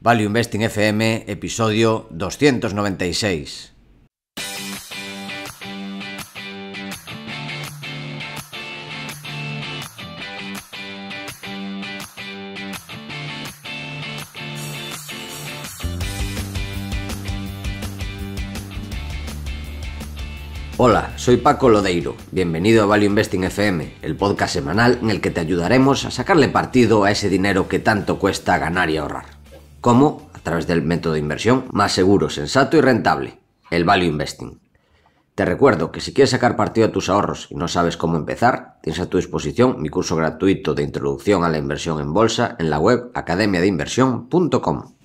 Value Investing FM, episodio 296. Hola, soy Paco Lodeiro. Bienvenido a Value Investing FM, el podcast semanal en el que te ayudaremos a sacarle partido a ese dinero que tanto cuesta ganar y ahorrar. ¿Cómo? A través del método de inversión más seguro, sensato y rentable, el Value Investing. Te recuerdo que si quieres sacar partido a tus ahorros y no sabes cómo empezar, tienes a tu disposición mi curso gratuito de introducción a la inversión en bolsa en la web academiadeinversión.com.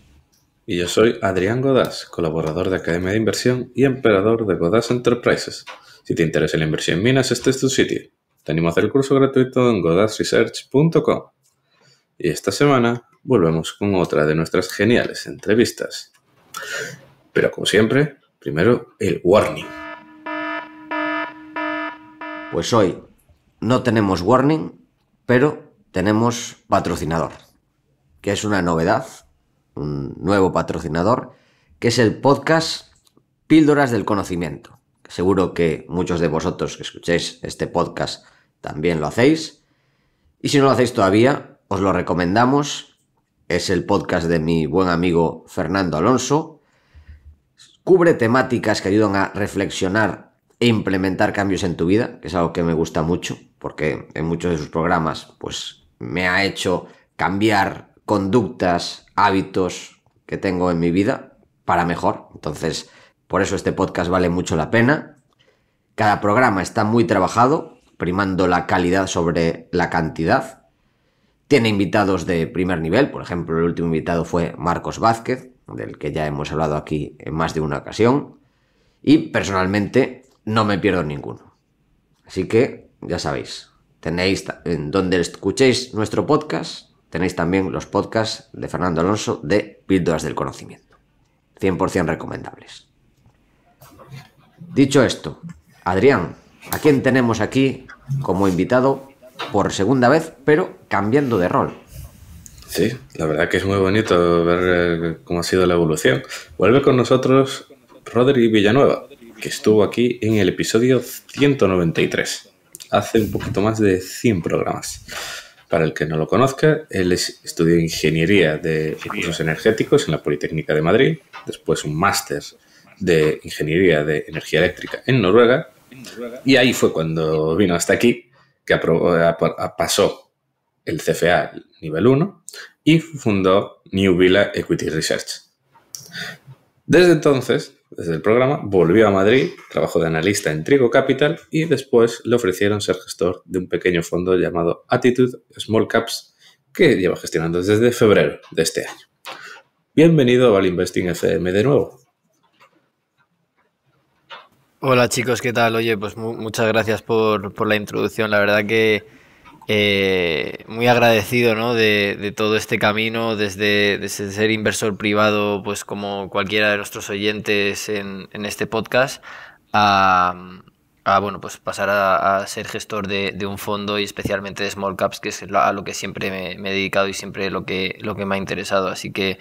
Y yo soy Adrián Godás, colaborador de Academia de Inversión y emperador de Godás Enterprises. Si te interesa la inversión en minas, este es tu sitio. Te animo a hacer el curso gratuito en godasresearch.com. Y esta semana volvemos con otra de nuestras geniales entrevistas. Pero como siempre, primero el warning. Pues hoy no tenemos warning, pero tenemos patrocinador, que es una novedad, un nuevo patrocinador, que es el podcast Píldoras del Conocimiento. Seguro que muchos de vosotros que escuchéis este podcast también lo hacéis. Y si no lo hacéis todavía, os lo recomendamos es el podcast de mi buen amigo Fernando Alonso. Cubre temáticas que ayudan a reflexionar e implementar cambios en tu vida, que es algo que me gusta mucho, porque en muchos de sus programas pues me ha hecho cambiar conductas, hábitos que tengo en mi vida para mejor. Entonces, por eso este podcast vale mucho la pena. Cada programa está muy trabajado, primando la calidad sobre la cantidad. Tiene invitados de primer nivel, por ejemplo, el último invitado fue Marcos Vázquez, del que ya hemos hablado aquí en más de una ocasión, y personalmente no me pierdo ninguno. Así que, ya sabéis, tenéis en donde escuchéis nuestro podcast, tenéis también los podcasts de Fernando Alonso de Píldoras del Conocimiento. 100% recomendables. Dicho esto, Adrián, ¿a quién tenemos aquí como invitado por segunda vez, pero cambiando de rol. Sí, la verdad que es muy bonito ver eh, cómo ha sido la evolución. Vuelve con nosotros Rodri Villanueva, que estuvo aquí en el episodio 193, hace un poquito más de 100 programas. Para el que no lo conozca, él estudió Ingeniería de Recursos Energéticos en la Politécnica de Madrid, después un máster de Ingeniería de Energía Eléctrica en Noruega, y ahí fue cuando vino hasta aquí que eh, pasó el CFA nivel 1 y fundó New Villa Equity Research. Desde entonces, desde el programa, volvió a Madrid, trabajó de analista en Trigo Capital y después le ofrecieron ser gestor de un pequeño fondo llamado Attitude Small Caps que lleva gestionando desde febrero de este año. Bienvenido a Val Investing FM de nuevo. Hola chicos, ¿qué tal? Oye, pues muchas gracias por, la introducción. La verdad que eh, muy agradecido ¿no? de, todo este camino, desde, desde, ser inversor privado, pues como cualquiera de nuestros oyentes en, este podcast, a, bueno, pues pasar a, ser gestor de, un fondo y especialmente de small caps, que es a lo que siempre me, he dedicado y siempre lo que, lo que me ha interesado. Así que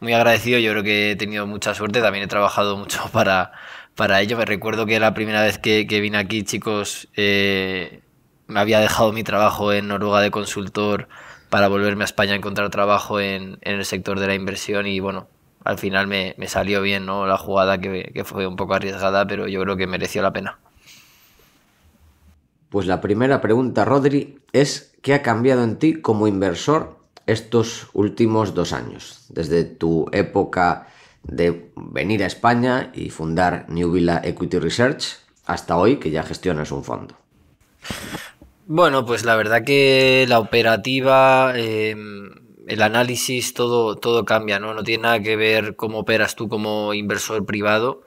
muy agradecido, yo creo que he tenido mucha suerte, también he trabajado mucho para para ello. Me recuerdo que la primera vez que, vine aquí, chicos, eh, me había dejado mi trabajo en Noruega de consultor para volverme a España a encontrar trabajo en, el sector de la inversión y bueno, al final me, salió bien ¿no? la jugada que, que fue un poco arriesgada, pero yo creo que mereció la pena. Pues la primera pregunta, Rodri, es ¿qué ha cambiado en ti como inversor estos últimos dos años? Desde tu época de venir a España y fundar New Villa Equity Research hasta hoy que ya gestionas un fondo? Bueno, pues la verdad que la operativa, em, el análisis, todo, todo cambia, ¿no? No tiene nada que ver cómo operas tú como inversor privado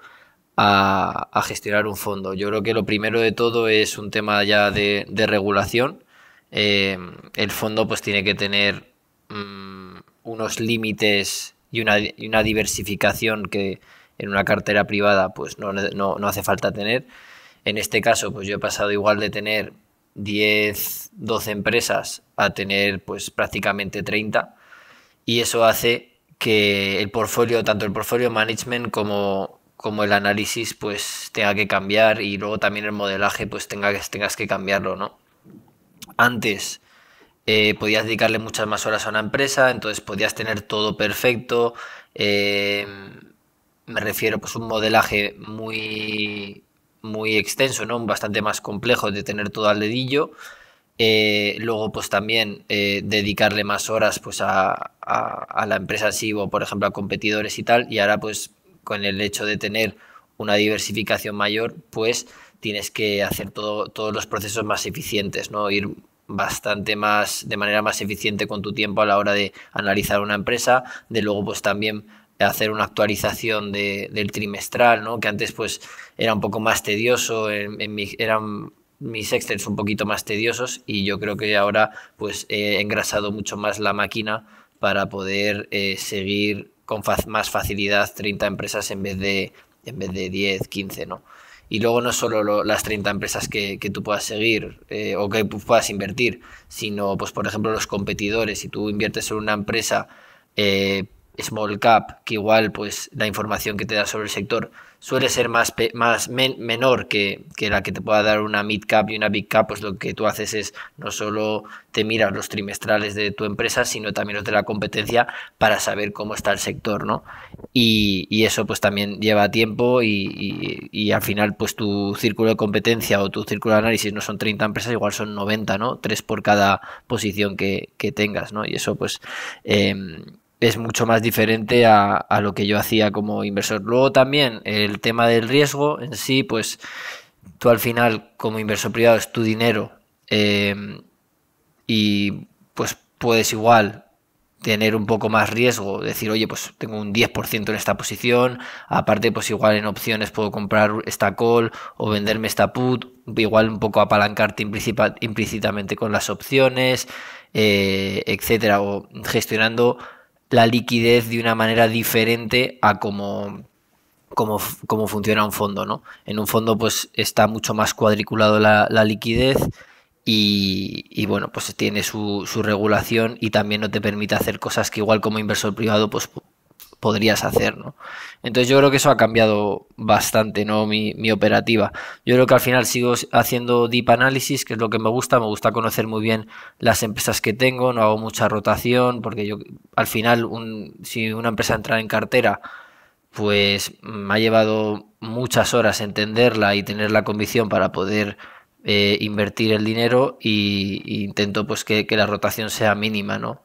a, gestionar un fondo. Yo creo que lo primero de todo es un tema ya de, regulación. Em, el fondo pues tiene que tener mm, unos límites y una, diversificación que en una cartera privada pues no, no, no hace falta tener. En este caso, pues yo he pasado igual de tener 10, 12 empresas a tener pues prácticamente 30 y eso hace que el portfolio, tanto el portfolio management como, como el análisis pues tenga que cambiar y luego también el modelaje pues tenga, tengas que cambiarlo, ¿no? Antes eh, podías dedicarle muchas más horas a una empresa, entonces podías tener todo perfecto. Eh, me refiero pues un modelaje muy, muy extenso, ¿no? bastante más complejo de tener todo al dedillo. Eh, luego, pues también dedicarle más horas pues, a, la empresa o por ejemplo a competidores y tal. Y ahora, pues con el hecho de tener una diversificación mayor, pues tienes que hacer todo, todos los procesos más eficientes, ¿no? Ir bastante más, de manera más eficiente con tu tiempo a la hora de analizar una empresa, de luego pues también hacer una actualización de, del trimestral, ¿no? que antes pues era un poco más tedioso, en, eran mis extensos un poquito más tediosos y yo creo que ahora pues he engrasado mucho más la máquina para poder eh, seguir con más facilidad 30 empresas en vez de, en vez de 10, 15, ¿no? Y luego no solo las 30 empresas que, tú puedas seguir eh, o que puedas invertir, sino, pues, por ejemplo, los competidores. Si tú inviertes en una empresa eh, small cap, que igual pues, la información que te da sobre el sector suele ser más, más menor que, la que te pueda dar una mid cap y una big cap, pues lo que tú haces es no solo te miras los trimestrales de tu empresa, sino también los de la competencia para saber cómo está el sector, ¿no? Y, y eso pues también lleva tiempo y, y, al final pues tu círculo de competencia o tu círculo de análisis no son 30 empresas, igual son 90, ¿no? Tres por cada posición que, que tengas, ¿no? Y eso pues... Em, es mucho más diferente a, lo que yo hacía como inversor. Luego también el tema del riesgo en sí, pues tú al final como inversor privado es tu dinero eh, y pues puedes igual tener un poco más riesgo, decir, oye, pues tengo un 10% en esta posición, aparte pues igual en opciones puedo comprar esta call o venderme esta put, igual un poco apalancarte implícitamente con las opciones, eh, etcétera, o gestionando la liquidez de una manera diferente a como, como, como funciona un fondo, ¿no? En un fondo, pues está mucho más cuadriculado la, liquidez. Y, bueno, pues tiene su, su, regulación y también no te permite hacer cosas que igual como inversor privado pues podrías hacer, ¿no? Entonces yo creo que eso ha cambiado bastante, ¿no? Mi, operativa. Yo creo que al final sigo haciendo deep analysis, que es lo que me gusta, me gusta conocer muy bien las empresas que tengo, no hago mucha rotación, porque yo al final si una empresa entra en cartera, pues me mm, ha llevado muchas horas entenderla y tener la convicción para poder eh, invertir el dinero e intento pues que, que, la rotación sea mínima, ¿no?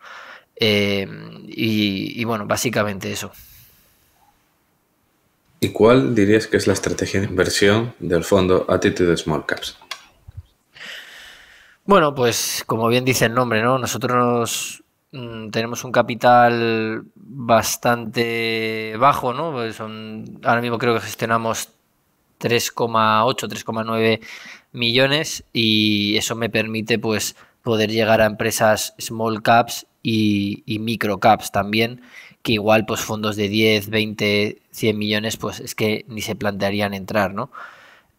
Eh, y, bueno, básicamente eso. ¿Y cuál dirías que es la estrategia de inversión del fondo Attitude Small Caps? Bueno, pues como bien dice el nombre, ¿no? Nosotros mm, tenemos un capital bastante bajo, ¿no? Pues ahora mismo creo que gestionamos 3,8, 3,9 millones y eso me permite pues poder llegar a empresas small caps y, y microcaps también, que igual pues fondos de 10, 20, 100 millones pues es que ni se plantearían entrar, ¿no?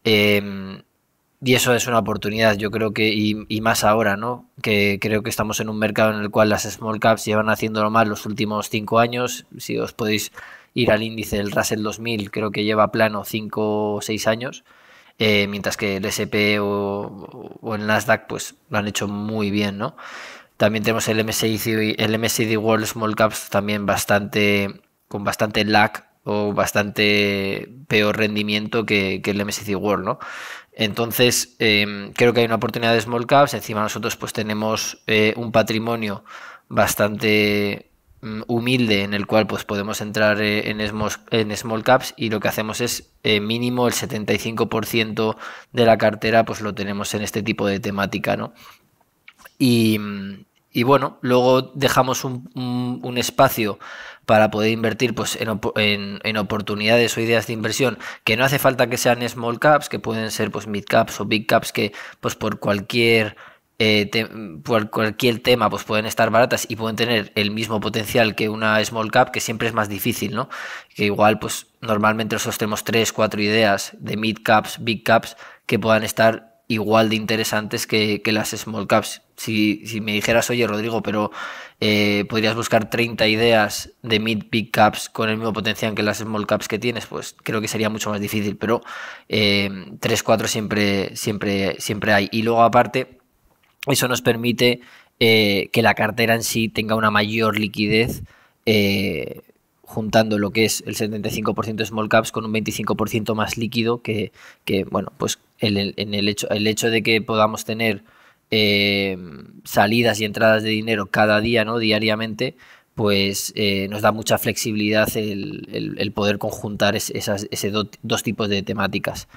Em, y eso es una oportunidad, yo creo que, y, más ahora, ¿no? Que creo que estamos en un mercado en el cual las small caps llevan haciéndolo mal los últimos cinco años. Si os podéis ir al índice del Russell 2000, creo que lleva plano cinco o seis años. Eh, mientras que el SP o, o, el Nasdaq, pues lo han hecho muy bien, ¿no? También tenemos el MSCI, el MSCI World Small Caps también bastante con bastante lag o bastante peor rendimiento que, que el MSCI World, ¿no? Entonces, em, creo que hay una oportunidad de small caps. Encima nosotros pues tenemos eh, un patrimonio bastante mm, humilde en el cual pues podemos entrar eh, en, small, en, small, caps y lo que hacemos es eh, mínimo el 75% de la cartera pues lo tenemos en este tipo de temática, ¿no? Y, mm, y bueno, luego dejamos un, espacio para poder invertir pues, en, oportunidades o ideas de inversión que no hace falta que sean small caps, que pueden ser pues, mid caps o big caps que pues, por cualquier eh, por cualquier tema pues pueden estar baratas y pueden tener el mismo potencial que una small cap que siempre es más difícil no que igual pues normalmente nosotros tenemos tres cuatro ideas de mid caps big caps que puedan estar igual de interesantes que, las small caps. Si, me dijeras, oye Rodrigo, pero eh, podrías buscar 30 ideas de mid big caps con el mismo potencial que las small caps que tienes, pues creo que sería mucho más difícil, pero 3-4 eh, siempre, siempre, siempre hay. Y luego aparte, eso nos permite eh, que la cartera en sí tenga una mayor liquidez juntando lo que es el 75% small caps con un 25% más líquido que, que, bueno, pues el, hecho, el hecho de que podamos tener em, salidas y entradas de dinero cada día, ¿no? diariamente, pues eh, nos da mucha flexibilidad el, poder conjuntar esas, ese dos tipos de temáticas.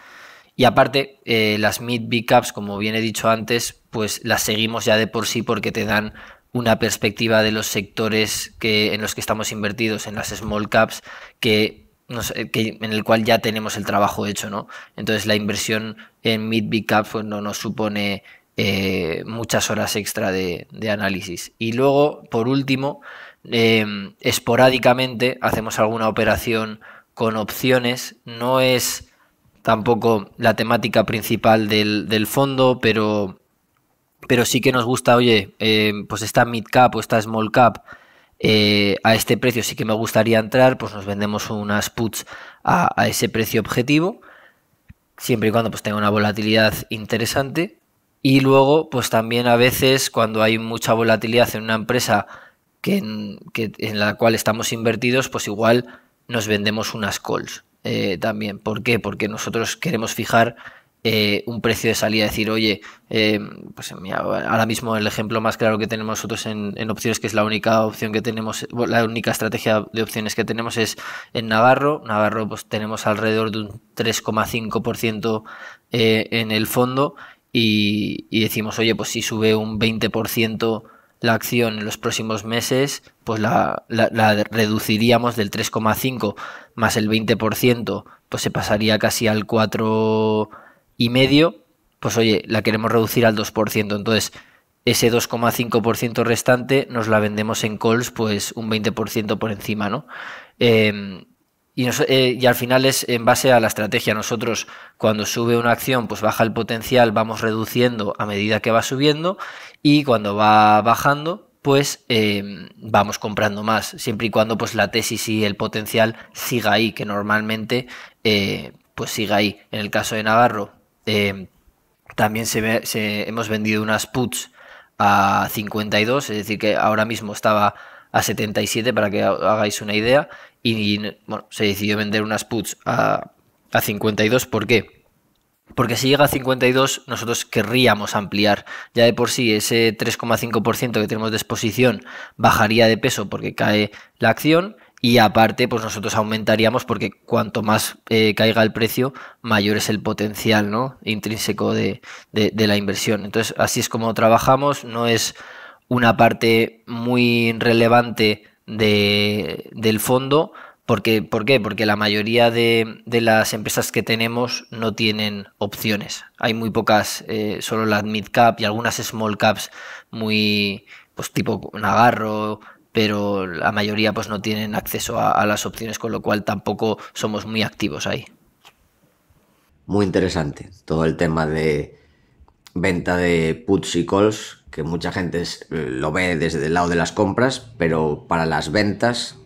Y aparte, eh, las mid big caps, como bien he dicho antes, pues las seguimos ya de por sí porque te dan una perspectiva de los sectores que, en los que estamos invertidos en las small caps que en el cual ya tenemos el trabajo hecho, ¿no? Entonces la inversión en mid big cap pues, no nos supone eh, muchas horas extra de, análisis. Y luego, por último, em, esporádicamente hacemos alguna operación con opciones. No es tampoco la temática principal del, fondo, pero, pero sí que nos gusta, oye, eh, pues esta mid cap o esta small cap eh, a este precio sí que me gustaría entrar, pues nos vendemos unas puts a, ese precio objetivo, siempre y cuando pues tenga una volatilidad interesante. Y luego, pues también a veces cuando hay mucha volatilidad en una empresa que en, la cual estamos invertidos, pues igual nos vendemos unas calls eh, también. ¿Por qué? Porque nosotros queremos fijar eh, un precio de salida, decir, oye, eh, pues ahora mismo el ejemplo más claro que tenemos nosotros en, opciones, que es la única opción que tenemos, la única estrategia de opciones que tenemos es en Navarro. Navarro, pues tenemos alrededor de un 3,5% eh, en el fondo y, decimos, oye, pues si sube un 20% la acción en los próximos meses, pues la, la reduciríamos del 3,5 más el 20%, pues se pasaría casi al 4 y medio, pues oye, la queremos reducir al 2%. Entonces, ese 2,5% restante nos la vendemos en calls pues un 20% por encima, ¿no? Em, eh, y, al final es en base a la estrategia. Nosotros cuando sube una acción, pues baja el potencial, vamos reduciendo a medida que va subiendo y cuando va bajando, pues em, vamos comprando más, siempre y cuando pues la tesis y el potencial siga ahí, que normalmente eh, pues siga ahí. En el caso de Navarro, Em, también hemos vendido unas puts a 52, es decir, que ahora mismo estaba a 77 para que hagáis una idea. Y, bueno, se decidió vender unas puts a, a 52, ¿por qué? Porque si llega a 52, nosotros querríamos ampliar. Ya de por sí, ese 3,5% que tenemos de exposición bajaría de peso porque cae la acción y aparte, pues nosotros aumentaríamos porque cuanto más eh, caiga el precio, mayor es el potencial ¿no? intrínseco de, la inversión. Entonces, así es como trabajamos, no es una parte muy relevante del fondo. Porque, ¿Por qué? Porque la mayoría de, las empresas que tenemos no tienen opciones. Hay muy pocas, eh, solo las mid cap y algunas small caps muy, pues tipo Nagarro, pero la mayoría pues no tienen acceso a, las opciones, con lo cual tampoco somos muy activos ahí. Muy interesante todo el tema de venta de puts y calls, que mucha gente lo ve desde el lado de las compras, pero para las ventas,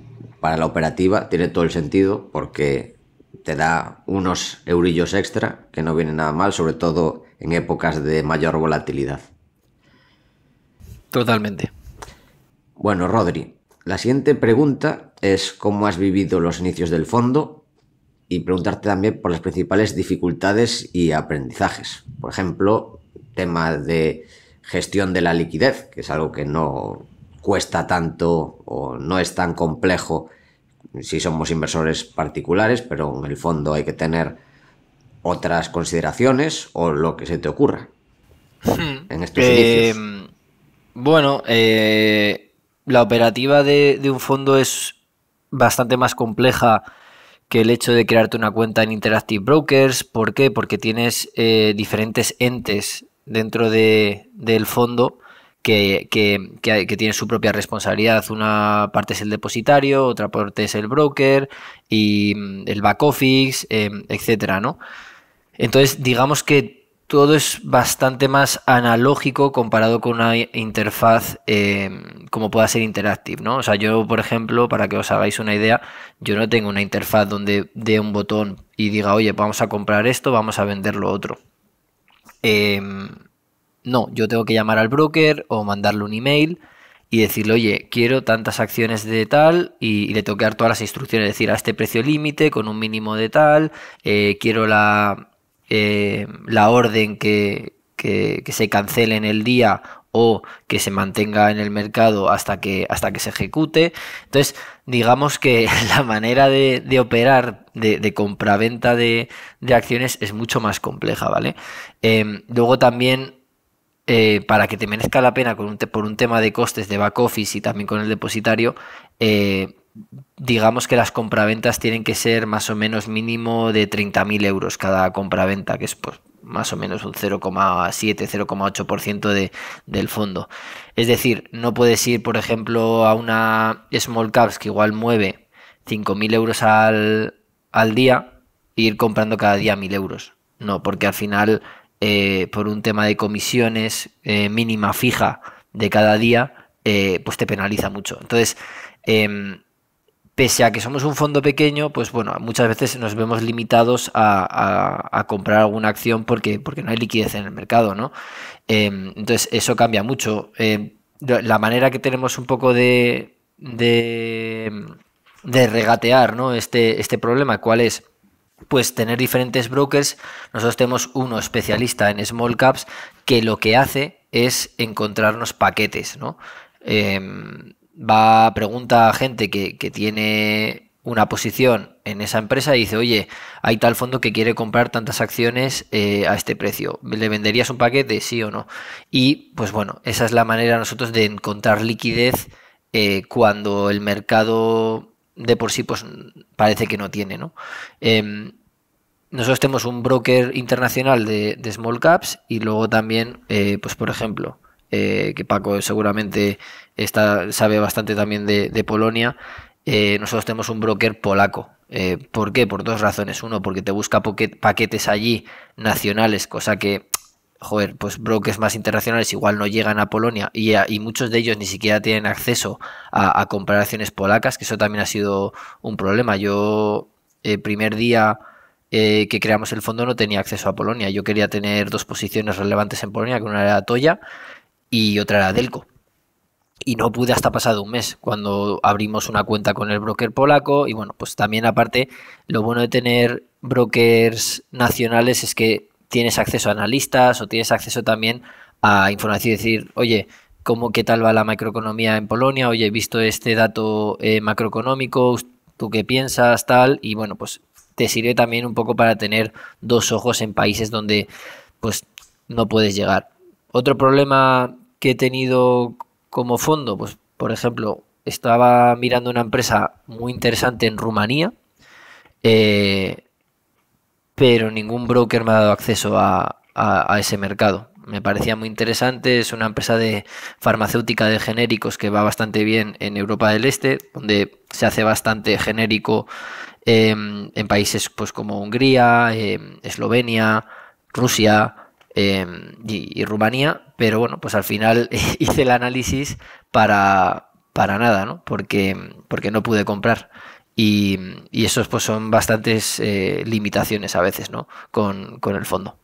para la operativa, tiene todo el sentido porque te da unos eurillos extra, que no viene nada mal, sobre todo en épocas de mayor volatilidad. Totalmente. Bueno, Rodri, la siguiente pregunta es cómo has vivido los inicios del fondo y preguntarte también por las principales dificultades y aprendizajes. Por ejemplo, tema de gestión de la liquidez, que es algo que no cuesta tanto o no es tan complejo si somos inversores particulares, pero en el fondo hay que tener otras consideraciones o lo que se te ocurra hmm. en estos inicios. Eh, bueno, eh, la operativa de, un fondo es bastante más compleja que el hecho de crearte una cuenta en Interactive Brokers. ¿Por qué? Porque tienes eh, diferentes entes dentro del fondo que, que, tienen su propia responsabilidad. Una parte es el depositario, otra parte es el broker y mm, el back office, etc. Eh, etcétera, ¿no? Entonces, digamos que todo es bastante más analógico comparado con una interfaz eh, como pueda ser Interactive, ¿no? O sea, yo, por ejemplo, para que os hagáis una idea, yo no tengo una interfaz donde dé un botón y diga, oye, vamos a comprar esto, vamos a venderlo otro. Em, no, yo tengo que llamar al broker o mandarle un email y decirle, oye, quiero tantas acciones de tal y, le toquear todas las instrucciones, decir, a este precio límite, con un mínimo de tal, eh, quiero la, eh, la orden que, que, se cancele en el día o que se mantenga en el mercado hasta que, hasta que se ejecute. Entonces, digamos que la manera de, operar de, compraventa de, acciones es mucho más compleja, ¿vale? Em, luego también eh, para que te merezca la pena con un por un tema de costes de back office y también con el depositario, eh, digamos que las compraventas tienen que ser más o menos mínimo de 30.000 euros cada compraventa, que es pues, más o menos un 0,7-0,8% del fondo. Es decir, no puedes ir, por ejemplo, a una Small Caps que igual mueve 5.000 euros al, día e ir comprando cada día 1.000 euros. No, porque al final, eh, por un tema de comisiones eh, mínima fija de cada día, eh, pues te penaliza mucho. Entonces, em, pese a que somos un fondo pequeño, pues bueno, muchas veces nos vemos limitados a, comprar alguna acción porque, porque no hay liquidez en el mercado, ¿no? Em, entonces, eso cambia mucho. Em, la manera que tenemos un poco de, regatear ¿no? este, este problema, ¿cuál es? pues tener diferentes brokers. Nosotros tenemos uno especialista en small caps que lo que hace es encontrarnos paquetes, ¿no? Em, va, pregunta a gente que, tiene una posición en esa empresa y dice, oye, hay tal fondo que quiere comprar tantas acciones eh, a este precio. ¿Le venderías un paquete? Sí o no. Y pues bueno, esa es la manera nosotros de encontrar liquidez eh, cuando el mercado de por sí pues parece que no tiene, ¿no? Em, nosotros tenemos un broker internacional de, de small caps y luego también, eh, pues por ejemplo, que Paco seguramente esta sabe bastante también de, Polonia. Eh, nosotros tenemos un broker polaco. Eh, ¿Por qué? Por dos razones. Uno, porque te busca paquetes allí nacionales, cosa que, joder, pues brokers más internacionales igual no llegan a Polonia y, muchos de ellos ni siquiera tienen acceso a, comparaciones polacas, que eso también ha sido un problema. Yo, el eh, primer día que creamos el fondo, no tenía acceso a Polonia. Yo quería tener dos posiciones relevantes en Polonia, que una era Toya y otra era Delco y no pude hasta pasado un mes cuando abrimos una cuenta con el broker polaco y bueno, pues también aparte lo bueno de tener brokers nacionales es que tienes acceso a analistas o tienes acceso también a información y decir, oye, ¿cómo qué tal va la macroeconomía en Polonia? Oye, he visto este dato eh, macroeconómico, ¿tú qué piensas? Tal y bueno, pues te sirve también un poco para tener dos ojos en países donde pues no puedes llegar. Otro problema que he tenido como fondo, pues por ejemplo, estaba mirando una empresa muy interesante en Rumanía, eh, pero ningún broker me ha dado acceso a, ese mercado. Me parecía muy interesante, es una empresa de farmacéutica de genéricos que va bastante bien en Europa del Este, donde se hace bastante genérico eh, en países pues, como Hungría, eh, Eslovenia, Rusia, Em, y, Rumanía, pero bueno, pues al final hice el análisis para, nada, ¿no? Porque, porque no pude comprar. Y, esos pues son bastantes eh, limitaciones a veces, ¿no? Con, el fondo.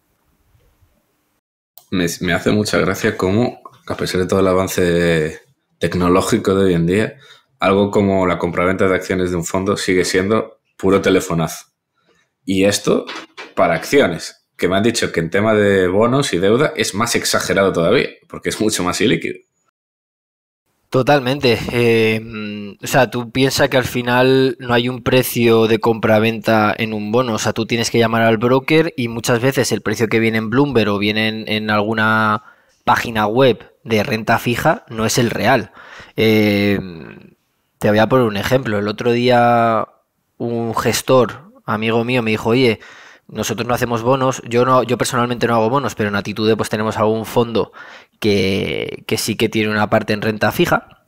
Me, me, hace mucha gracia cómo, a pesar de todo el avance tecnológico de hoy en día, algo como la compraventa de acciones de un fondo sigue siendo puro telefonazo. Y esto para acciones que me han dicho que en tema de bonos y deuda es más exagerado todavía, porque es mucho más ilíquido. Totalmente. Eh, o sea, tú piensas que al final no hay un precio de compra-venta en un bono. O sea, tú tienes que llamar al broker y muchas veces el precio que viene en Bloomberg o viene en, alguna página web de renta fija no es el real. Eh, te voy a poner un ejemplo. El otro día un gestor, amigo mío, me dijo, oye, nosotros no hacemos bonos, yo no, yo personalmente no hago bonos, pero en Atitude pues tenemos algún fondo que, sí que tiene una parte en renta fija.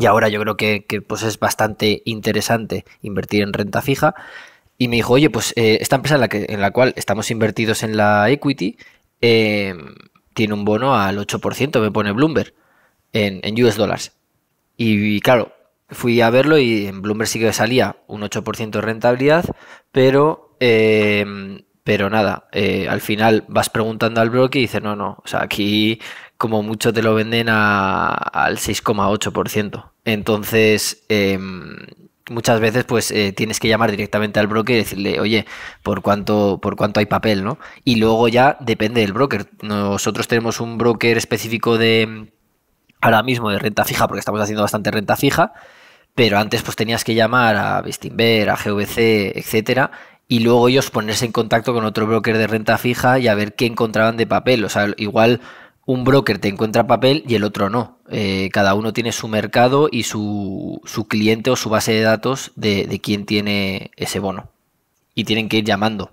Y ahora yo creo que, pues es bastante interesante invertir en renta fija. Y me dijo, oye, pues eh, esta empresa en la, que, en la cual estamos invertidos en la equity eh, tiene un bono al 8%, me pone Bloomberg, en, en US Dollars. Y, y, claro, fui a verlo y en Bloomberg sí que salía un 8% de rentabilidad, pero Em, pero nada, eh, al final vas preguntando al broker y dice, no, no, o sea, aquí como mucho te lo venden al 6,8%. Entonces, em, muchas veces pues eh, tienes que llamar directamente al broker y decirle, oye, ¿por cuánto, por cuánto hay papel, ¿no? Y luego ya depende del broker. Nosotros tenemos un broker específico de, ahora mismo, de renta fija, porque estamos haciendo bastante renta fija pero antes pues tenías que llamar a Bestinver, a GVC, etcétera, y luego ellos ponerse en contacto con otro broker de renta fija y a ver qué encontraban de papel. O sea, igual un broker te encuentra papel y el otro no. Eh, cada uno tiene su mercado y su, cliente o su base de datos de, de quién tiene ese bono. Y tienen que ir llamando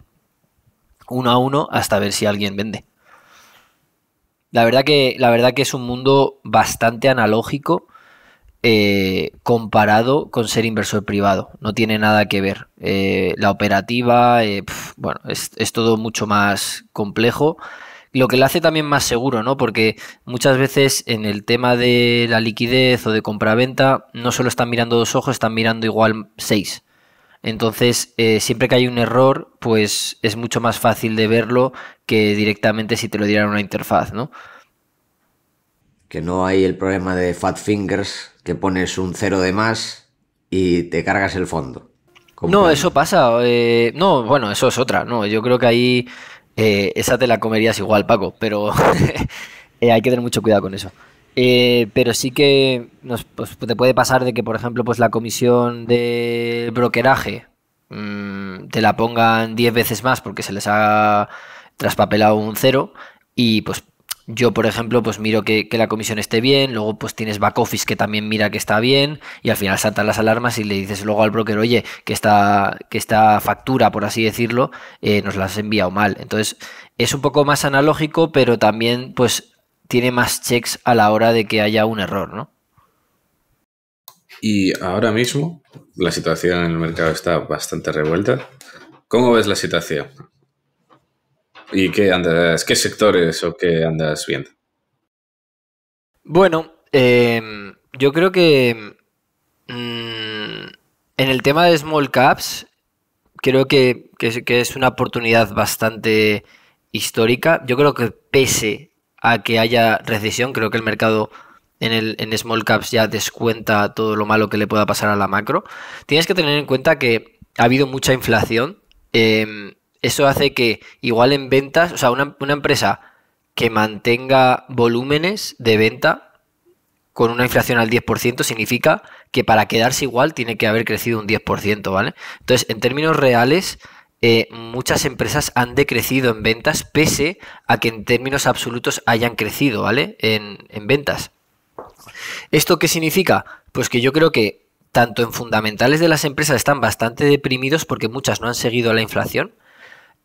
uno a uno hasta ver si alguien vende. La verdad que, la verdad que es un mundo bastante analógico eh, comparado con ser inversor privado. No tiene nada que ver. Eh, la operativa, eh, bueno, es, todo mucho más complejo. Lo que le hace también más seguro, ¿no? Porque muchas veces en el tema de la liquidez o de compra-venta... no solo están mirando dos ojos, están mirando igual seis. Entonces, siempre que hay un error, pues es mucho más fácil de verlo que directamente si te lo dieran una interfaz, ¿no? Que no hay el problema de fat fingers que pones un cero de más y te cargas el fondo. No, eso pasa. Eh, no, bueno, eso es otra. No, yo creo que ahí eh, esa te la comerías igual, Paco, pero eh, hay que tener mucho cuidado con eso. pero sí que pues, te puede pasar de que, por ejemplo, pues la comisión de brokeraje mm, te la pongan 10 veces más porque se les ha traspapelado un cero y pues yo, por ejemplo, pues miro que, la comisión esté bien, luego pues tienes back office que también mira que está bien y al final saltan las alarmas y le dices luego al broker, oye, que esta, que esta factura, por así decirlo, eh, nos la has enviado mal. Entonces, es un poco más analógico, pero también pues tiene más checks a la hora de que haya un error, ¿no? Y ahora mismo la situación en el mercado está bastante revuelta. ¿Cómo ves la situación? ¿Y qué andas? ¿Qué sectores o qué andas viendo? Bueno, em, yo creo que mm, en el tema de small caps, creo que, es una oportunidad bastante histórica. Yo creo que pese a que haya recesión, creo que el mercado en, el, en small caps ya descuenta todo lo malo que le pueda pasar a la macro. Tienes que tener en cuenta que ha habido mucha inflación. Em, eso hace que igual en ventas, o sea, una, empresa que mantenga volúmenes de venta con una inflación al 10% significa que para quedarse igual tiene que haber crecido un 10%, ¿vale? Entonces, en términos reales, eh, muchas empresas han decrecido en ventas pese a que en términos absolutos hayan crecido, ¿vale? En, en ventas. ¿Esto qué significa? Pues que yo creo que tanto en fundamentales de las empresas están bastante deprimidos porque muchas no han seguido la inflación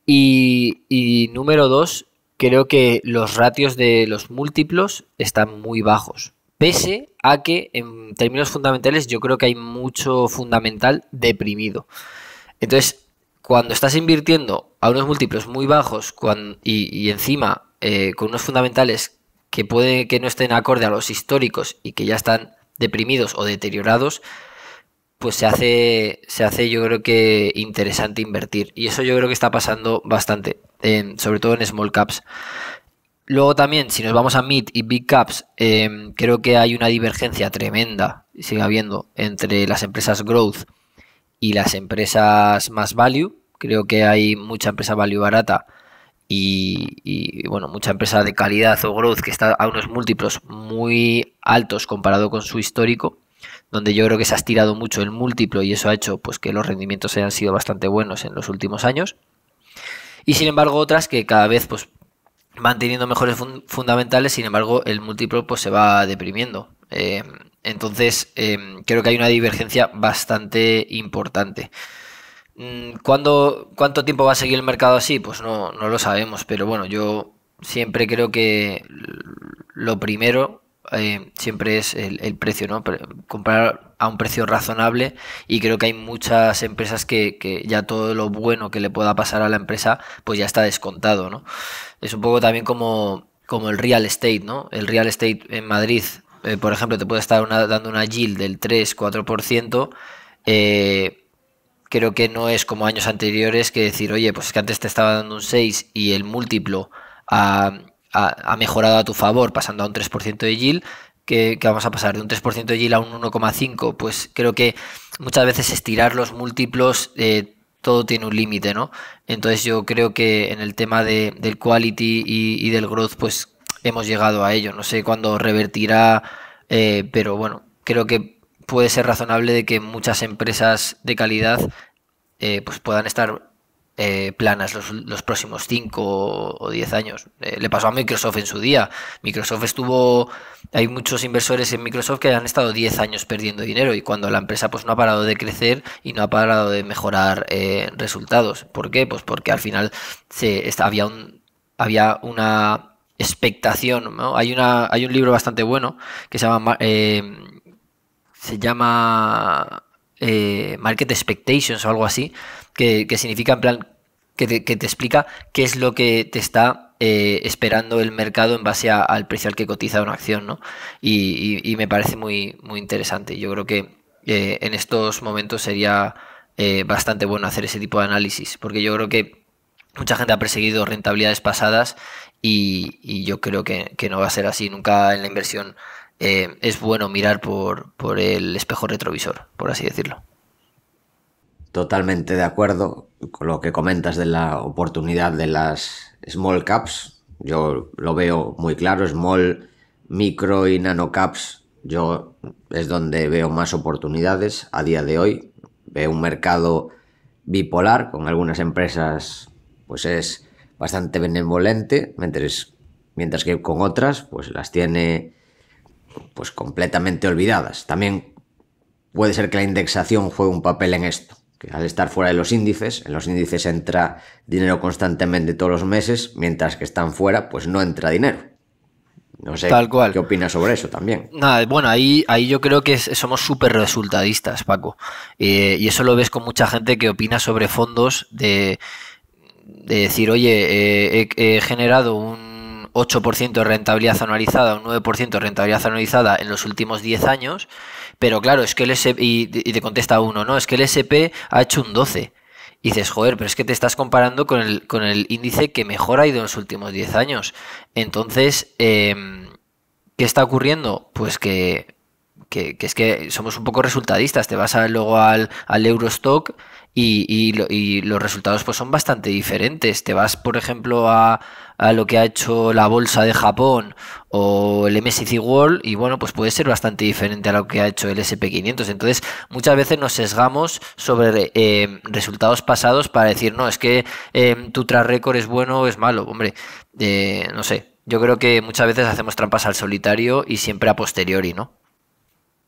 y, número dos, creo que los ratios de los múltiplos están muy bajos. Pese a que en términos fundamentales yo creo que hay mucho fundamental deprimido. Entonces, cuando estás invirtiendo a unos múltiplos muy bajos y, encima eh, con unos fundamentales que puede que no estén acorde a los históricos y que ya están deprimidos o deteriorados, pues se hace, se hace yo creo que interesante invertir. Y eso yo creo que está pasando bastante, sobre todo en small caps. Luego también, si nos vamos a mid y big caps, em, creo que hay una divergencia tremenda, sigue habiendo, entre las empresas growth y las empresas más value. Creo que hay mucha empresa value barata y, y bueno, mucha empresa de calidad o growth que está a unos múltiplos muy altos comparado con su histórico donde yo creo que se ha estirado mucho el múltiplo y eso ha hecho pues, que los rendimientos hayan sido bastante buenos en los últimos años. Y sin embargo otras que cada vez pues, teniendo mejores fundamentales, sin embargo el múltiplo pues, se va deprimiendo. Eh, entonces eh, creo que hay una divergencia bastante importante. Mm, ¿Cuánto tiempo va a seguir el mercado así? Pues no, no lo sabemos, pero bueno, yo siempre creo que lo primero eh, siempre es el, precio, ¿no? Comprar a un precio razonable y creo que hay muchas empresas que, ya todo lo bueno que le pueda pasar a la empresa pues ya está descontado, ¿no? Es un poco también como, como el real estate, ¿no? El real estate en Madrid, eh, por ejemplo, te puede estar dando una yield del 3-4%, eh, creo que no es como años anteriores que decir, oye, pues es que antes te estaba dando un 6 y el múltiplo a, ha, mejorado a tu favor pasando a un 3% de yield, que, vamos a pasar de un 3% de yield a un 1,5, pues creo que muchas veces estirar los múltiplos eh, todo tiene un límite, ¿no? Entonces yo creo que en el tema del quality y, del growth, pues hemos llegado a ello. No sé cuándo revertirá, eh, pero bueno, creo que puede ser razonable de que muchas empresas de calidad eh, pues puedan estar eh, planas los, próximos 5 o 10 años. Eh, le pasó a Microsoft en su día. Microsoft estuvo, hay muchos inversores en Microsoft que han estado 10 años perdiendo dinero y cuando la empresa pues no ha parado de crecer y no ha parado de mejorar eh, resultados. ¿Por qué? Pues porque al final se, había, un, había una expectación. Hay, una, hay un libro bastante bueno que se llama... se llama... Market Expectations o algo así, que, que significa en plan que te, explica qué es lo que te está eh, esperando el mercado en base al precio al que cotiza una acción, ¿no? Y, me parece muy, muy interesante. Yo creo que eh, en estos momentos sería eh, bastante bueno hacer ese tipo de análisis, porque yo creo que mucha gente ha perseguido rentabilidades pasadas y, yo creo que, que, no va a ser así. Nunca en la inversión es bueno mirar por, por el espejo retrovisor, por así decirlo totalmente de acuerdo con lo que comentas de la oportunidad de las small caps. Yo lo veo muy claro, small, micro y nano caps. Yo es donde veo más oportunidades a día de hoy. Veo un mercado bipolar con algunas empresas, pues es bastante benevolente, mientras, mientras que con otras, pues las tiene pues completamente olvidadas. También puede ser que la indexación juegue un papel en esto que al estar fuera de los índices, en los índices entra dinero constantemente todos los meses, mientras que están fuera, pues no entra dinero. No sé Tal cual. qué opinas sobre eso también. bueno, ahí, ahí yo creo que somos súper resultadistas, Paco. Eh, y eso lo ves con mucha gente que opina sobre fondos de, decir, oye, eh, he, generado un 8% de rentabilidad anualizada, un 9% de rentabilidad anualizada en los últimos 10 años pero claro, es que el SP, y, te contesta uno, no, es que el SP ha hecho un 12. Y dices, joder, pero es que te estás comparando con el, con el índice que mejor ha ido en los últimos 10 años. Entonces, em, ¿qué está ocurriendo? Pues que, es que somos un poco resultadistas. Te vas a, luego al, Eurostock y, y, los resultados pues son bastante diferentes. Te vas, por ejemplo, a, a lo que ha hecho la bolsa de Japón o el MSCI World y bueno, pues puede ser bastante diferente a lo que ha hecho el SP500. Entonces, muchas veces nos sesgamos sobre eh, resultados pasados para decir, no, es que eh, tu track record es bueno o es malo. Hombre, eh, no sé, yo creo que muchas veces hacemos trampas al solitario y siempre a posteriori, ¿no?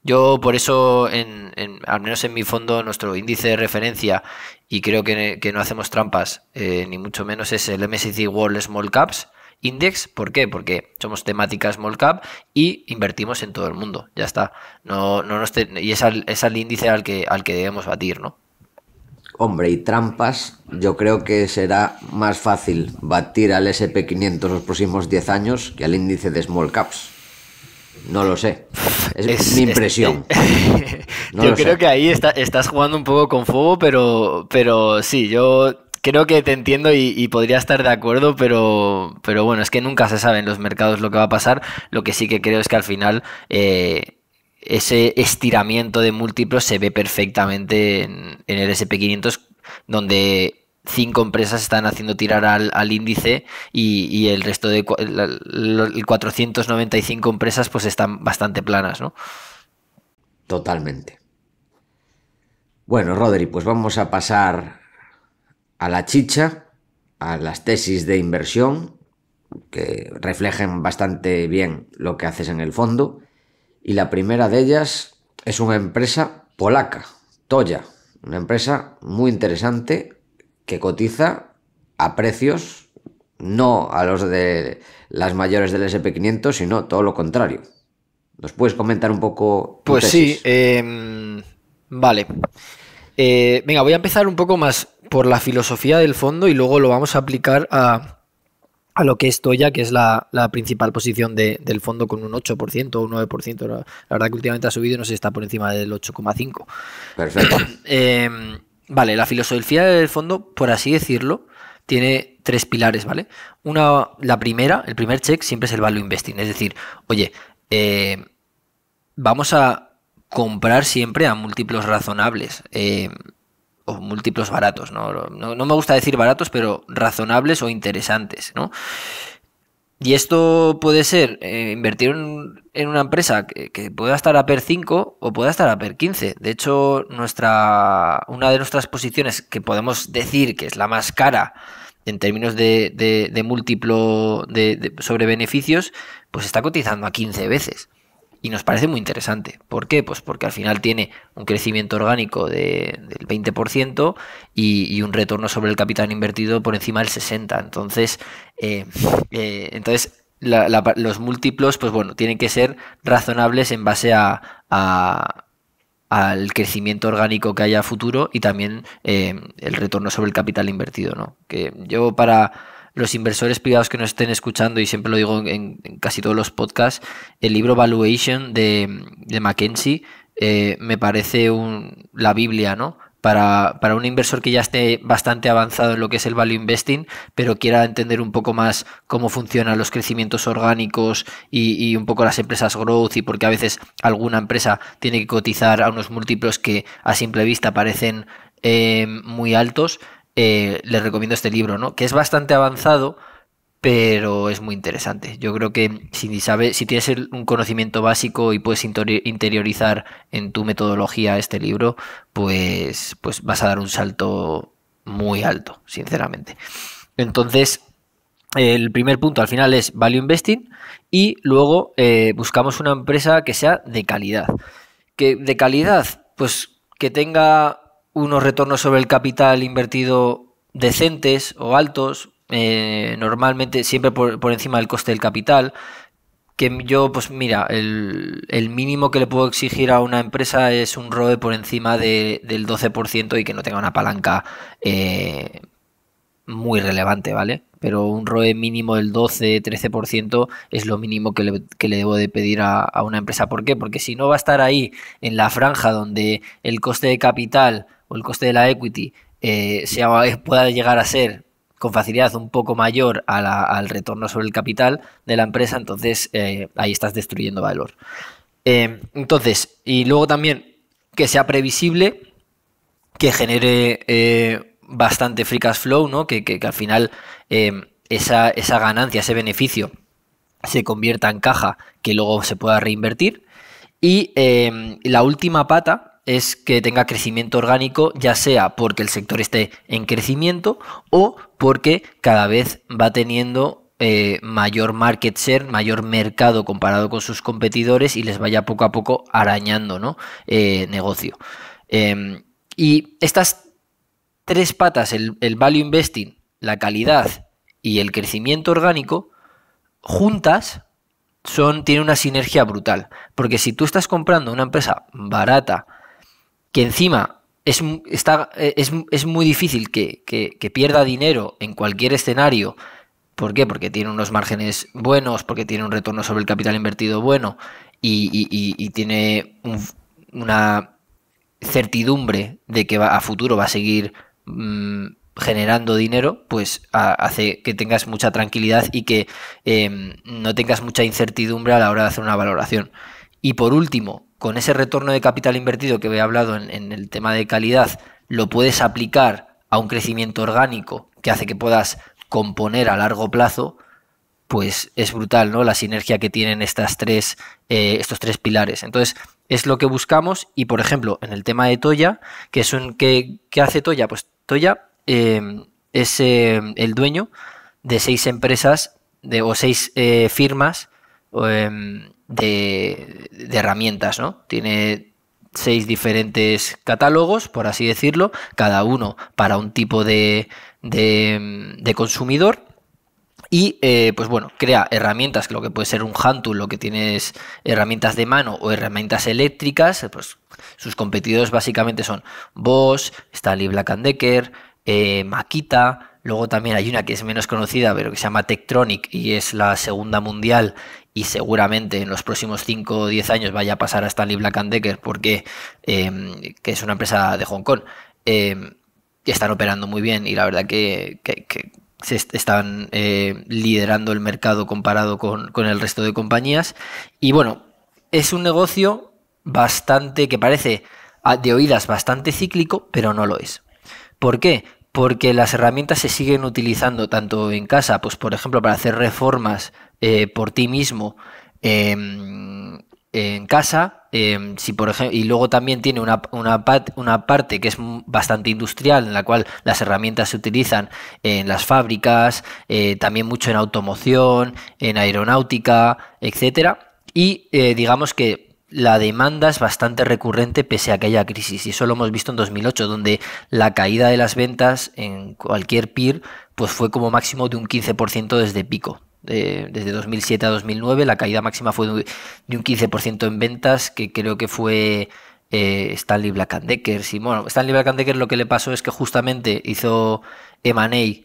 Yo por eso, al menos en mi fondo, nuestro índice de referencia, y creo que, no hacemos trampas, eh, ni mucho menos, es el MSCI World Small Caps Index. ¿Por qué? Porque somos temática Small Cap y invertimos en todo el mundo. Ya está. No, no nos y es al, índice al que, al que debemos batir, ¿no? Hombre, y trampas, yo creo que será más fácil batir al SP500 los próximos 10 años que al índice de Small Caps. No lo sé. Es, mi impresión. yo creo que ahí estás jugando un poco con fuego, pero, pero sí, yo creo que te entiendo y, podría estar de acuerdo, pero, pero bueno, es que nunca se sabe en los mercados lo que va a pasar. Lo que sí que creo es que al final eh, ese estiramiento de múltiplos se ve perfectamente en, en el SP500, donde cinco empresas están haciendo tirar al, índice y, el resto de 495 empresas pues están bastante planas, ¿no? Totalmente. Bueno, Rodri, pues vamos a pasar a la chicha, a las tesis de inversión, que reflejen bastante bien lo que haces en el fondo. Y la primera de ellas es una empresa polaca, Toya, una empresa muy interesante que cotiza a precios no a los de las mayores del SP500, sino todo lo contrario. ¿Nos puedes comentar un poco? Pues sí, em, vale. Eh, venga, voy a empezar un poco más por la filosofía del fondo y luego lo vamos a aplicar a, a lo que es Toya, que es la, principal posición del fondo con un 8% o un 9%. La, verdad que últimamente ha subido y no sé si está por encima del 8,5%. Perfecto. Em, Vale, la filosofía del fondo, por así decirlo, tiene tres pilares, ¿vale? Una, la primera, el primer check siempre es el value investing, es decir, oye, eh, vamos a comprar siempre a múltiplos razonables eh, o múltiplos baratos, ¿no? ¿no? No, me gusta decir baratos, pero razonables o interesantes, ¿no? Y esto puede ser eh, invertir en, una empresa que, pueda estar a PER 5 o pueda estar a PER 15. De hecho, nuestra, una de nuestras posiciones que podemos decir que es la más cara en términos de, múltiplo de, sobre beneficios, pues está cotizando a 15 veces y nos parece muy interesante. ¿Por qué? Pues porque al final tiene un crecimiento orgánico del 20% y, un retorno sobre el capital invertido por encima del 60%. Entonces, eh, eh, entonces los múltiplos, pues bueno, tienen que ser razonables en base a, al crecimiento orgánico que haya a futuro y también eh, el retorno sobre el capital invertido, ¿no? Que yo para los inversores privados que nos estén escuchando, y siempre lo digo en, casi todos los podcasts, el libro Valuation de, de Mackenzie eh, me parece un, la Biblia, ¿no? Para, para, un inversor que ya esté bastante avanzado en lo que es el value investing, pero quiera entender un poco más cómo funcionan los crecimientos orgánicos y, un poco las empresas growth y porque a veces alguna empresa tiene que cotizar a unos múltiplos que a simple vista parecen eh, muy altos. Eh, les recomiendo este libro, ¿no? Que es bastante avanzado, pero es muy interesante. Yo creo que si, sabes, si tienes un conocimiento básico y puedes interiorizar en tu metodología este libro, pues, pues vas a dar un salto muy alto, sinceramente. Entonces, el primer punto al final es value investing y luego eh, buscamos una empresa que sea de calidad. Que de calidad, pues que tenga unos retornos sobre el capital invertido decentes o altos, eh, normalmente siempre por, encima del coste del capital. Que yo, pues mira, el, mínimo que le puedo exigir a una empresa es un ROE por encima del 12% y que no tenga una palanca eh, muy relevante, ¿vale? Pero un ROE mínimo del 12-13% es lo mínimo que le, debo de pedir a, a una empresa. ¿Por qué? Porque si no va a estar ahí en la franja donde el coste de capital el coste de la equity eh, sea, pueda llegar a ser con facilidad un poco mayor al retorno sobre el capital de la empresa, entonces eh, ahí estás destruyendo valor. Eh, entonces, y luego también que sea previsible, que genere bastante free cash flow, ¿no? que, al final esa, ganancia, ese beneficio se convierta en caja que luego se pueda reinvertir. Y la última pata es que tenga crecimiento orgánico, ya sea porque el sector esté en crecimiento o porque cada vez va teniendo eh, mayor market share, mayor mercado comparado con sus competidores y les vaya poco a poco arañando ¿no? Eh, negocio. Em, y estas tres patas, el, value investing, la calidad y el crecimiento orgánico, juntas son, tienen una sinergia brutal. Porque si tú estás comprando una empresa barata, que encima es, está, eh, es, muy difícil que, pierda dinero en cualquier escenario. ¿Por qué? Porque tiene unos márgenes buenos, porque tiene un retorno sobre el capital invertido bueno y, tiene una certidumbre de que va, a futuro va a seguir mm, generando dinero, pues hace que tengas mucha tranquilidad y que em, no tengas mucha incertidumbre a la hora de hacer una valoración. Y por último, con ese retorno de capital invertido que he hablado en, el tema de calidad, lo puedes aplicar a un crecimiento orgánico que hace que puedas componer a largo plazo, pues es brutal, ¿no? La sinergia que tienen estas tres, eh, estos tres pilares. Entonces, es lo que buscamos. Y por ejemplo, en el tema de Toya, que es un. ¿Qué, hace Toya? Pues Toya em, es em, el dueño de seis empresas de, o seis eh, firmas em, de, herramientas, ¿no? Tiene seis diferentes catálogos, por así decirlo, cada uno para un tipo de, de, mm, consumidor. Y eh, pues bueno, crea herramientas, lo que puede ser un hand tool, lo que tienes herramientas de mano o herramientas eléctricas. Eh, pues sus competidores básicamente son Bosch, Stanley Black Decker, eh, Makita, Luego también hay una que es menos conocida, pero que se llama Tektronic y es la segunda mundial y seguramente en los próximos 5 o 10 años vaya a pasar a Stanley Black and Decker porque em, que es una empresa de Hong Kong. Em, están operando muy bien y la verdad que, se están eh, liderando el mercado comparado con, con el resto de compañías. Y bueno, es un negocio bastante que parece de oídas bastante cíclico, pero no lo es. ¿Por qué? porque las herramientas se siguen utilizando tanto en casa, pues por ejemplo para hacer reformas eh, por ti mismo em, en casa, em, y luego también tiene una, una, parte que es bastante industrial, en la cual las herramientas se utilizan en las fábricas, eh, también mucho en automoción, en aeronáutica, etcétera. Y eh, digamos que la demanda es bastante recurrente pese a aquella crisis. Y eso lo hemos visto en 2008, donde la caída de las ventas en cualquier peer pues fue como máximo de un 15% desde pico. desde 2007 a 2009 la caída máxima fue de un 15% en ventas, que creo que fue eh, Stanley Black and Decker. bueno, Stanley Black and Decker lo que le pasó es que justamente hizo M&A eh,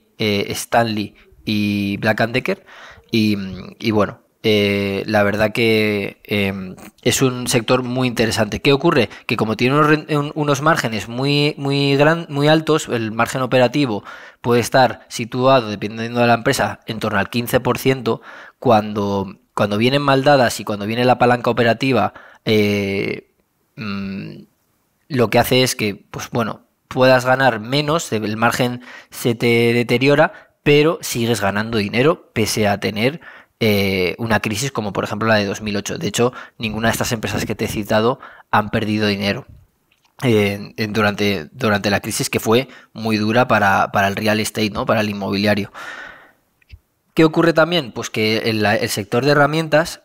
Stanley y Black and Decker y bueno, eh, la verdad que em, es un sector muy interesante. ¿Qué ocurre? Que como tiene unos, márgenes muy, muy, muy altos, el margen operativo puede estar situado, dependiendo de la empresa, en torno al 15%, cuando, cuando vienen maldadas y cuando viene la palanca operativa, eh, mm, lo que hace es que, pues bueno, puedas ganar menos, el margen se te deteriora, pero sigues ganando dinero pese a tener eh, una crisis como por ejemplo la de 2008. De hecho, ninguna de estas empresas que te he citado han perdido dinero. durante, durante la crisis que fue muy dura para, el real estate, ¿no? para el inmobiliario. ¿Qué ocurre también? Pues que el, sector de herramientas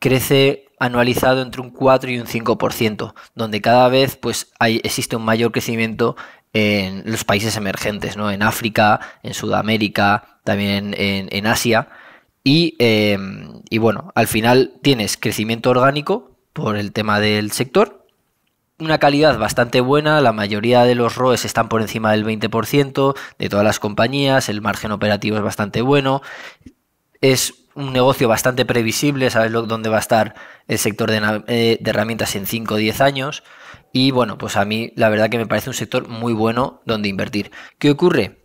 crece anualizado entre un 4 y un 5%, donde cada vez pues, hay, existe un mayor crecimiento en los países emergentes, ¿no? en África, en Sudamérica, también en, en Asia. Em, y, bueno, al final tienes crecimiento orgánico por el tema del sector, una calidad bastante buena, la mayoría de los ROEs están por encima del 20% de todas las compañías, el margen operativo es bastante bueno, es un negocio bastante previsible, sabes dónde va a estar el sector de, eh, de herramientas en 5 o 10 años. Y bueno, pues a mí la verdad que me parece un sector muy bueno donde invertir. ¿Qué ocurre?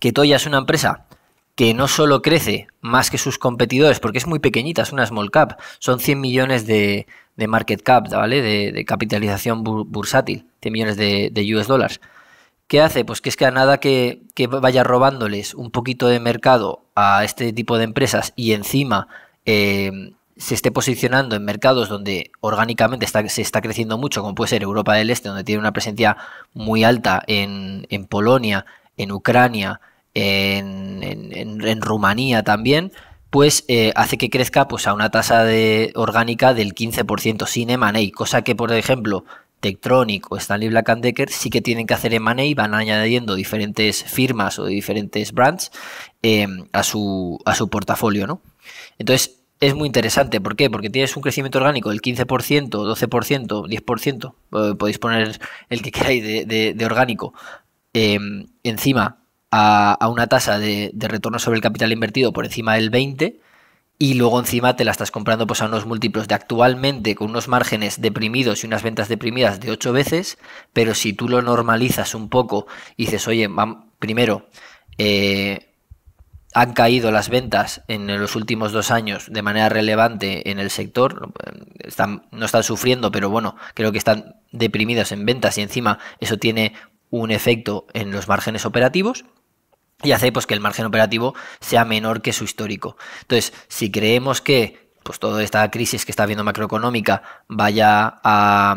Que Toya es una empresa que no solo crece más que sus competidores, porque es muy pequeñita, es una small cap, son 100 millones de, de market cap, ¿vale? De, capitalización bursátil, 100 millones de, US dólares. ¿Qué hace? Pues que es que a nada que, que, vaya robándoles un poquito de mercado a este tipo de empresas y encima em, se esté posicionando en mercados donde orgánicamente está, se está creciendo mucho, como puede ser Europa del Este, donde tiene una presencia muy alta en, en Polonia, en Ucrania, en, Rumanía también, pues eh, hace que crezca pues, a una tasa de orgánica del 15% sin M&A, e cosa que, por ejemplo, Tektronic o Stanley Black Decker sí que tienen que hacer M&A y e van añadiendo diferentes firmas o diferentes brands em, a, su, a su portafolio, ¿no? Entonces, es muy interesante. ¿Por qué? Porque tienes un crecimiento orgánico del 15%, 12%, 10%, podéis poner el que queráis de, orgánico. Em, encima, a, una tasa de, retorno sobre el capital invertido por encima del 20 y luego encima te la estás comprando pues, a unos múltiplos de actualmente con unos márgenes deprimidos y unas ventas deprimidas de 8 veces, pero si tú lo normalizas un poco y dices, oye, primero, eh, han caído las ventas en los últimos dos años de manera relevante en el sector. Están, no están sufriendo, pero bueno, creo que están deprimidas en ventas y encima eso tiene un efecto en los márgenes operativos y hace pues, que el margen operativo sea menor que su histórico. Entonces, si creemos que pues, toda esta crisis que está habiendo macroeconómica vaya a,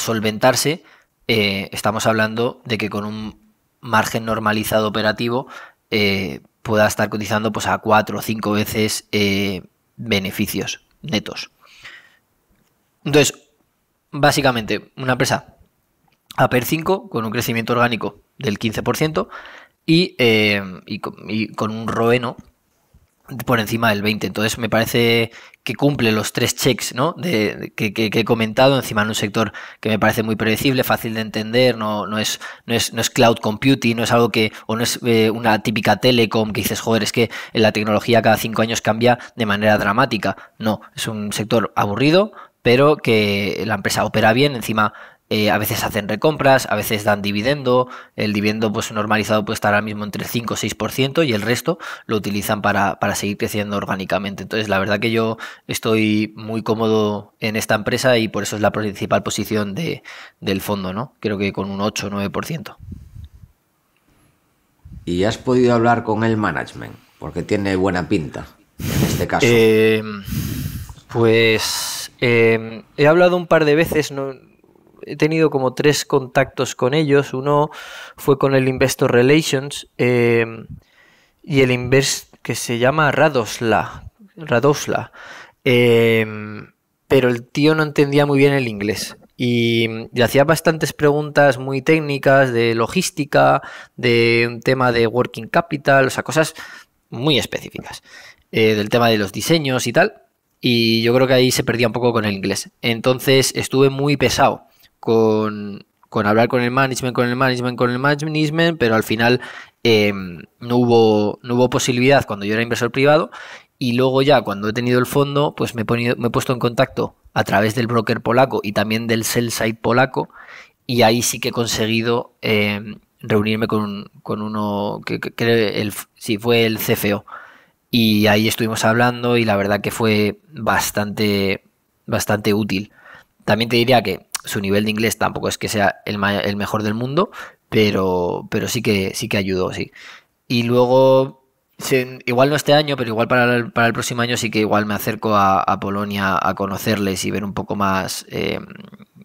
solventarse, eh, estamos hablando de que con un margen normalizado operativo eh, pueda estar cotizando pues, a cuatro o cinco veces eh, beneficios netos. Entonces, básicamente, una empresa a PER 5 con un crecimiento orgánico del 15%, eh, y, con, un roeno por encima del 20. Entonces me parece que cumple los tres checks ¿no? de, que, he comentado, encima en un sector que me parece muy predecible, fácil de entender, no, no, es, no, es, cloud computing, no es algo que, o no es eh, una típica telecom que dices, joder, es que la tecnología cada cinco años cambia de manera dramática. No, es un sector aburrido, pero que la empresa opera bien, encima eh, a veces hacen recompras, a veces dan dividendo, el dividendo pues normalizado puede estar ahora mismo entre 5 o 6% y el resto lo utilizan para, seguir creciendo orgánicamente. Entonces la verdad que yo estoy muy cómodo en esta empresa y por eso es la principal posición del fondo, ¿no? Creo que con un 8 o 9%. ¿Y has podido hablar con el management? Porque tiene buena pinta en este caso. Em, pues em, he hablado un par de veces, he tenido como tres contactos con ellos. Uno fue con el Investor Relations em, y el Invest que se llama Radosla. Radosla. Em, pero el tío no entendía muy bien el inglés. Y le hacía bastantes preguntas muy técnicas de logística, de un tema de working capital, o sea, cosas muy específicas. Eh, del tema de los diseños y tal y yo creo que ahí se perdía un poco con el inglés. Entonces estuve muy pesado con, hablar con el management, con el management, con el management, pero al final em, no, hubo, no hubo posibilidad cuando yo era inversor privado y luego ya cuando he tenido el fondo, pues me he, puesto en contacto a través del broker polaco y también del sell side polaco y ahí sí que he conseguido em, reunirme con, uno que, que, que fue el CFO y ahí estuvimos hablando y la verdad que fue bastante, bastante útil. También te diría que su nivel de inglés tampoco es que sea el, mejor del mundo, pero, pero sí, que, sí que ayudó, sí. Y luego, igual no este año, pero igual para el, próximo año sí que igual me acerco a, Polonia a conocerles y ver un poco más, eh,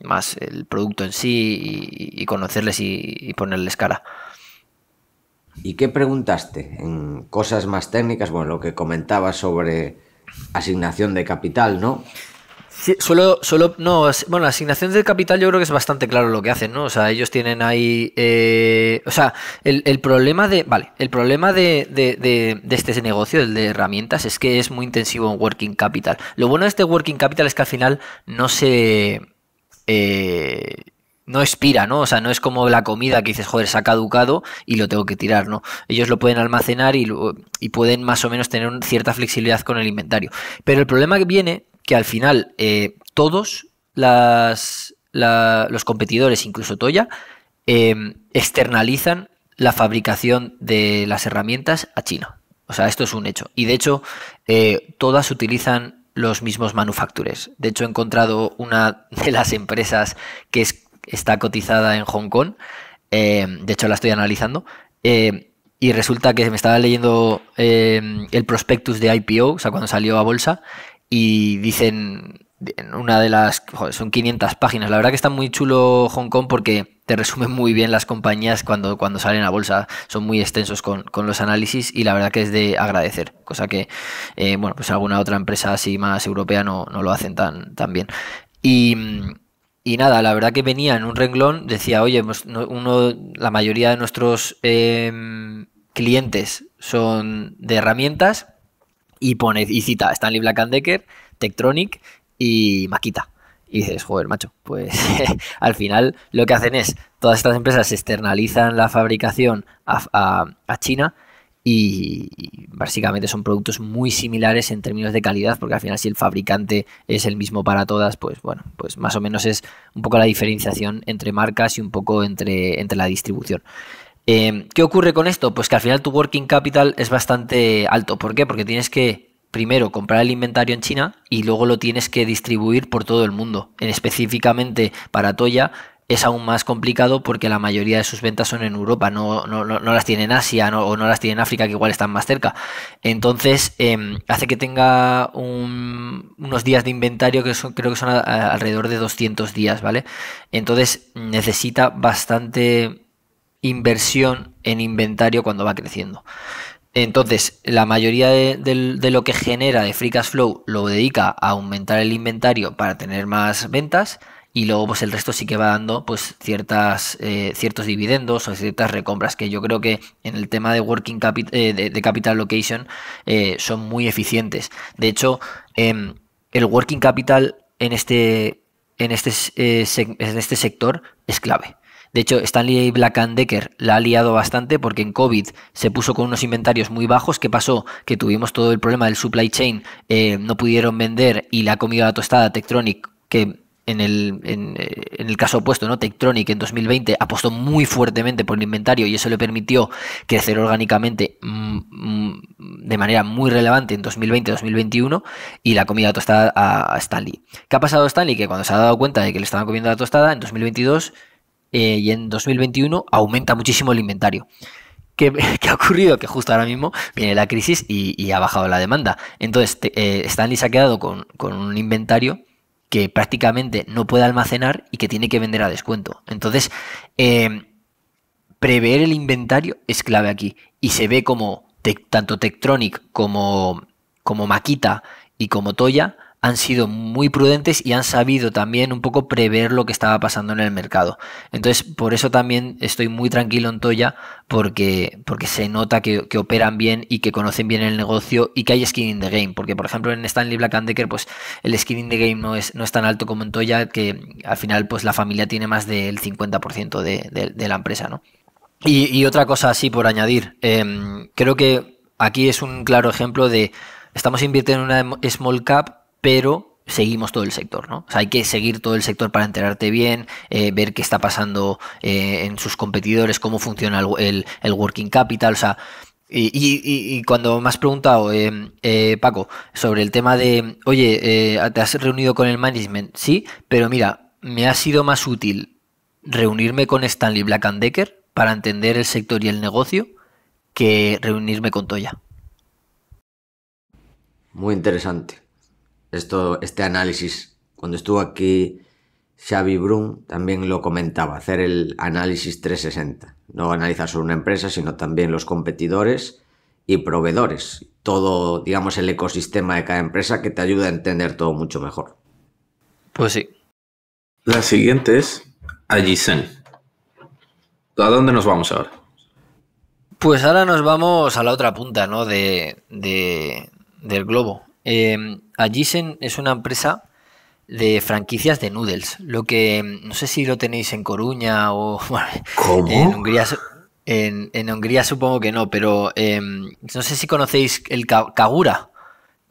más el producto en sí y, conocerles y, ponerles cara. ¿Y qué preguntaste? En cosas más técnicas, bueno, lo que comentaba sobre asignación de capital, ¿no? Sí, solo, solo, no, bueno, la asignación de capital yo creo que es bastante claro lo que hacen, ¿no? O sea, ellos tienen ahí, eh, o sea, el, problema de, vale, el problema de, de, de, este negocio, el de herramientas, es que es muy intensivo en working capital. Lo bueno de este working capital es que al final no se, eh, no expira, ¿no? O sea, no es como la comida que dices, joder, se ha caducado y lo tengo que tirar, ¿no? Ellos lo pueden almacenar y, y pueden más o menos tener cierta flexibilidad con el inventario. Pero el problema que viene que al final eh, todos los competidores, incluso Toya, em, externalizan la fabricación de las herramientas a China. O sea, esto es un hecho. Y de hecho, eh, todas utilizan los mismos manufactures. De hecho, he encontrado una de las empresas que está cotizada en Hong Kong. Em, de hecho, la estoy analizando. Em, y resulta que me estaba leyendo el prospectus de IPO, o sea, cuando salió a bolsa, y dicen en una de las, son 500 páginas, la verdad que está muy chulo Hong Kong porque te resumen muy bien las compañías cuando, cuando salen a bolsa, son muy extensos con, los análisis y la verdad que es de agradecer, cosa que, eh, bueno, pues alguna otra empresa así más europea no, lo hacen tan, tan bien. Y... nada, la verdad que venía en un renglón, decía, oye, pues, uno, la mayoría de nuestros em, clientes son de herramientas, y pone y cita Stanley Decker, Tektronic y Maquita. Y dices, joder, macho, pues al final lo que hacen es, todas estas empresas externalizan la fabricación a, China y, básicamente son productos muy similares en términos de calidad, porque al final si el fabricante es el mismo para todas, pues bueno, pues más o menos es un poco la diferenciación entre marcas y un poco entre, entre la distribución. Em, ¿Qué ocurre con esto? Pues que al final tu working capital es bastante alto. ¿Por qué? Porque tienes que primero comprar el inventario en China y luego lo tienes que distribuir por todo el mundo. En específicamente para Toya es aún más complicado porque la mayoría de sus ventas son en Europa, no, no, las tiene en Asia o no las tiene en África, que igual están más cerca. Entonces, em, hace que tenga unos días de inventario que creo que son alrededor de 200 días, ¿vale? Entonces, necesita bastante inversión en inventario cuando va creciendo. Entonces, la mayoría de, lo que genera de Free Cash Flow lo dedica a aumentar el inventario para tener más ventas y luego pues el resto sí que va dando pues ciertas, eh, ciertos dividendos o ciertas recompras que yo creo que en el tema de working capital, eh, de, capital location eh, son muy eficientes. De hecho, em, el working capital en este, en este, en este sector es clave. De hecho, Stanley Black and Decker la ha liado bastante porque en COVID se puso con unos inventarios muy bajos. ¿Qué pasó? Que tuvimos todo el problema del supply chain, eh, no pudieron vender y la ha comido la tostada Tectronic que en el, eh, caso opuesto, ¿no? en 2020 apostó muy fuertemente por el inventario y eso le permitió crecer orgánicamente mm, mm, de manera muy relevante en 2020-2021 y la comida tostada a, a Stanley. ¿Qué ha pasado a Stanley? Que cuando se ha dado cuenta de que le estaban comiendo la tostada en 2022 eh, y en 2021 aumenta muchísimo el inventario. ¿Qué, ha ocurrido? Que justo ahora mismo viene la crisis y, ha bajado la demanda. Entonces, eh, Stanley se ha quedado con, un inventario que prácticamente no puede almacenar y que tiene que vender a descuento. Entonces, eh, prever el inventario es clave aquí. Y se ve como tanto Tektronic como, como Maquita y como Toya han sido muy prudentes y han sabido también un poco prever lo que estaba pasando en el mercado. Entonces, por eso también estoy muy tranquilo en Toya, porque, porque se nota que, operan bien y que conocen bien el negocio y que hay skin in the game. Porque, por ejemplo, en Stanley Black and Decker, pues el skin in the game no es, no es tan alto como en Toya, que al final, pues la familia tiene más del 50% de, la empresa, ¿no? Y, otra cosa así por añadir, em, creo que aquí es un claro ejemplo de estamos invirtiendo en una small cap pero seguimos todo el sector, ¿no? O sea, hay que seguir todo el sector para enterarte bien, eh, ver qué está pasando eh, en sus competidores, cómo funciona el, working capital, o sea, y, cuando me has preguntado, eh, Paco, sobre el tema de, oye, ¿te has reunido con el management? Sí, pero mira, me ha sido más útil reunirme con Stanley Black Decker para entender el sector y el negocio que reunirme con Toya. Muy interesante esto, este análisis, cuando estuvo aquí Xavi Brun, también lo comentaba, hacer el análisis 360. No analizar solo una empresa, sino también los competidores y proveedores. Todo, digamos, el ecosistema de cada empresa que te ayuda a entender todo mucho mejor. Pues sí. La siguiente es Agisen. ¿A dónde nos vamos ahora? Pues ahora nos vamos a la otra punta, ¿no? De, del globo. Eh, Agisen es una empresa de franquicias de noodles. Lo que no sé si lo tenéis en Coruña o en Hungría. supongo que no, pero em, no sé si conocéis el Kagura,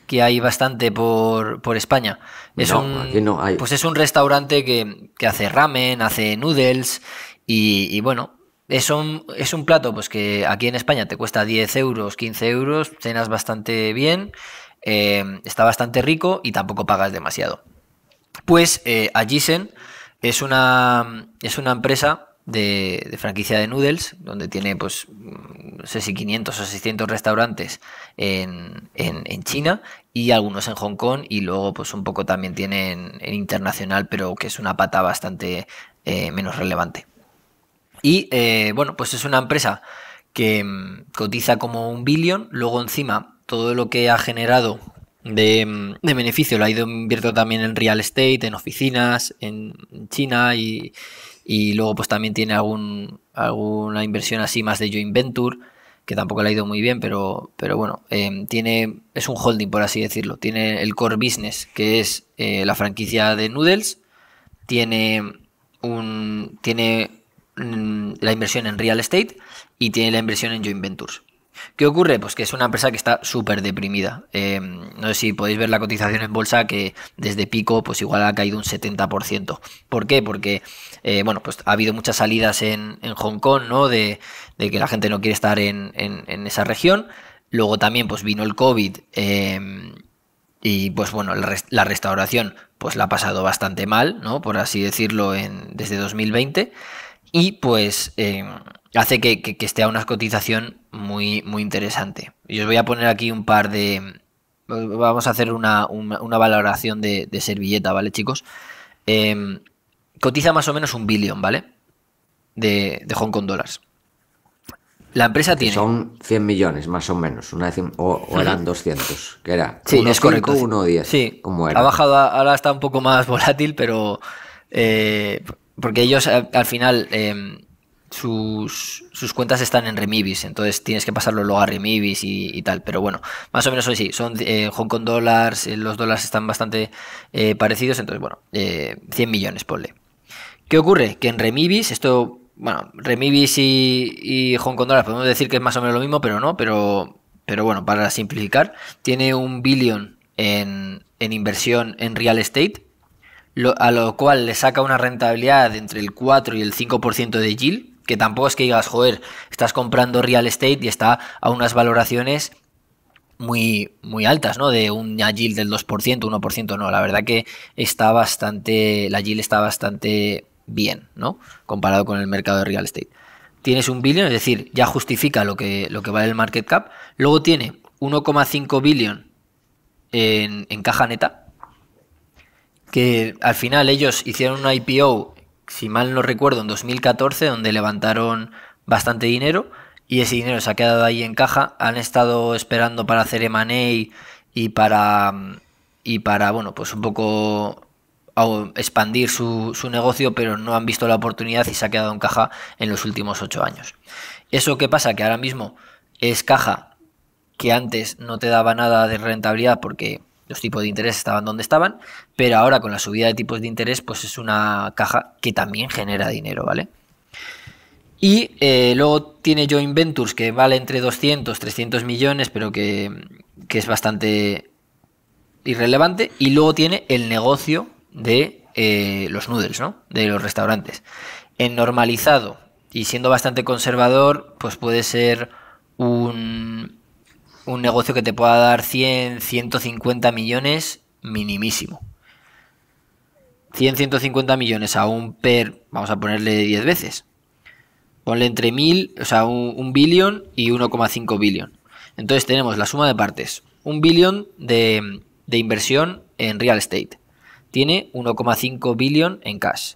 que hay bastante por, España. Es no, un, Pues es un restaurante que, hace ramen, hace noodles y, bueno, es un, es un plato pues que aquí en España te cuesta 10 euros, 15 euros, cenas bastante bien Em, está bastante rico y tampoco pagas demasiado. Pues eh, ...Ajisen... es una, es una empresa de, franquicia de noodles, donde tiene, pues, mm, no sé si 500 o 600 restaurantes en, en, China y algunos en Hong Kong y luego, pues, un poco también tienen en internacional, pero que es una pata bastante eh, menos relevante. Y, eh, bueno, pues es una empresa que mm, cotiza como un billón, luego encima todo lo que ha generado de, beneficio lo ha ido invirtiendo también en real estate, en oficinas, en China y, luego pues también tiene algún, alguna inversión así más de joint venture que tampoco le ha ido muy bien, pero, pero bueno, em, tiene, es un holding, por así decirlo. Tiene el core business, que es eh, la franquicia de Noodles, tiene, un, tiene mm, la inversión en real estate y tiene la inversión en joint ventures. ¿Qué ocurre? Pues que es una empresa que está súper deprimida. Eh, no sé si podéis ver la cotización en bolsa que desde pico pues igual ha caído un 70%. ¿Por qué? Porque eh, bueno, pues ha habido muchas salidas en, Hong Kong, ¿no? De, que la gente no quiere estar en, esa región. Luego también pues vino el COVID. Eh, y pues bueno, la, restauración pues la ha pasado bastante mal, ¿no? Por así decirlo, desde 2020. Y pues hace que, esté a una cotización muy, muy interesante. Y os voy a poner aquí un par de... Vamos a hacer una, valoración de, servilleta, ¿vale, chicos? Em, cotiza más o menos un billón, ¿vale? De, Hong Kong dólares. La empresa tiene... Son 100 millones, más o menos. Una o, eran 200, que era... Sí, uno es correcto. sí, como era. Ha bajado, ahora está un poco más volátil, pero... Eh, porque ellos eh, al final em, sus, cuentas están en Remibis, entonces tienes que pasarlo luego a Remibis y, tal. Pero bueno, más o menos hoy sí, son eh, Hong Kong dólares, eh, los dólares están bastante eh, parecidos, entonces bueno, 100 millones, ponle. ¿Qué ocurre? Que en Remibis, esto, bueno, Remibis y, Hong Kong dólares podemos decir que es más o menos lo mismo, pero no, pero, pero bueno, para simplificar, tiene un billón en, inversión en real estate. a lo cual le saca una rentabilidad entre el 4 y el 5% de yield, que tampoco es que digas, joder, estás comprando real estate y está a unas valoraciones muy, muy altas, ¿no? De un yield del 2%, 1%, no. La verdad que está bastante, la yield está bastante bien, ¿no? Comparado con el mercado de real estate. Tienes un billón, es decir, ya justifica lo que, lo que vale el market cap. Luego tiene 1,5 billón en, en caja neta, que al final ellos hicieron una IPO si mal no recuerdo, en 2014, donde levantaron bastante dinero y ese dinero se ha quedado ahí en caja. Han estado esperando para hacer M&A y para, mm, y para, bueno, pues un poco expandir su, su, negocio, pero no han visto la oportunidad y se ha quedado en caja en los últimos ocho años. ¿Eso qué pasa? Que ahora mismo es caja que antes no te daba nada de rentabilidad porque los tipos de interés estaban donde estaban, pero ahora con la subida de tipos de interés, pues es una caja que también genera dinero, ¿vale? Y eh, luego tiene Joint Ventures que vale entre 200, 300 millones, pero que, es bastante irrelevante. Y luego tiene el negocio de eh, los noodles, ¿no? De los restaurantes. En normalizado y siendo bastante conservador, pues puede ser un un negocio que te pueda dar 100, 150 millones, minimísimo. 100, 150 millones a un per, vamos a ponerle 10 veces. Ponle entre 1000, o sea, un, billón y 1,5 billón. Entonces tenemos la suma de partes. Un billón de, inversión en real estate. Tiene 1,5 billón en cash.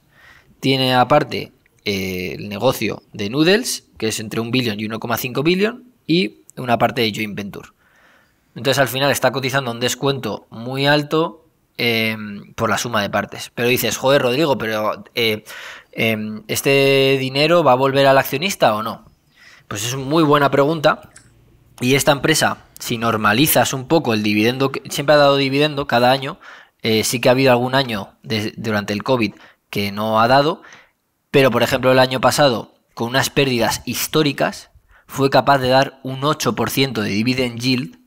Tiene aparte eh, el negocio de noodles, que es entre 1 billón y 1,5 billón. Y una parte de joint venture. Entonces al final está cotizando un descuento muy alto em, por la suma de partes. Pero dices, joder Rodrigo, pero eh, em, ¿este dinero va a volver al accionista o no? Pues es muy buena pregunta. Y esta empresa, si normalizas un poco el dividendo, que siempre ha dado dividendo cada año, eh, sí que ha habido algún año durante el COVID que no ha dado, pero por ejemplo el año pasado, con unas pérdidas históricas, fue capaz de dar un 8% de dividend yield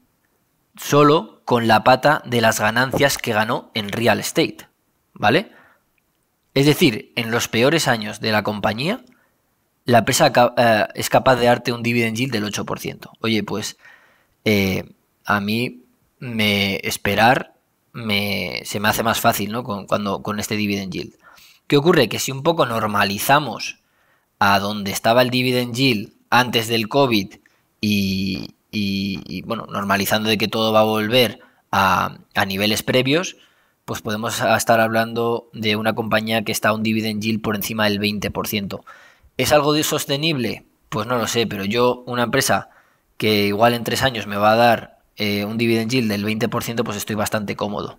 solo con la pata de las ganancias que ganó en real estate, ¿vale? Es decir, en los peores años de la compañía, la empresa eh, es capaz de darte un dividend yield del 8%. Oye, pues eh, a mí me esperar me, se me hace más fácil, ¿no? cuando, con este dividend yield. ¿Qué ocurre? Que si un poco normalizamos a donde estaba el dividend yield antes del COVID y, bueno, normalizando de que todo va a volver a, niveles previos, pues podemos estar hablando de una compañía que está un dividend yield por encima del 20%. ¿Es algo de sostenible? Pues no lo sé, pero yo, una empresa que igual en tres años me va a dar eh, un dividend yield del 20%, pues estoy bastante cómodo.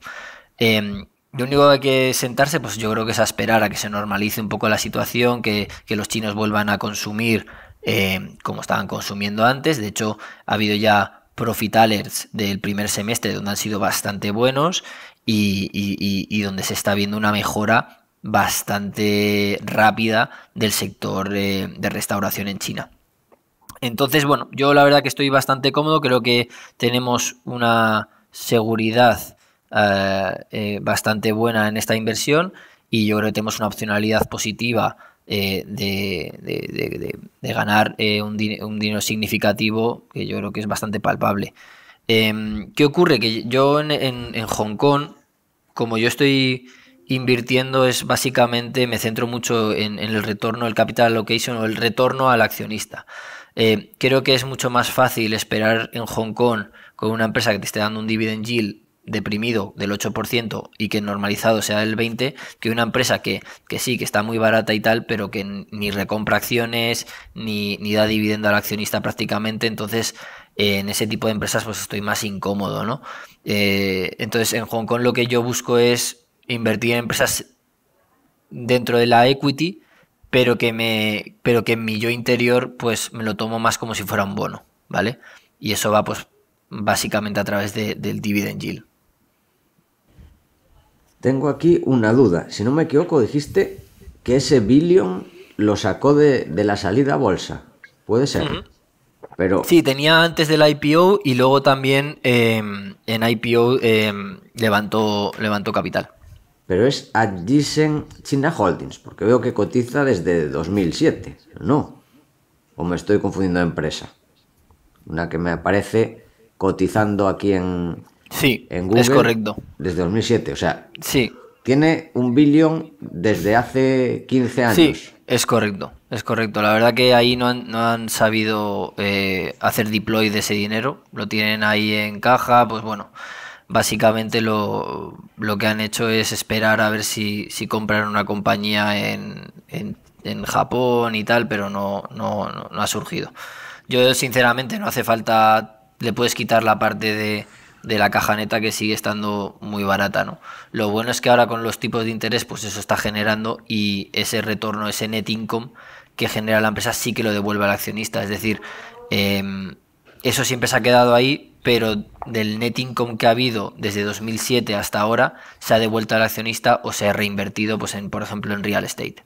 Em, lo único que hay que sentarse, pues yo creo que es a esperar a que se normalice un poco la situación, que los chinos vuelvan a consumir eh, como estaban consumiendo antes. De hecho, ha habido ya profit alerts del primer semestre donde han sido bastante buenos y, donde se está viendo una mejora bastante rápida del sector eh, de restauración en China. Entonces, bueno, yo la verdad que estoy bastante cómodo, creo que tenemos una seguridad eh, bastante buena en esta inversión y yo creo que tenemos una opcionalidad positiva eh, de, ganar eh, un, un, dinero significativo que yo creo que es bastante palpable. Em, ¿Qué ocurre? Que yo en, Hong Kong, como yo estoy invirtiendo, es básicamente me centro mucho en, el retorno, del capital allocation o el retorno al accionista. Eh, creo que es mucho más fácil esperar en Hong Kong con una empresa que te esté dando un dividend yield deprimido del 8% y que normalizado sea el 20%, que una empresa que, sí, que está muy barata y tal, pero que ni recompra acciones, ni, ni da dividendo al accionista prácticamente, entonces eh, en ese tipo de empresas pues estoy más incómodo, ¿no? Eh, entonces en Hong Kong lo que yo busco es invertir en empresas dentro de la equity, pero que, me, pero que en mi yo interior pues me lo tomo más como si fuera un bono, ¿vale? Y eso va pues básicamente a través del dividend yield. Tengo aquí una duda. Si no me equivoco, dijiste que ese billion lo sacó de, la salida a bolsa. Puede ser. Pero... Sí, tenía antes del IPO y luego también em, en IPO em, levantó, capital. Pero es Adjacent China Holdings, porque veo que cotiza desde 2007, ¿no? ¿O me estoy confundiendo de empresa? Una que me aparece cotizando aquí en, Sí, es correcto. Desde 2007, o sea. Sí. Tiene un billón desde hace 15 años. Sí, es correcto, es correcto. La verdad que ahí no han, sabido eh, hacer deploy de ese dinero. Lo tienen ahí en caja, pues bueno. Básicamente lo, que han hecho es esperar a ver si, si compran una compañía en, Japón y tal, pero no, no, no ha surgido. Yo sinceramente no hace falta, le puedes quitar la parte de, de la caja neta que sigue estando muy barata, ¿no? Lo bueno es que ahora con los tipos de interés, pues eso está generando y ese retorno, ese net income que genera la empresa sí que lo devuelve al accionista. Es decir, em, eso siempre se ha quedado ahí, pero del net income que ha habido desde 2007 hasta ahora se ha devuelto al accionista o se ha reinvertido, pues en, por ejemplo, en real estate.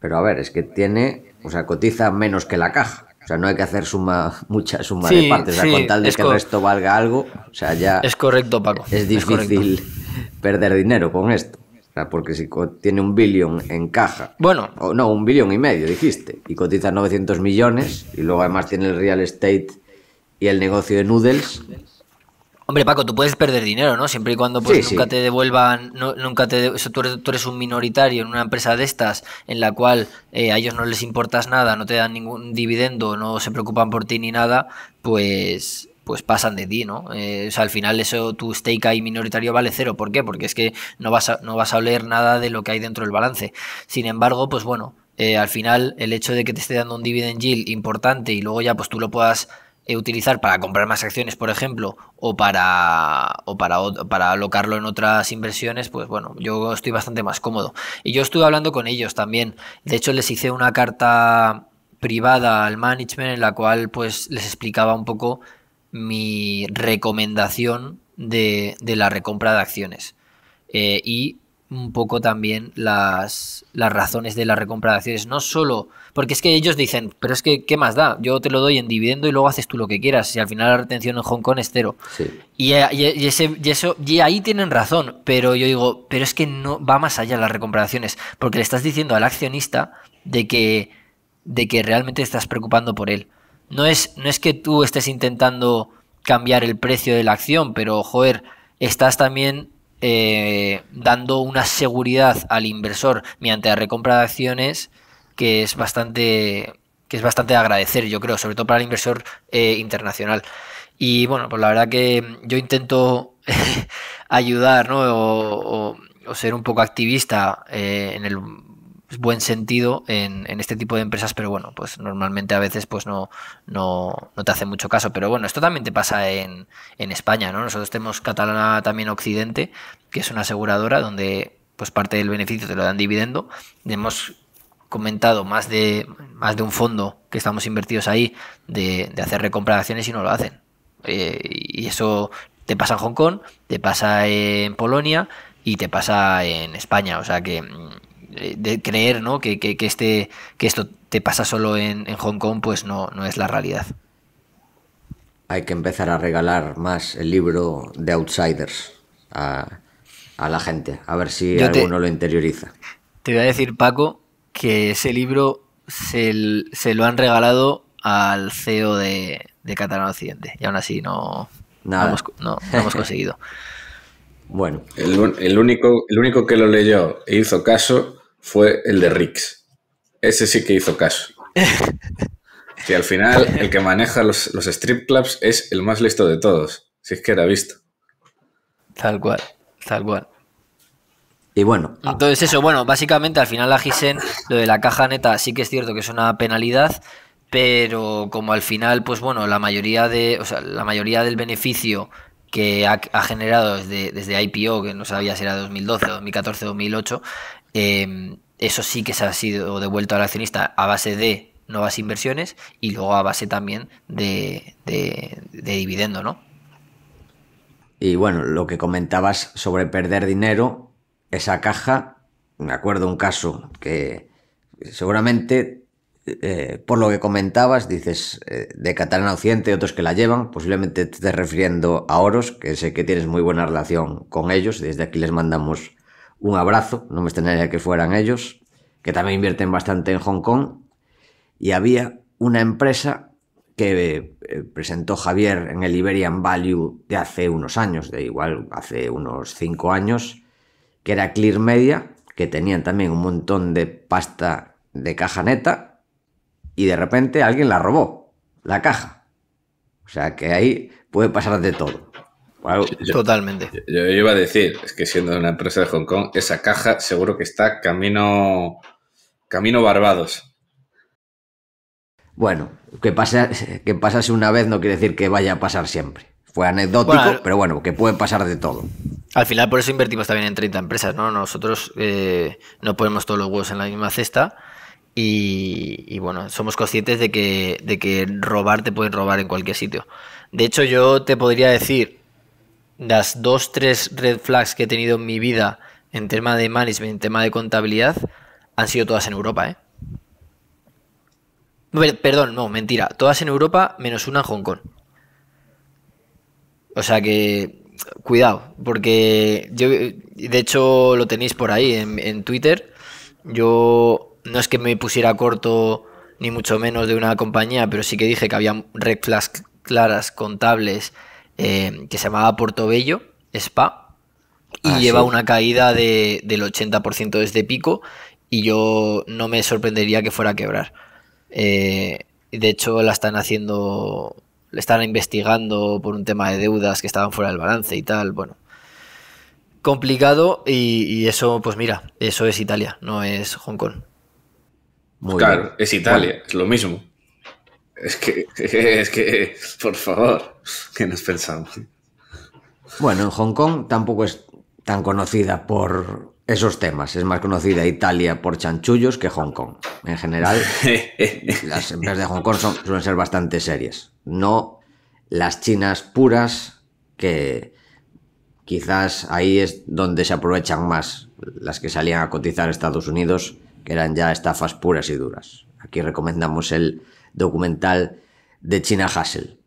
Pero a ver, es que tiene, o sea, cotiza menos que la caja. O sea, no hay que hacer suma, mucha suma de partes, o sea, con tal de que el resto valga algo. O sea, ya. Es correcto, Paco. Es difícil perder dinero con esto. O sea, porque si tiene un billón en caja. Bueno. O no, un billón y medio, dijiste. Y cotiza 900 millones. Y luego además tiene el real estate y el negocio de noodles. Hombre, Paco, tú puedes perder dinero, ¿no? Siempre y cuando pues, nunca te devuelvan, nunca te... tú, eres, un minoritario en una empresa de estas en la cual eh, a ellos no les importas nada, no te dan ningún dividendo, no se preocupan por ti ni nada, pues pues pasan de ti, ¿no? Eh, o sea, al final eso tu stake ahí minoritario vale cero. ¿Por qué? Porque es que no vas a, no vas a oler nada de lo que hay dentro del balance. Sin embargo, pues bueno, eh, al final el hecho de que te esté dando un dividend yield importante y luego ya pues tú lo puedas eh, utilizar para comprar más acciones, por ejemplo, o para, o para, para alocarlo en otras inversiones, pues bueno, yo estoy bastante más cómodo. Y yo estuve hablando con ellos también. De hecho, les hice una carta privada al management en la cual pues les explicaba un poco mi recomendación de, la recompra de acciones. Eh, y un poco también las, razones de las recompradaciones No solo, porque es que ellos dicen, pero es que, ¿qué más da? Yo te lo doy en dividendo y luego haces tú lo que quieras. Y al final la retención en Hong Kong es cero. Sí. Y, y, eso, y ahí tienen razón, pero yo digo, pero es que no va más allá las recompradaciones, porque le estás diciendo al accionista de que, de que realmente estás preocupando por él. No es, no es que tú estés intentando cambiar el precio de la acción, pero joder, estás también eh, dando una seguridad al inversor mediante la recompra de acciones que es bastante que es bastante agradecer, yo creo, sobre todo para el inversor eh, internacional. Y bueno, pues la verdad que yo intento ayudar ¿no? o, ser un poco activista eh, en el pues, buen sentido en, en, este tipo de empresas, pero bueno, pues normalmente a veces pues no, no, no te hace mucho caso. Pero bueno, esto también te pasa en, en, España, ¿no? Nosotros tenemos Catalana también Occidente, que es una aseguradora donde pues parte del beneficio te lo dan dividendo. Hemos comentado más de, más de un fondo que estamos invertidos ahí de, de hacer recompra de acciones y no lo hacen. Eh, y eso te pasa en Hong Kong, te pasa en Polonia y te pasa en España. O sea que mm, eh, de creer ¿no? que, que, que, este, que esto te pasa solo en, Hong Kong, pues no, no es la realidad. Hay que empezar a regalar más el libro de Outsiders a, la gente, a ver si alguno lo interioriza. Te voy a decir, Paco, que ese libro se, lo han regalado al CEO de, de Occidente y aún así no, Nada. hemos, conseguido. Bueno. El, único, el único que lo leyó e hizo caso fue el de Rix. Ese sí que hizo caso. Y al final, el que maneja los, strip clubs es el más listo de todos. Si es que era visto. Tal cual, tal cual. Y bueno. Ah. Entonces, eso, bueno, básicamente al final la Gisen, lo de la caja neta sí que es cierto que es una penalidad, pero como al final, pues bueno, la mayoría de. O sea, la mayoría del beneficio que ha, generado desde, desde, IPO, que no sabía si era 2012, 2014, 2008, Em, eso sí que se ha sido devuelto al accionista a base de nuevas inversiones y luego a base también de, dividendo, ¿no? Y bueno, lo que comentabas sobre perder dinero, esa caja, me acuerdo un caso que seguramente eh, por lo que comentabas, dices eh, de Catalana Occidente, otros que la llevan, posiblemente te estés refiriendo a Oros, que sé que tienes muy buena relación con ellos, desde aquí les mandamos un abrazo, no me extrañaría que fueran ellos, que también invierten bastante en Hong Kong, y había una empresa que eh, presentó Javier en el Iberian Value de hace unos años, de igual hace unos cinco años, que era Clear Media, que tenían también un montón de pasta de caja neta, y de repente alguien la robó, la caja. O sea que ahí puede pasar de todo. Totalmente. Yo, iba a decir, es que siendo una empresa de Hong Kong, esa caja seguro que está camino, camino Barbados. Bueno, que, que pasase una vez no quiere decir que vaya a pasar siempre. Fue anecdótico, pero bueno, que puede pasar de todo. Al final por eso invertimos también en 30 empresas, ¿no? Nosotros eh, no ponemos todos los huevos en la misma cesta y, bueno, somos conscientes de que, de que robar te pueden robar en cualquier sitio. De hecho, yo te podría decir las dos, tres red flags que he tenido en mi vida en tema de management, en tema de contabilidad, han sido todas en Europa, ¿eh? Perdón, no, mentira. Todas en Europa menos una en Hong Kong. O sea que, cuidado, porque yo, de hecho, lo tenéis por ahí en, en Twitter. Yo no es que me pusiera corto ni mucho menos de una compañía, pero sí que dije que había red flags claras, contables eh, que se llamaba Portobello Spa y ah, lleva una caída del 80% desde pico y yo no me sorprendería que fuera a quebrar. Eh, de hecho, la están haciendo, le están investigando por un tema de deudas que estaban fuera del balance y tal. Bueno, complicado y, eso, pues mira, eso es Italia, no es Hong Kong. Pues claro, es Italia, es lo mismo. Es que, es que, por favor, ¿qué nos pensamos? Bueno, en Hong Kong tampoco es tan conocida por esos temas. Es más conocida Italia por chanchullos que Hong Kong. En general, las empresas de Hong Kong suelen ser bastante serias. No las chinas puras, que quizás ahí es donde se aprovechan más las que salían a cotizar Estados Unidos, que eran ya estafas puras y duras. Aquí recomendamos el documental de China Hassel,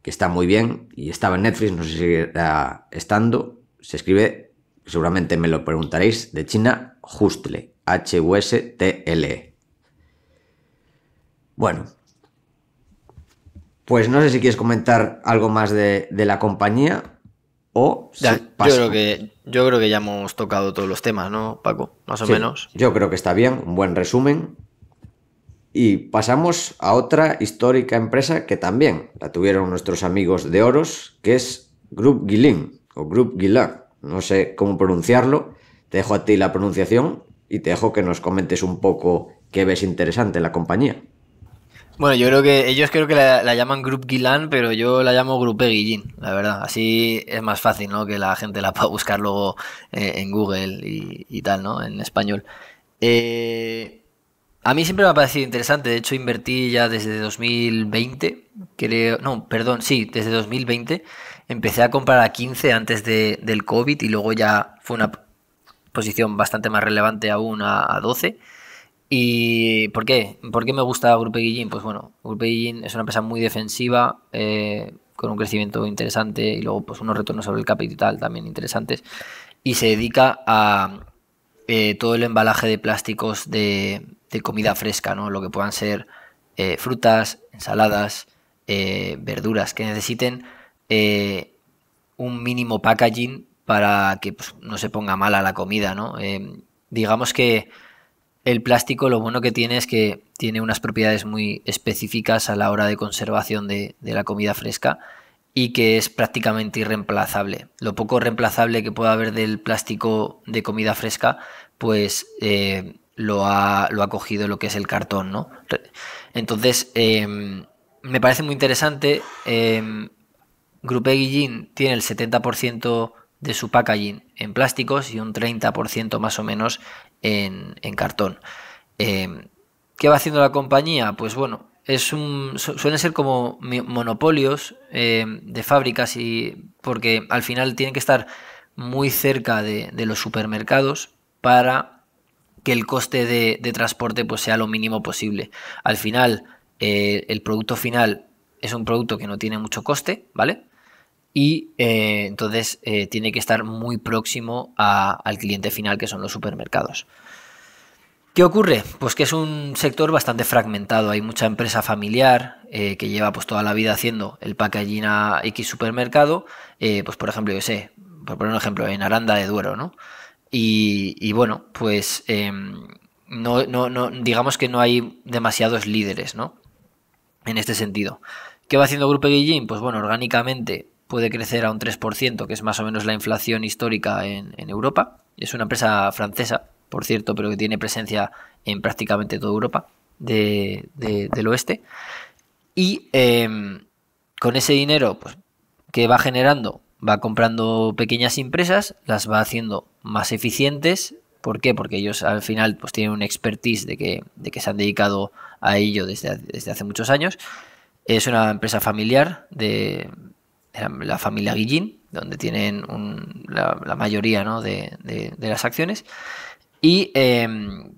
que está muy bien y estaba en Netflix, no sé si seguirá estando. Se escribe, seguramente me lo preguntaréis, de China Hustle, H-U-S-T-L-E. Bueno, pues no sé si quieres comentar algo más de, la compañía o yo creo que yo creo que ya hemos tocado todos los temas, ¿no, Paco? Más o menos. Yo creo que está bien, un buen resumen. Y pasamos a otra histórica empresa que también la tuvieron nuestros amigos de Oros, que es Group Guilin o Group Guilin No sé cómo pronunciarlo. Te dejo a ti la pronunciación y te dejo que nos comentes un poco qué ves interesante la compañía. Bueno, yo creo que ellos creo que la, llaman Group Guilan, pero yo la llamo Grupe Guilin, la verdad. Así es más fácil, ¿no? Que la gente la pueda buscar luego eh, en Google y, y, tal, ¿no? En español. Eh, a mí siempre me ha parecido interesante, de hecho invertí ya desde 2020, creo, no, perdón, sí, desde 2020 empecé a comprar a 15 antes del COVID y luego ya fue una posición bastante más relevante aún a, 12. ¿Y por qué? ¿Por qué me gusta Grupe Guillín? Pues bueno, Grupe Guillín es una empresa muy defensiva, eh, con un crecimiento interesante y luego pues unos retornos sobre el capital también interesantes y se dedica a eh, todo el embalaje de plásticos de de comida fresca, ¿no? Lo que puedan ser eh, frutas, ensaladas, eh, verduras, que necesiten eh, un mínimo packaging para que pues, no se ponga mala la comida, ¿no? digamos que el plástico lo bueno que tiene es que tiene unas propiedades muy específicas a la hora de conservación de, la comida fresca y que es prácticamente irreemplazable. Lo poco reemplazable que pueda haber del plástico de comida fresca, pues lo ha, cogido lo que es el cartón, ¿no? Entonces, em, me parece muy interesante. Eh, em, Grupe tiene el 70% de su packaging en plásticos y un 30% más o menos en, cartón. Em, ¿Qué va haciendo la compañía? Pues bueno, es un, suelen ser como monopolios de fábricas y porque al final tienen que estar muy cerca de, de los supermercados para que el coste de, transporte pues, sea lo mínimo posible. Al final, eh, el producto final es un producto que no tiene mucho coste, ¿vale? Y eh, entonces eh, tiene que estar muy próximo al cliente final, que son los supermercados. ¿Qué ocurre? Pues que es un sector bastante fragmentado. Hay mucha empresa familiar que lleva pues toda la vida haciendo el packaging a X supermercado. pues por ejemplo, yo sé, por poner un ejemplo, en Aranda de Duero, ¿no? Y, bueno, pues em, no, digamos que no hay demasiados líderes, ¿no? En este sentido. ¿Qué va haciendo Grupo Guillín? Pues bueno, orgánicamente puede crecer a un 3%, que es más o menos la inflación histórica en, Europa. Es una empresa francesa, por cierto, pero que tiene presencia en prácticamente toda Europa del oeste. Y em, con ese dinero pues, que va generando va comprando pequeñas empresas, las va haciendo más eficientes. ¿Por qué? Porque ellos al final pues tienen un expertise de que, se han dedicado a ello desde, hace muchos años. Es una empresa familiar de, la familia Guillín, donde tienen la, mayoría de, las acciones. Y em,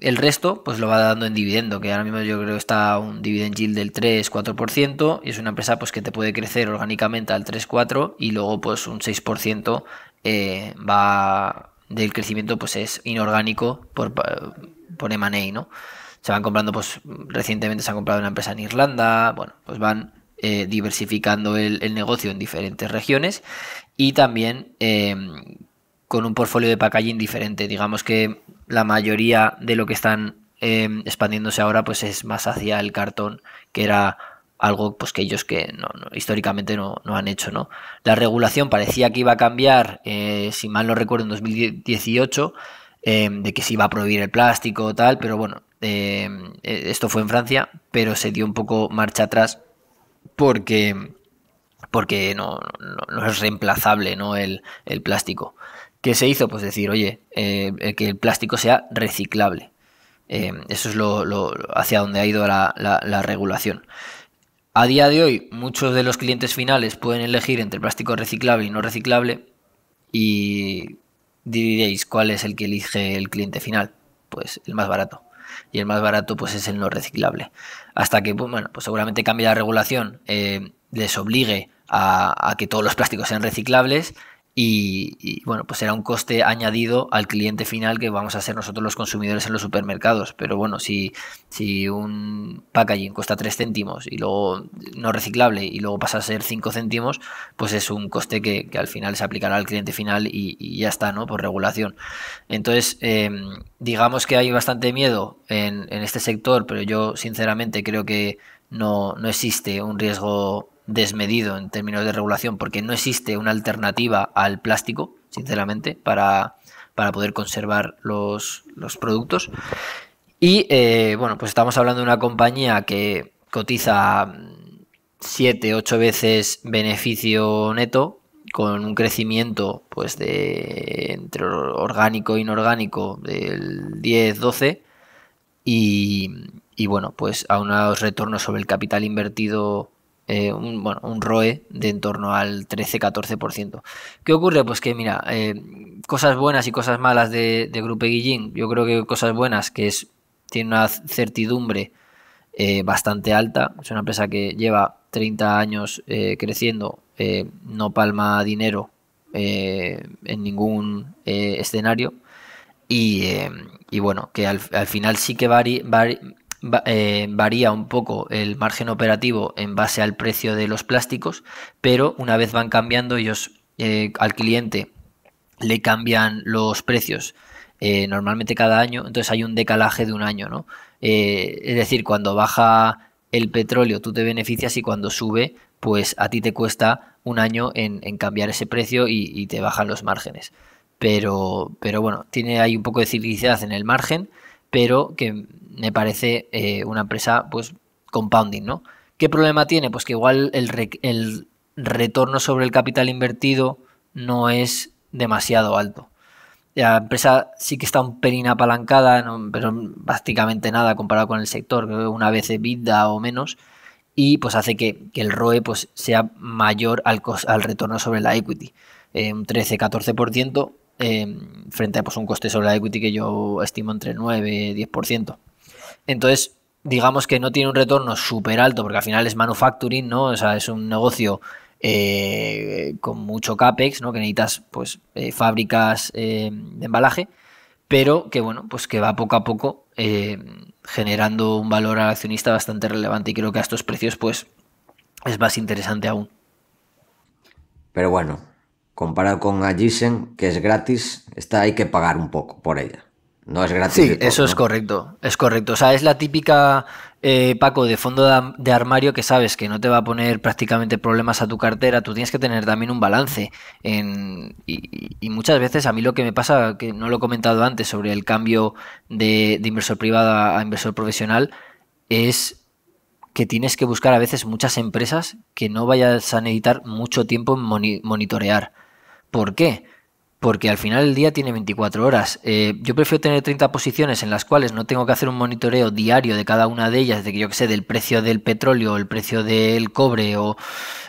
el resto pues lo va dando en dividendo, que ahora mismo yo creo que está un dividend yield del 3-4% y es una empresa pues que te puede crecer orgánicamente al 3-4 y luego pues un 6% eh, va del crecimiento pues es inorgánico por, por M&A, ¿no? Se van comprando pues recientemente se ha comprado una empresa en Irlanda, bueno, pues van eh, diversificando el, negocio en diferentes regiones y también eh, con un portfolio de packaging diferente, digamos que la mayoría de lo que están em, expandiéndose ahora pues es más hacia el cartón, que era algo pues que ellos que no, históricamente no, han hecho. ¿no? La regulación parecía que iba a cambiar, eh, si mal no recuerdo, en 2018, em, de que se iba a prohibir el plástico tal, pero bueno, em, e, esto fue en Francia, pero se dio un poco marcha atrás porque porque no, no, es reemplazable ¿no? el, plástico. ¿Qué se hizo? Pues decir, oye, eh, eh, que el plástico sea reciclable. Eh, eso es lo, hacia donde ha ido la, regulación. A día de hoy, muchos de los clientes finales pueden elegir entre plástico reciclable y no reciclable. Y diréis, ¿cuál es el que elige el cliente final? Pues el más barato. Y el más barato, pues es el no reciclable. Hasta que, pues, bueno, pues seguramente cambie la regulación, les obligue a, a que todos los plásticos sean reciclables y, bueno, pues será un coste añadido al cliente final que vamos a ser nosotros los consumidores en los supermercados. Pero bueno, si, si un packaging cuesta 3 céntimos y luego no reciclable y luego pasa a ser 5 céntimos, pues es un coste que, al final se aplicará al cliente final y, ya está, ¿no? Por regulación. Entonces, em, digamos que hay bastante miedo en, en, este sector, pero yo sinceramente creo que no, no existe un riesgo desmedido en términos de regulación porque no existe una alternativa al plástico, sinceramente, para, para poder conservar los, productos. Y eh, bueno, pues estamos hablando de una compañía que cotiza 7, 8 veces beneficio neto, con un crecimiento pues de entre orgánico e inorgánico del 10, 12 y, y bueno, pues a unos retornos sobre el capital invertido eh, un, bueno, un ROE de en torno al 13-14%. ¿Qué ocurre? Pues que, mira, eh, cosas buenas y cosas malas de, Grupe Grupo Guillín. Yo creo que cosas buenas, que es tiene una certidumbre eh, bastante alta. Es una empresa que lleva 30 años creciendo, no palma dinero en ningún escenario. Y, bueno, que al, final sí que varía. Eh, varía un poco el margen operativo en base al precio de los plásticos, pero una vez van cambiando ellos eh, al cliente le cambian los precios eh, normalmente cada año, entonces hay un decalaje de un año, ¿no? es decir, cuando baja el petróleo tú te beneficias y cuando sube pues a ti te cuesta un año en, cambiar ese precio y, te bajan los márgenes. Pero, pero bueno, tiene ahí un poco de ciclicidad en el margen, pero que me parece eh, una empresa, pues, compounding, ¿no? ¿Qué problema tiene? Pues que igual el, retorno sobre el capital invertido no es demasiado alto. La empresa sí que está un pelín apalancada, pero prácticamente nada comparado con el sector, una vez EBITDA o menos, y pues hace que, el ROE pues, sea mayor al, al retorno sobre la equity, eh, un 13-14%, eh, frente pues, a pues, un coste sobre la equity que yo estimo entre 9-10%. Entonces, digamos que no tiene un retorno súper alto, porque al final es manufacturing, ¿no? O sea, es un negocio eh, con mucho CAPEX, ¿no? Que necesitas, pues, eh, fábricas eh, de embalaje, pero que, bueno, pues que va poco a poco generando un valor al accionista bastante relevante y creo que a estos precios, pues, es más interesante aún. Pero bueno, comparado con Agisen, que es gratis, está hay que pagar un poco por ella. No es gratis. Sí, eso es correcto, es correcto. O sea, es la típica, eh, Paco, de fondo de, armario que sabes que no te va a poner prácticamente problemas a tu cartera. Tú tienes que tener también un balance. y, muchas veces a mí lo que me pasa, que no lo he comentado antes sobre el cambio de, inversor privado a, a inversor profesional, es que tienes que buscar a veces muchas empresas que no vayas a necesitar mucho tiempo en monitorear. ¿Por qué? porque al final el día tiene 24 horas. Eh, yo prefiero tener 30 posiciones en las cuales no tengo que hacer un monitoreo diario de cada una de ellas, de que yo qué sé, del precio del petróleo, el precio del cobre o,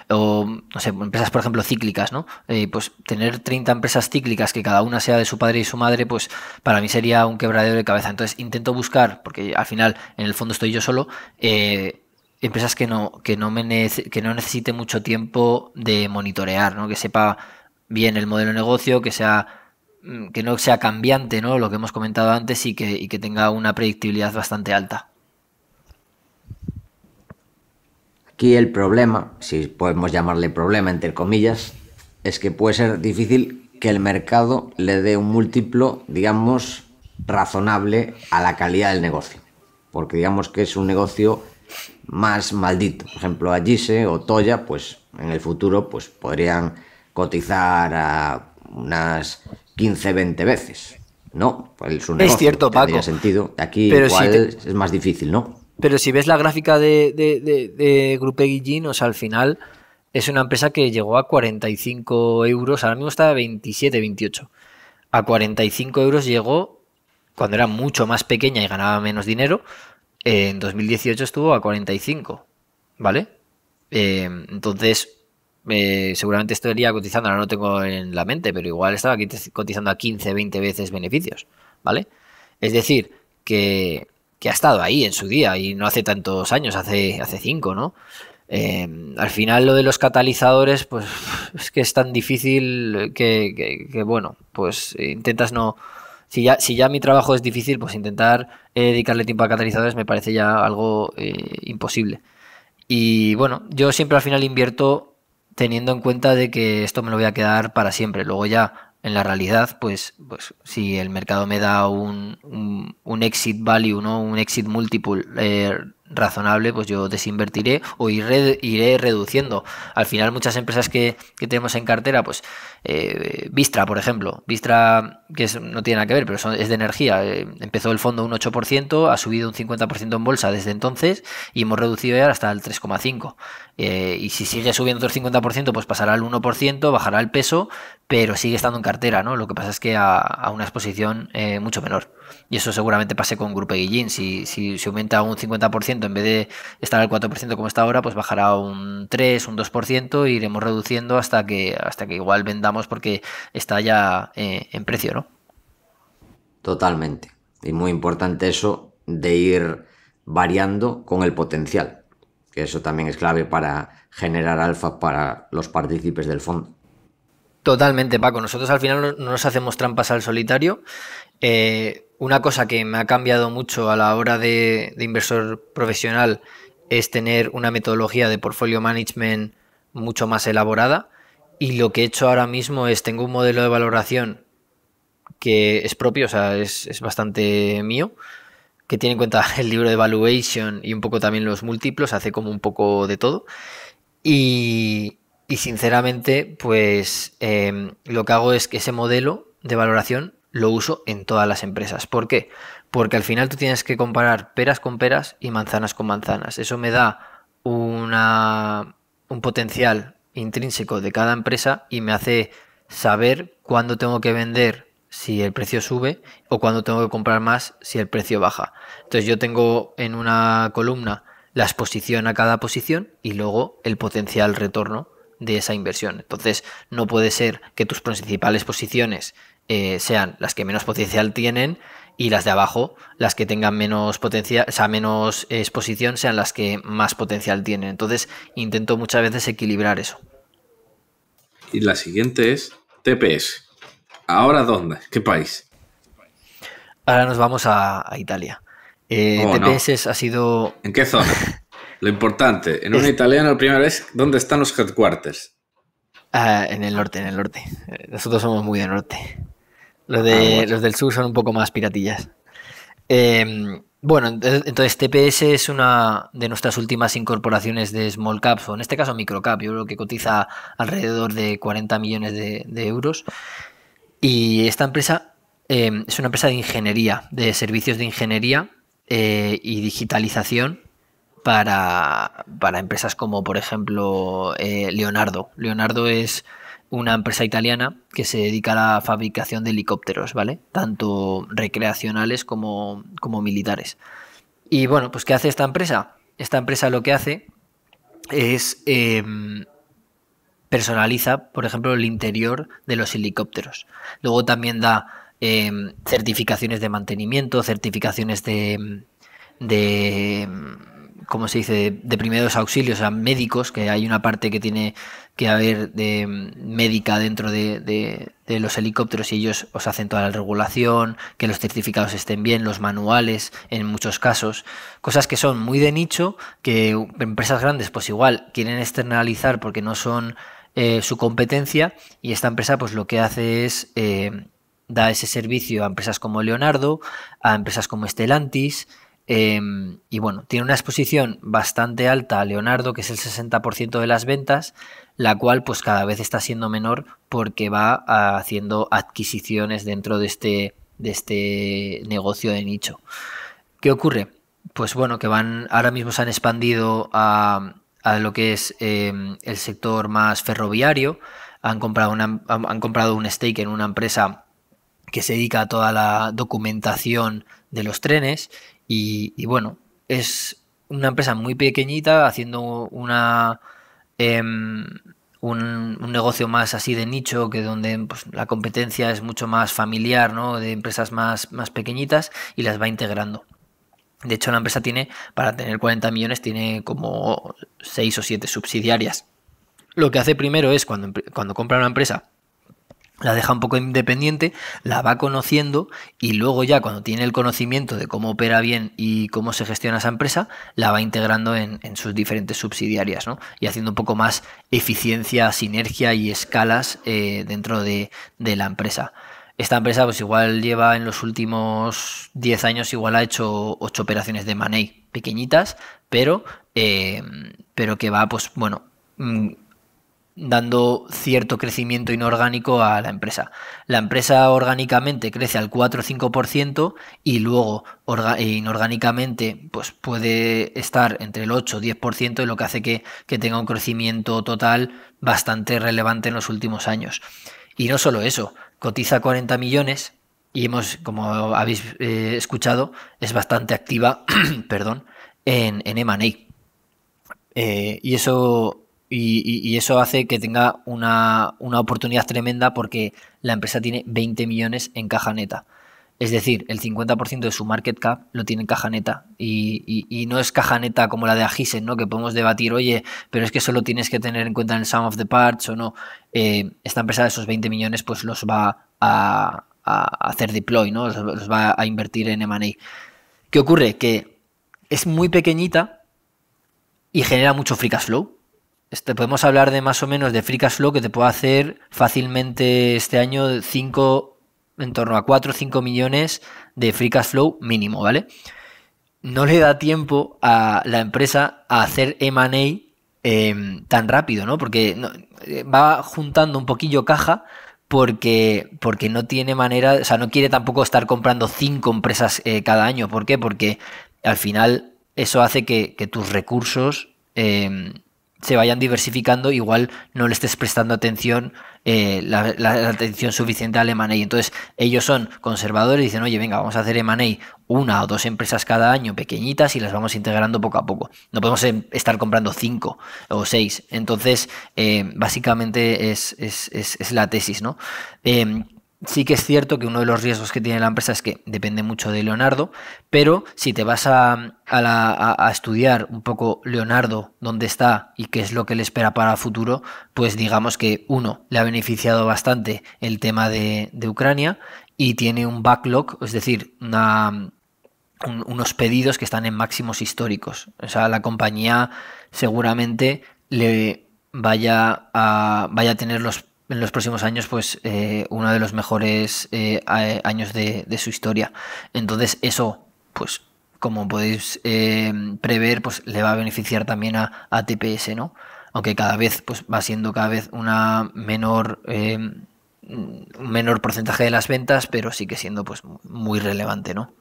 no sé, empresas, por ejemplo, cíclicas, ¿no? Eh, pues tener 30 empresas cíclicas que cada una sea de su padre y su madre, pues para mí sería un quebradero de cabeza. Entonces intento buscar, porque al final en el fondo estoy yo solo, eh, empresas que no, que, no me que no necesite mucho tiempo de monitorear, ¿no? Que sepa bien el modelo de negocio, que sea mm, que no sea cambiante, ¿no? Lo que hemos comentado antes y que, tenga una predictibilidad bastante alta. Aquí el problema, si podemos llamarle problema entre comillas, es que puede ser difícil que el mercado le dé un múltiplo, digamos, razonable a la calidad del negocio. Porque digamos que es un negocio más maldito. Por ejemplo, Allise o Toya, pues en el futuro pues podrían cotizar a unas 15, 20 veces. No, pues negocio es cierto, Paco. sentido. Aquí igual es más difícil, ¿no? Pero si ves la gráfica de, Grupe Guillín, o sea, al final es una empresa que llegó a 45 euros, ahora mismo está a 27, 28. A 45 euros llegó cuando era mucho más pequeña y ganaba menos dinero. Eh, en 2018 estuvo a 45, ¿vale? Eh, entonces, seguramente estaría cotizando, ahora no tengo en la mente, pero igual estaba cotizando a 15, 20 veces beneficios, ¿vale? Es decir, que, ha estado ahí en su día y no hace tantos años, hace, hace cinco, ¿no? Em, al final lo de los catalizadores, pues es que es tan difícil que, bueno, pues eh, intentas no... Si ya, si ya mi trabajo es difícil, pues intentar eh, dedicarle tiempo a catalizadores me parece ya algo eh, imposible. Y bueno, yo siempre al final invierto teniendo en cuenta de que esto me lo voy a quedar para siempre. Luego ya en la realidad, pues, pues si el mercado me da un, un, exit value, ¿no? un exit multiple eh, razonable, pues yo desinvertiré o iré, reduciendo. Al final muchas empresas que, que tenemos en cartera, pues eh, Vistra, por ejemplo, Vistra, que no tiene nada que ver, pero es de energía, eh, empezó el fondo un 8%, ha subido un 50% en bolsa desde entonces y hemos reducido ya hasta el 3,5%. Eh, y si sigue subiendo otro 50%, pues pasará al 1%, bajará el peso, pero sigue estando en cartera, ¿no? Lo que pasa es que a, a una exposición eh, mucho menor y eso seguramente pase con Grupo Guillín. Si, si, aumenta un 50%, en vez de estar al 4% como está ahora, pues bajará un 3, un 2%, e iremos reduciendo hasta que, hasta que igual vendamos porque está ya eh, en precio, ¿no? Totalmente. Y muy importante eso de ir variando con el potencial, que eso también es clave para generar alfa para los partícipes del fondo. Totalmente, Paco. Nosotros al final no nos hacemos trampas al solitario eh, una cosa que me ha cambiado mucho a la hora de, inversor profesional es tener una metodología de portfolio management mucho más elaborada. Y lo que he hecho ahora mismo es tengo un modelo de valoración que es propio, o sea, es, bastante mío, que tiene en cuenta el libro de Valuation y un poco también los múltiplos, hace como un poco de todo. Y, sinceramente, pues em, lo que hago es que ese modelo de valoración lo uso en todas las empresas. ¿Por qué? Porque al final tú tienes que comparar peras con peras y manzanas con manzanas. Eso me da una, un potencial intrínseco de cada empresa y me hace saber cuándo tengo que vender si el precio sube o cuándo tengo que comprar más si el precio baja. Entonces yo tengo en una columna la exposición a cada posición y luego el potencial retorno de esa inversión. Entonces no puede ser que tus principales posiciones eh, sean las que menos potencial tienen y las de abajo, las que tengan menos potencia, o sea, menos exposición, sean las que más potencial tienen. Entonces, intento muchas veces equilibrar eso. Y la siguiente es TPS. ¿Ahora dónde? ¿Qué país? Ahora nos vamos a, Italia. Eh, oh, TPS ha sido. ¿En qué zona? Lo importante, en un italiano, la primera vez, ¿dónde están los headquarters? Ah, en el norte, en el norte. Eh, nosotros somos muy de norte. Ah, los, del sur son un poco más piratillas. Em, bueno, entonces TPS es una de nuestras últimas incorporaciones de small caps, o en este caso microcap, yo creo que cotiza alrededor de 40 millones de, euros. Y esta empresa em, es una empresa de ingeniería, de servicios de ingeniería eh, y digitalización para, empresas como, por ejemplo, eh, Leonardo. Leonardo es una empresa italiana que se dedica a la fabricación de helicópteros, ¿vale? Tanto recreacionales como, como militares. Y bueno, pues ¿qué hace esta empresa? Esta empresa lo que hace es em, personaliza, por ejemplo, el interior de los helicópteros. Luego también da em, certificaciones de mantenimiento, certificaciones de, de em, ¿cómo se dice?, de primeros auxilios, o sea, médicos, que hay una parte que tiene que haber de mm, médica dentro de, los helicópteros y ellos os hacen toda la regulación, que los certificados estén bien, los manuales en muchos casos, cosas que son muy de nicho, que empresas grandes pues igual quieren externalizar porque no son eh, su competencia y esta empresa pues lo que hace es eh, da ese servicio a empresas como Leonardo, a empresas como Estelantis Em, y bueno, tiene una exposición bastante alta a Leonardo, que es el 60% de las ventas, la cual pues cada vez está siendo menor porque va ah, haciendo adquisiciones dentro de este, de este negocio de nicho. ¿Qué ocurre? Pues bueno, que van, ahora mismo se han expandido a, lo que es em, el sector más ferroviario. Han comprado, han comprado un stake en una empresa que se dedica a toda la documentación de los trenes y, bueno, es una empresa muy pequeñita haciendo una... Em, un, negocio más así de nicho, que donde pues, la competencia es mucho más familiar, ¿no? de empresas más, más pequeñitas y las va integrando. De hecho, la empresa tiene, para tener 40 millones, tiene como 6 o 7 subsidiarias. Lo que hace primero es cuando, cuando compra una empresa la deja un poco independiente, la va conociendo y luego ya cuando tiene el conocimiento de cómo opera bien y cómo se gestiona esa empresa, la va integrando en, sus diferentes subsidiarias y haciendo un poco más eficiencia, sinergia y escalas eh, dentro de, la empresa. Esta empresa pues igual lleva en los últimos 10 años, igual ha hecho 8 operaciones de money pequeñitas, pero, eh, pero que va pues bueno mm, dando cierto crecimiento inorgánico a la empresa. La empresa orgánicamente crece al 4 o 5% y luego eh, inorgánicamente pues puede estar entre el 8 o 10%, lo que hace que, tenga un crecimiento total bastante relevante en los últimos años. Y no solo eso, cotiza 40 millones y hemos, como habéis eh, escuchado, es bastante activa, perdón, en, en eh, y eso y, eso hace que tenga una, oportunidad tremenda porque la empresa tiene 20 millones en caja neta. Es decir, el 50% de su market cap lo tiene en caja neta. Y, no es caja neta como la de Agisen, ¿no? Que podemos debatir, oye, pero es que solo tienes que tener en cuenta en el sum of the parts o no. Eh, esta empresa de esos 20 millones, pues los va a, hacer deploy, ¿no? Los, va a invertir en MA. ¿Qué ocurre? Que es muy pequeñita y genera mucho free cash flow. Este, podemos hablar de más o menos de Free Cash Flow que te puede hacer fácilmente este año 5, en torno a 4 o 5 millones de Free Cash Flow mínimo, ¿vale? No le da tiempo a la empresa a hacer MA em, tan rápido, ¿no? Porque eh, va juntando un poquillo caja porque, porque no tiene manera, o sea, no quiere tampoco estar comprando 5 empresas eh, cada año. ¿Por qué? Porque al final eso hace que, tus recursos... Em, se vayan diversificando, igual no le estés prestando atención, eh, la, atención suficiente al M&A. Entonces, ellos son conservadores y dicen, oye, venga, vamos a hacer M&A una o dos empresas cada año pequeñitas y las vamos integrando poco a poco. No podemos em, estar comprando cinco o seis. Entonces, eh, básicamente es, es, la tesis, ¿no? Em, Sí que es cierto que uno de los riesgos que tiene la empresa es que depende mucho de Leonardo, pero si te vas a, estudiar un poco Leonardo, dónde está y qué es lo que le espera para el futuro, pues digamos que uno, le ha beneficiado bastante el tema de, Ucrania y tiene un backlog, es decir, unos pedidos que están en máximos históricos. O sea, la compañía seguramente le vaya a, vaya a tener los en los próximos años, pues eh, uno de los mejores eh, años de, su historia. Entonces, eso, pues, como podéis eh, prever, pues le va a beneficiar también a, TPS, ¿no? Aunque cada vez pues, va siendo cada vez una menor. un menor porcentaje de las ventas, pero sigue siendo pues muy relevante, ¿no?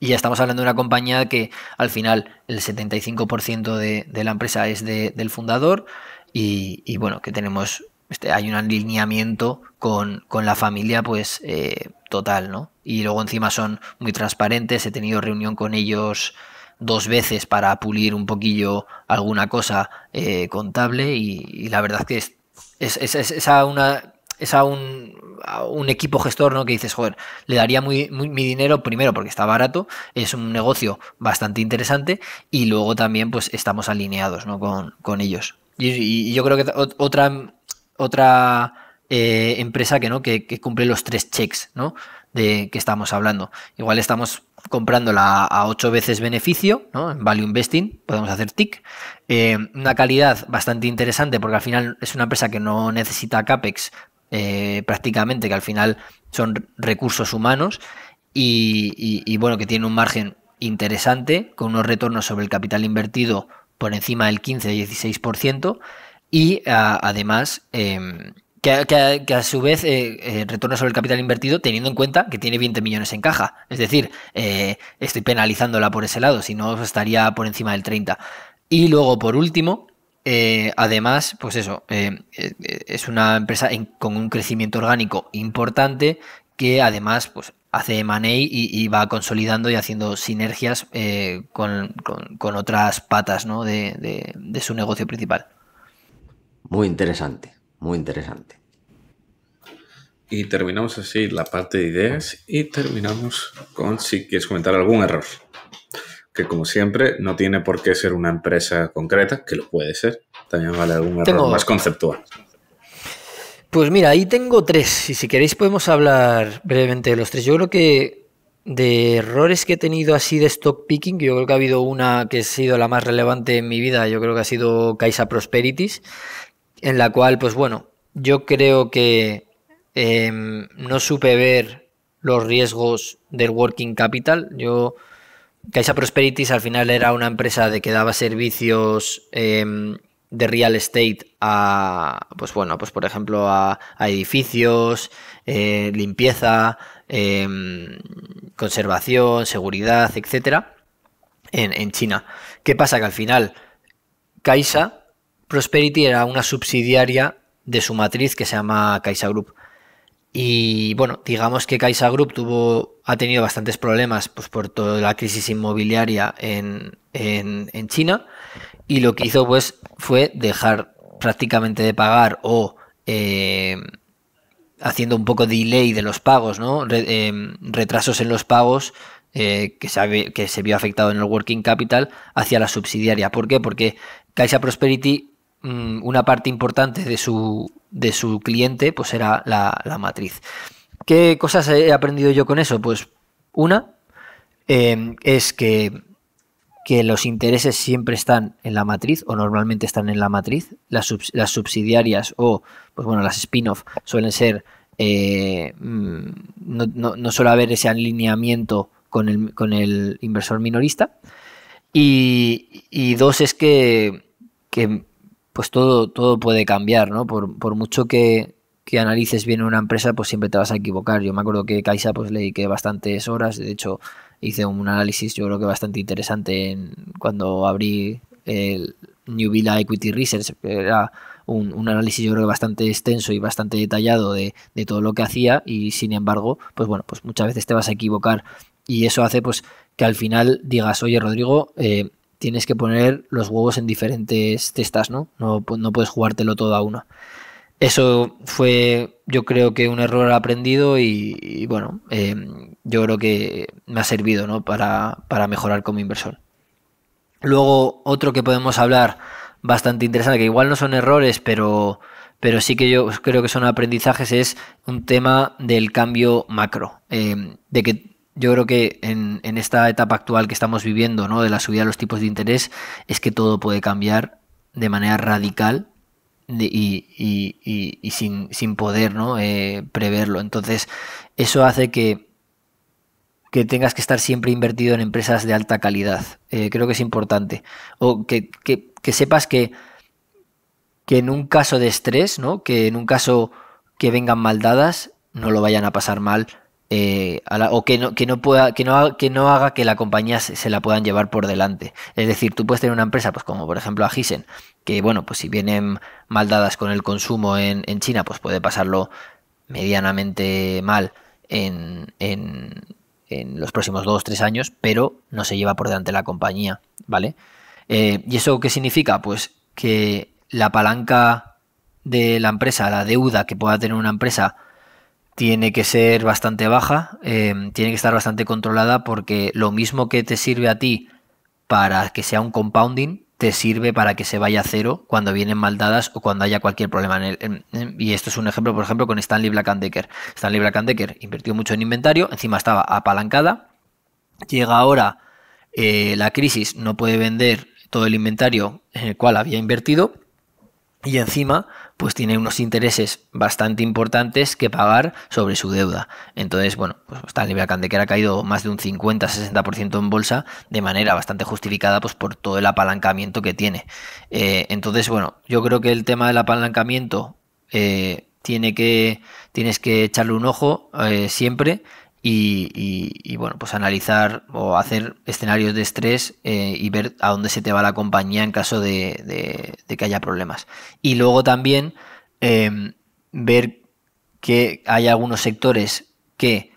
Y ya estamos hablando de una compañía que al final el 75% de, la empresa es del fundador y, bueno, que tenemos este, hay un alineamiento con, la familia, pues eh, total, ¿no? Y luego encima son muy transparentes, he tenido reunión con ellos dos veces para pulir un poquillo alguna cosa eh, contable y, la verdad que es, es, es, a, un, equipo gestor ¿no? que dices, joder, le daría muy, mi dinero primero porque está barato, es un negocio bastante interesante y luego también pues estamos alineados ¿no? con, ellos. y yo creo que otra otra eh, empresa que no, que, cumple los tres checks, ¿no? De que estamos hablando. Igual estamos comprándola a ocho veces beneficio, ¿no? En value investing, podemos hacer TIC. Eh, una calidad bastante interesante, porque al final es una empresa que no necesita CAPEX eh, prácticamente, que al final son recursos humanos. Y, bueno, que tiene un margen interesante, con unos retornos sobre el capital invertido por encima del 15-16%, y ah, además em, que, a su vez eh, eh, retorna sobre el capital invertido teniendo en cuenta que tiene 20 millones en caja. Es decir, eh, estoy penalizándola por ese lado, si no estaría por encima del 30. Y luego, por último, eh, además, pues eso, es una empresa con un crecimiento orgánico importante que además pues, hace money y, va consolidando y haciendo sinergias con, con, otras patas de su negocio principal. Muy interesante, muy interesante. Y terminamos así la parte de ideas y terminamos con si quieres comentar algún error. Que como siempre no tiene por qué ser una empresa concreta, que lo puede ser. También vale algún error más conceptual. Pues mira, ahí tengo tres. Y si queréis podemos hablar brevemente de los tres. Yo creo que de errores que he tenido así de stock picking, yo creo que ha habido una que ha sido la más relevante en mi vida, yo creo que ha sido Caixa Prosperities, en la cual, pues bueno, yo creo que em, no supe ver los riesgos del working capital. Yo, Caixa Prosperities al final era una empresa de que daba servicios em, de real estate a, pues bueno, pues por ejemplo a, edificios, eh, limpieza, em, conservación, seguridad, etcétera, en, en China. ¿Qué pasa? Que al final Caixa Prosperity era una subsidiaria de su matriz que se llama Caixa Group. Y bueno, digamos que Caixa Group tuvo, ha tenido bastantes problemas pues, por toda la crisis inmobiliaria en, China y lo que hizo pues fue dejar prácticamente de pagar o eh, haciendo un poco de delay de los pagos, ¿no? Eh, retrasos en los pagos eh, que, se, que se vio afectado en el working capital hacia la subsidiaria. ¿Por qué? Porque Caixa Prosperity Mm, una parte importante de su, de su cliente pues era la, matriz. ¿Qué cosas he aprendido yo con eso? Pues una eh, es que, los intereses siempre están en la matriz o normalmente están en la matriz. Las, subsidiarias o pues bueno, las spin-off suelen ser... Eh, mm, no, no, suele haber ese alineamiento con el, inversor minorista. Y, y dos es que, que, pues todo, todo puede cambiar, ¿no? Por, mucho que, analices bien una empresa, pues siempre te vas a equivocar. Yo me acuerdo que Caixa, pues le dediqué bastantes horas, de hecho hice un análisis yo creo que bastante interesante cuando abrí el New Villa Equity Research, que era un, análisis yo creo que bastante extenso y bastante detallado de, de, todo lo que hacía y sin embargo, pues bueno, pues muchas veces te vas a equivocar y eso hace pues que al final digas, oye Rodrigo, eh, tienes que poner los huevos en diferentes testas, ¿no? No, pues, no puedes jugártelo todo a una. Eso fue, yo creo que un error aprendido y, bueno, eh, yo creo que me ha servido ¿no? para, para mejorar como inversor. Luego, otro que podemos hablar bastante interesante, que igual no son errores, pero, pero sí que yo creo que son aprendizajes, es un tema del cambio macro. Eh, de que yo creo que en, esta etapa actual que estamos viviendo, De la subida de los tipos de interés, es que todo puede cambiar de manera radical y, sin, poder eh, preverlo. Entonces, eso hace que, que tengas que estar siempre invertido en empresas de alta calidad. Eh, creo que es importante. O que, sepas que, que en un caso de estrés, ¿no? Que en un caso que vengan mal dadas, no lo vayan a pasar mal eh, o que no, que no pueda, que no, que no haga que la compañía se, la puedan llevar por delante. Es decir, tú puedes tener una empresa, pues como por ejemplo a Hisen, que bueno, pues si vienen mal dadas con el consumo en, China, pues puede pasarlo medianamente mal en, los próximos 2-3 años, pero no se lleva por delante la compañía, ¿vale? Eh, ¿Y eso qué significa? Pues que la palanca de la empresa, la deuda que pueda tener una empresa, tiene que ser bastante baja, em, tiene que estar bastante controlada porque lo mismo que te sirve a ti para que sea un compounding, te sirve para que se vaya a cero cuando vienen maldadas o cuando haya cualquier problema y esto es un ejemplo, por ejemplo, con Stanley Black Decker. Stanley Black Decker invirtió mucho en inventario, encima estaba apalancada. Llega ahora eh, la crisis, no puede vender todo el inventario en el cual había invertido y encima pues tiene unos intereses bastante importantes que pagar sobre su deuda. Entonces, bueno, pues está libre de que ha caído más de un 50-60% en bolsa de manera bastante justificada pues por todo el apalancamiento que tiene. Eh, entonces, bueno, yo creo que el tema del apalancamiento eh, tiene que, tienes que echarle un ojo eh, siempre y, bueno, pues analizar o hacer escenarios de estrés eh, y ver a dónde se te va la compañía en caso de, que haya problemas. Y luego también em, ver que hay algunos sectores que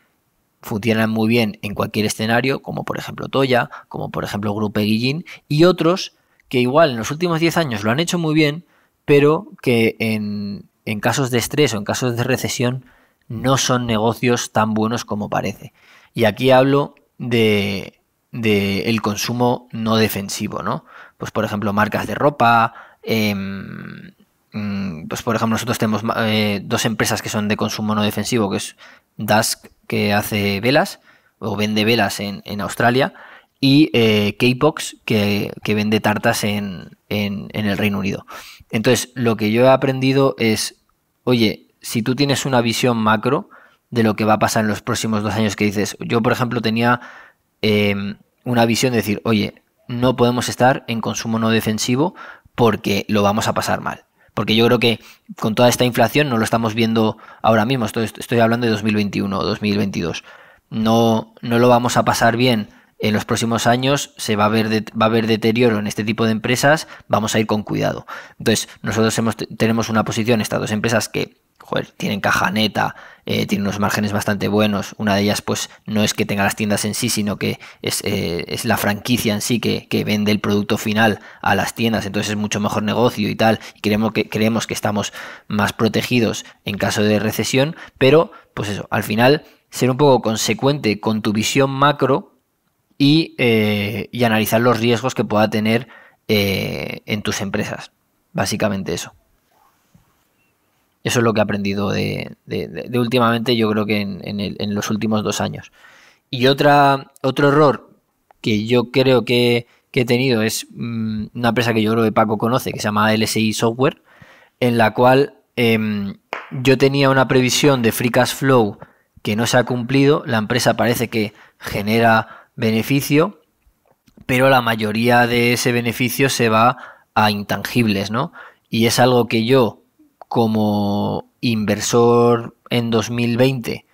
funcionan muy bien en cualquier escenario, como por ejemplo Toya, como por ejemplo Grupo Guillín, y otros que igual en los últimos 10 años lo han hecho muy bien, pero que en casos de estrés o en casos de recesión no son negocios tan buenos como parece. Y aquí hablo de, el consumo no defensivo, ¿no? Pues por ejemplo, marcas de ropa, em, mm, pues por ejemplo, nosotros tenemos eh, dos empresas que son de consumo no defensivo, que es Dusk, que hace velas, o vende velas en, Australia, y eh, K-Pox, que, vende tartas en, el Reino Unido. Entonces, lo que yo he aprendido es, oye, si tú tienes una visión macro de lo que va a pasar en los próximos dos años que dices, yo por ejemplo tenía em, una visión de decir, oye, no podemos estar en consumo no defensivo porque lo vamos a pasar mal. Porque yo creo que con toda esta inflación no lo estamos viendo ahora mismo, estoy, hablando de 2021 o 2022. No, no lo vamos a pasar bien en los próximos años se va a ver va a haber deterioro en este tipo de empresas, vamos a ir con cuidado. Entonces, nosotros tenemos una posición, estas dos empresas que joder, tienen caja neta, eh, tienen unos márgenes bastante buenos. Una de ellas, pues, no es que tenga las tiendas en sí, sino que es, eh, la franquicia en sí que, vende el producto final a las tiendas. Entonces es mucho mejor negocio y tal. Y creemos que, creemos que estamos más protegidos en caso de recesión. Pero, pues eso, al final, ser un poco consecuente con tu visión macro y eh, analizar los riesgos que pueda tener en tus empresas. Básicamente eso. Eso es lo que he aprendido de, últimamente, yo creo que en, los últimos dos años. Y otra, otro error que yo creo que, he tenido es mm, una empresa que yo creo que Paco conoce, que se llama LSI Software, en la cual em, yo tenía una previsión de free cash flow que no se ha cumplido, la empresa parece que genera beneficio, pero la mayoría de ese beneficio se va a intangibles, ¿no? Y es algo que yo como inversor en 2020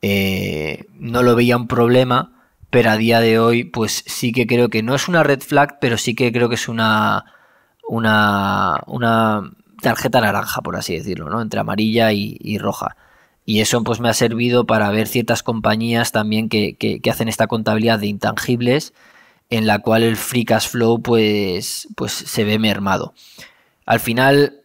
eh, no lo veía un problema, pero a día de hoy pues sí que creo que no es una red flag, pero sí que creo que es una, una, una tarjeta naranja, por así decirlo, ¿no? entre amarilla y, roja. Y eso pues me ha servido para ver ciertas compañías también que, que hacen esta contabilidad de intangibles en la cual el free cash flow pues, pues se ve mermado. Al final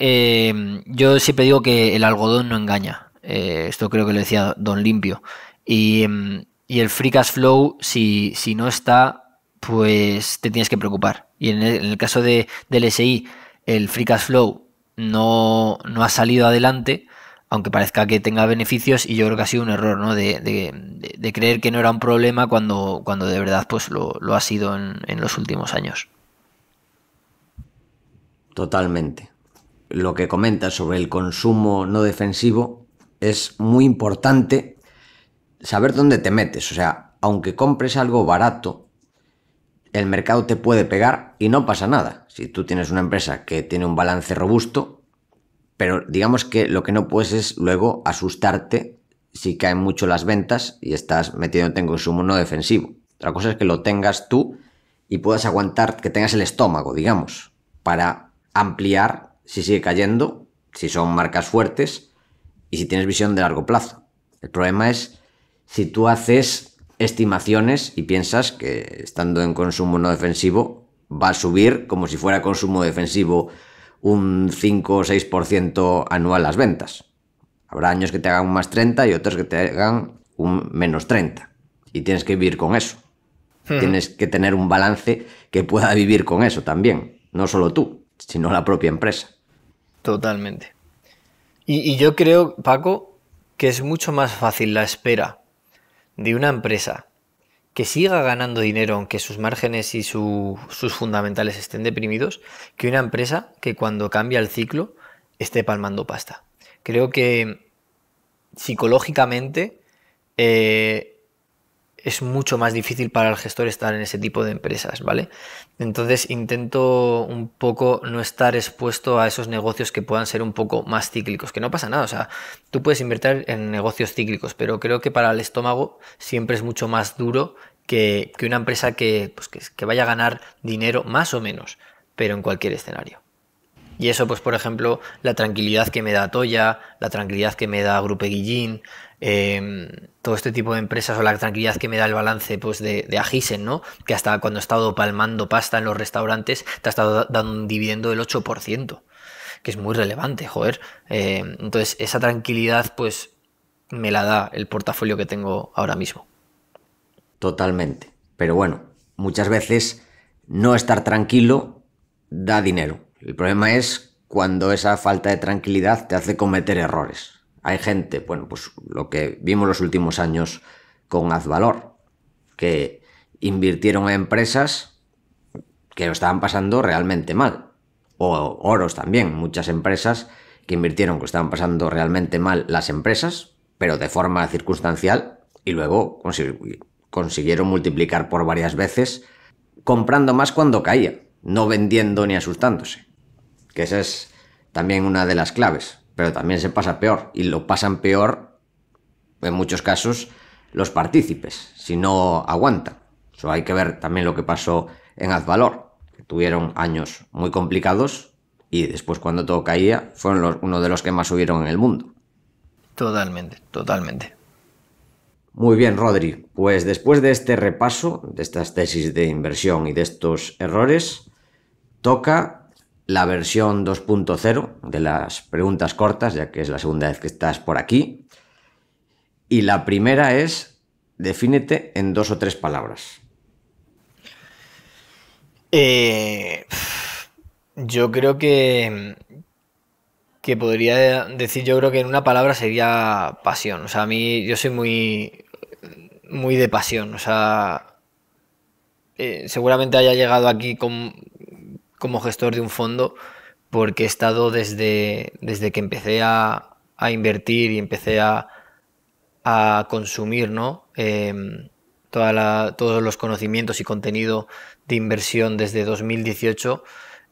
Em, yo siempre digo que el algodón no engaña. Eh, esto creo que lo decía Don Limpio. Y, em, el free cash flow, si, no está, pues te tienes que preocupar. Y en el, caso del SI, el free cash flow no, ha salido adelante, aunque parezca que tenga beneficios, y yo creo que ha sido un error, ¿no? De, creer que no era un problema cuando, cuando de verdad pues lo, ha sido en, en los últimos años. Totalmente, lo que comentas sobre el consumo no defensivo, es muy importante saber dónde te metes. O sea, aunque compres algo barato, el mercado te puede pegar y no pasa nada. Si tú tienes una empresa que tiene un balance robusto, pero digamos que lo que no puedes es luego asustarte si caen mucho las ventas y estás metiéndote en consumo no defensivo. Otra cosa es que lo tengas tú y puedas aguantar, que tengas el estómago, digamos, para ampliar si sigue cayendo, si son marcas fuertes y si tienes visión de largo plazo. El problema es si tú haces estimaciones y piensas que estando en consumo no defensivo va a subir como si fuera consumo defensivo un 5 o 6% anual las ventas. Habrá años que te hagan un más 30 y otros que te hagan un menos 30. Y tienes que vivir con eso. Hmm. Tienes que tener un balance que pueda vivir con eso también. No solo tú, sino la propia empresa. Totalmente. Y, yo creo, Paco, que es mucho más fácil la espera de una empresa que siga ganando dinero aunque sus márgenes y sus fundamentales estén deprimidos, que una empresa que cuando cambia el ciclo esté palmando pasta. Creo que psicológicamente eh, es mucho más difícil para el gestor estar en ese tipo de empresas, ¿vale? Entonces intento un poco no estar expuesto a esos negocios que puedan ser un poco más cíclicos, que no pasa nada, o sea, tú puedes invertir en negocios cíclicos, pero creo que para el estómago siempre es mucho más duro que, una empresa pues, que, vaya a ganar dinero más o menos, pero en cualquier escenario. Y eso, pues, por ejemplo, la tranquilidad que me da Toya, la tranquilidad que me da Grupe Guillín, Em, todo este tipo de empresas o la tranquilidad que me da el balance pues, de, Agisen, ¿no? Que hasta cuando he estado palmando pasta en los restaurantes, te ha estado dando un dividendo del 8%, que es muy relevante, joder. Em, entonces, esa tranquilidad, pues, me la da el portafolio que tengo ahora mismo. Totalmente. Pero bueno, muchas veces no estar tranquilo da dinero. El problema es cuando esa falta de tranquilidad te hace cometer errores. Hay gente, bueno, pues lo que vimos los últimos años con Azvalor, que invirtieron en empresas que lo estaban pasando realmente mal. O Oros también, muchas empresas que invirtieron que estaban pasando realmente mal las empresas, pero de forma circunstancial, y luego consiguieron multiplicar por varias veces, comprando más cuando caía, no vendiendo ni asustándose. Que esa es también una de las claves pero también se pasa peor. Y lo pasan peor, en muchos casos, los partícipes, si no aguantan. Eso hay que ver también lo que pasó en Azvalor, que tuvieron años muy complicados y después cuando todo caía fueron uno de los que más subieron en el mundo. Totalmente, totalmente. Muy bien, Rodri. Pues después de este repaso, de estas tesis de inversión y de estos errores, toca la versión 2.0 de las preguntas cortas, ya que es la segunda vez que estás por aquí. Y la primera es, defínete en dos o tres palabras. Eh, yo creo que, que podría decir, yo creo que en una palabra sería pasión. O sea, a mí yo soy muy, muy de pasión. O sea, eh, seguramente haya llegado aquí con como gestor de un fondo porque he estado desde, desde que empecé a, invertir y empecé a, consumir ¿no? Em, toda todos los conocimientos y contenido de inversión desde 2018.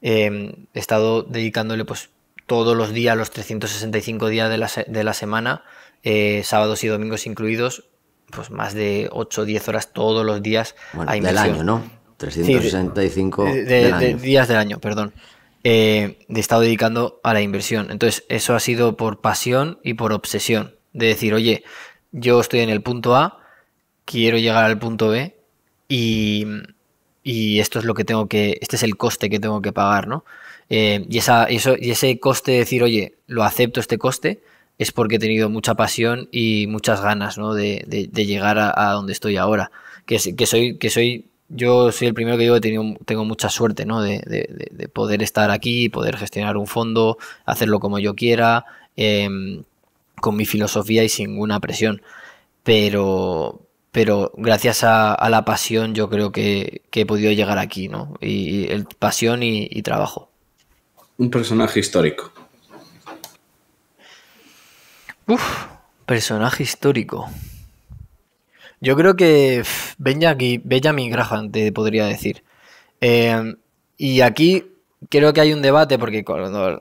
Em, he estado dedicándole pues, todos los días, los 365 días de la, de la semana, eh, sábados y domingos incluidos, pues más de 8 o 10 horas todos los días Del año, ¿no? 365 de, días del año, perdón. Eh, de estado dedicando a la inversión. Entonces, eso ha sido por pasión y por obsesión. De decir, oye, yo estoy en el punto A, quiero llegar al punto B y, esto es lo que tengo que, este es el coste que tengo que pagar, ¿no? Eh, y, eso, y ese coste de decir, oye, lo acepto este coste, es porque he tenido mucha pasión y muchas ganas ¿no? de, llegar a, donde estoy ahora. que, soy, que soy yo soy el primero que digo que tengo, mucha suerte ¿no? de, poder estar aquí, poder gestionar un fondo, hacerlo como yo quiera, em, con mi filosofía y sin ninguna presión. Pero, gracias a, la pasión yo creo que, he podido llegar aquí, ¿no? Y, pasión y, y trabajo. Un personaje histórico. Uf, personaje histórico. Yo creo que Benjamin, Graham te podría decir. Em, y aquí creo que hay un debate porque cuando,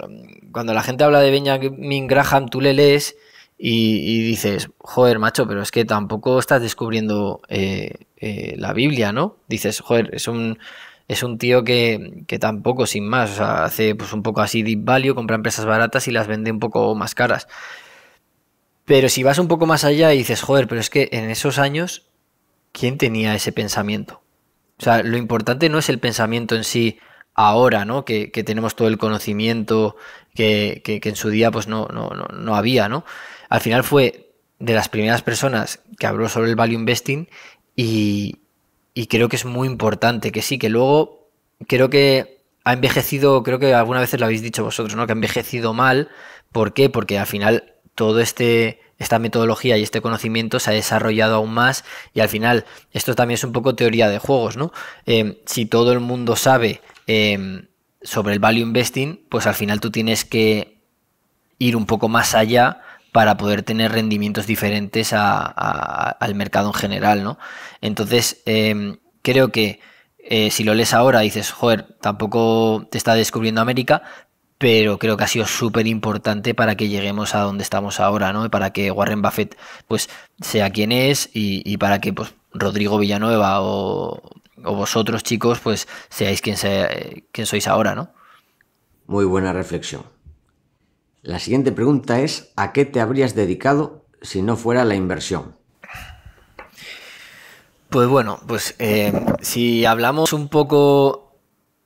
la gente habla de Benjamin Graham, tú le lees y, dices, joder, macho, pero es que tampoco estás descubriendo eh, eh, la Biblia, ¿no? Dices, joder, es un, es un tío que, tampoco, sin más, hace pues, un poco así deep value, compra empresas baratas y las vende un poco más caras. Pero si vas un poco más allá y dices, joder, pero es que en esos años, ¿quién tenía ese pensamiento? O sea, lo importante no es el pensamiento en sí ahora, ¿no? Que, tenemos todo el conocimiento que, que, en su día pues no, no, no, había, ¿no? Al final fue de las primeras personas que habló sobre el value investing y, y creo que es muy importante, que sí, que luego creo que ha envejecido, creo que alguna veces lo habéis dicho vosotros, ¿no? Que ha envejecido mal. ¿Por qué? Porque al final todo este esta metodología y este conocimiento se ha desarrollado aún más y al final esto también es un poco teoría de juegos, ¿no? Em, si todo el mundo sabe em, sobre el value investing, pues al final tú tienes que ir un poco más allá para poder tener rendimientos diferentes al mercado en general, ¿no? Entonces, em, creo que eh, si lo lees ahora dices, joder, tampoco te está descubriendo América, pero creo que ha sido súper importante para que lleguemos a donde estamos ahora, ¿no? Para que Warren Buffett, pues, sea quien es y, para que, pues, Rodrigo Villanueva o, vosotros, chicos, pues, seáis quien, sois ahora, ¿no? Muy buena reflexión. La siguiente pregunta es, ¿a qué te habrías dedicado si no fuera la inversión? Pues bueno, pues eh, si hablamos un poco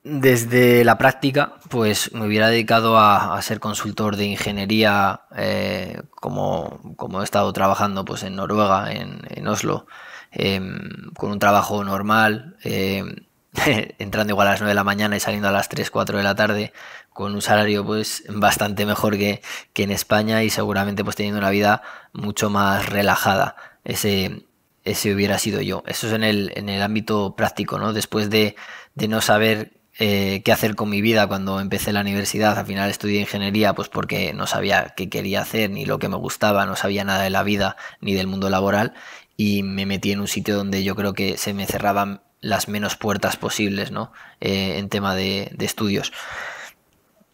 desde la práctica, pues me hubiera dedicado a, ser consultor de ingeniería, eh, como, como, he estado trabajando pues, en Noruega, en, Oslo, em, con un trabajo normal, em, entrando igual a las 9 de la mañana y saliendo a las 3, 4 de la tarde, con un salario pues bastante mejor que, en España y seguramente pues teniendo una vida mucho más relajada. Ese, ese hubiera sido yo. Eso es en el, en el ámbito práctico, ¿no? Después de, de no saber eh, qué hacer con mi vida cuando empecé la universidad. Al final estudié ingeniería pues porque no sabía qué quería hacer, ni lo que me gustaba, no sabía nada de la vida ni del mundo laboral y me metí en un sitio donde yo creo que se me cerraban las menos puertas posibles ¿no? Eh, en tema de, estudios.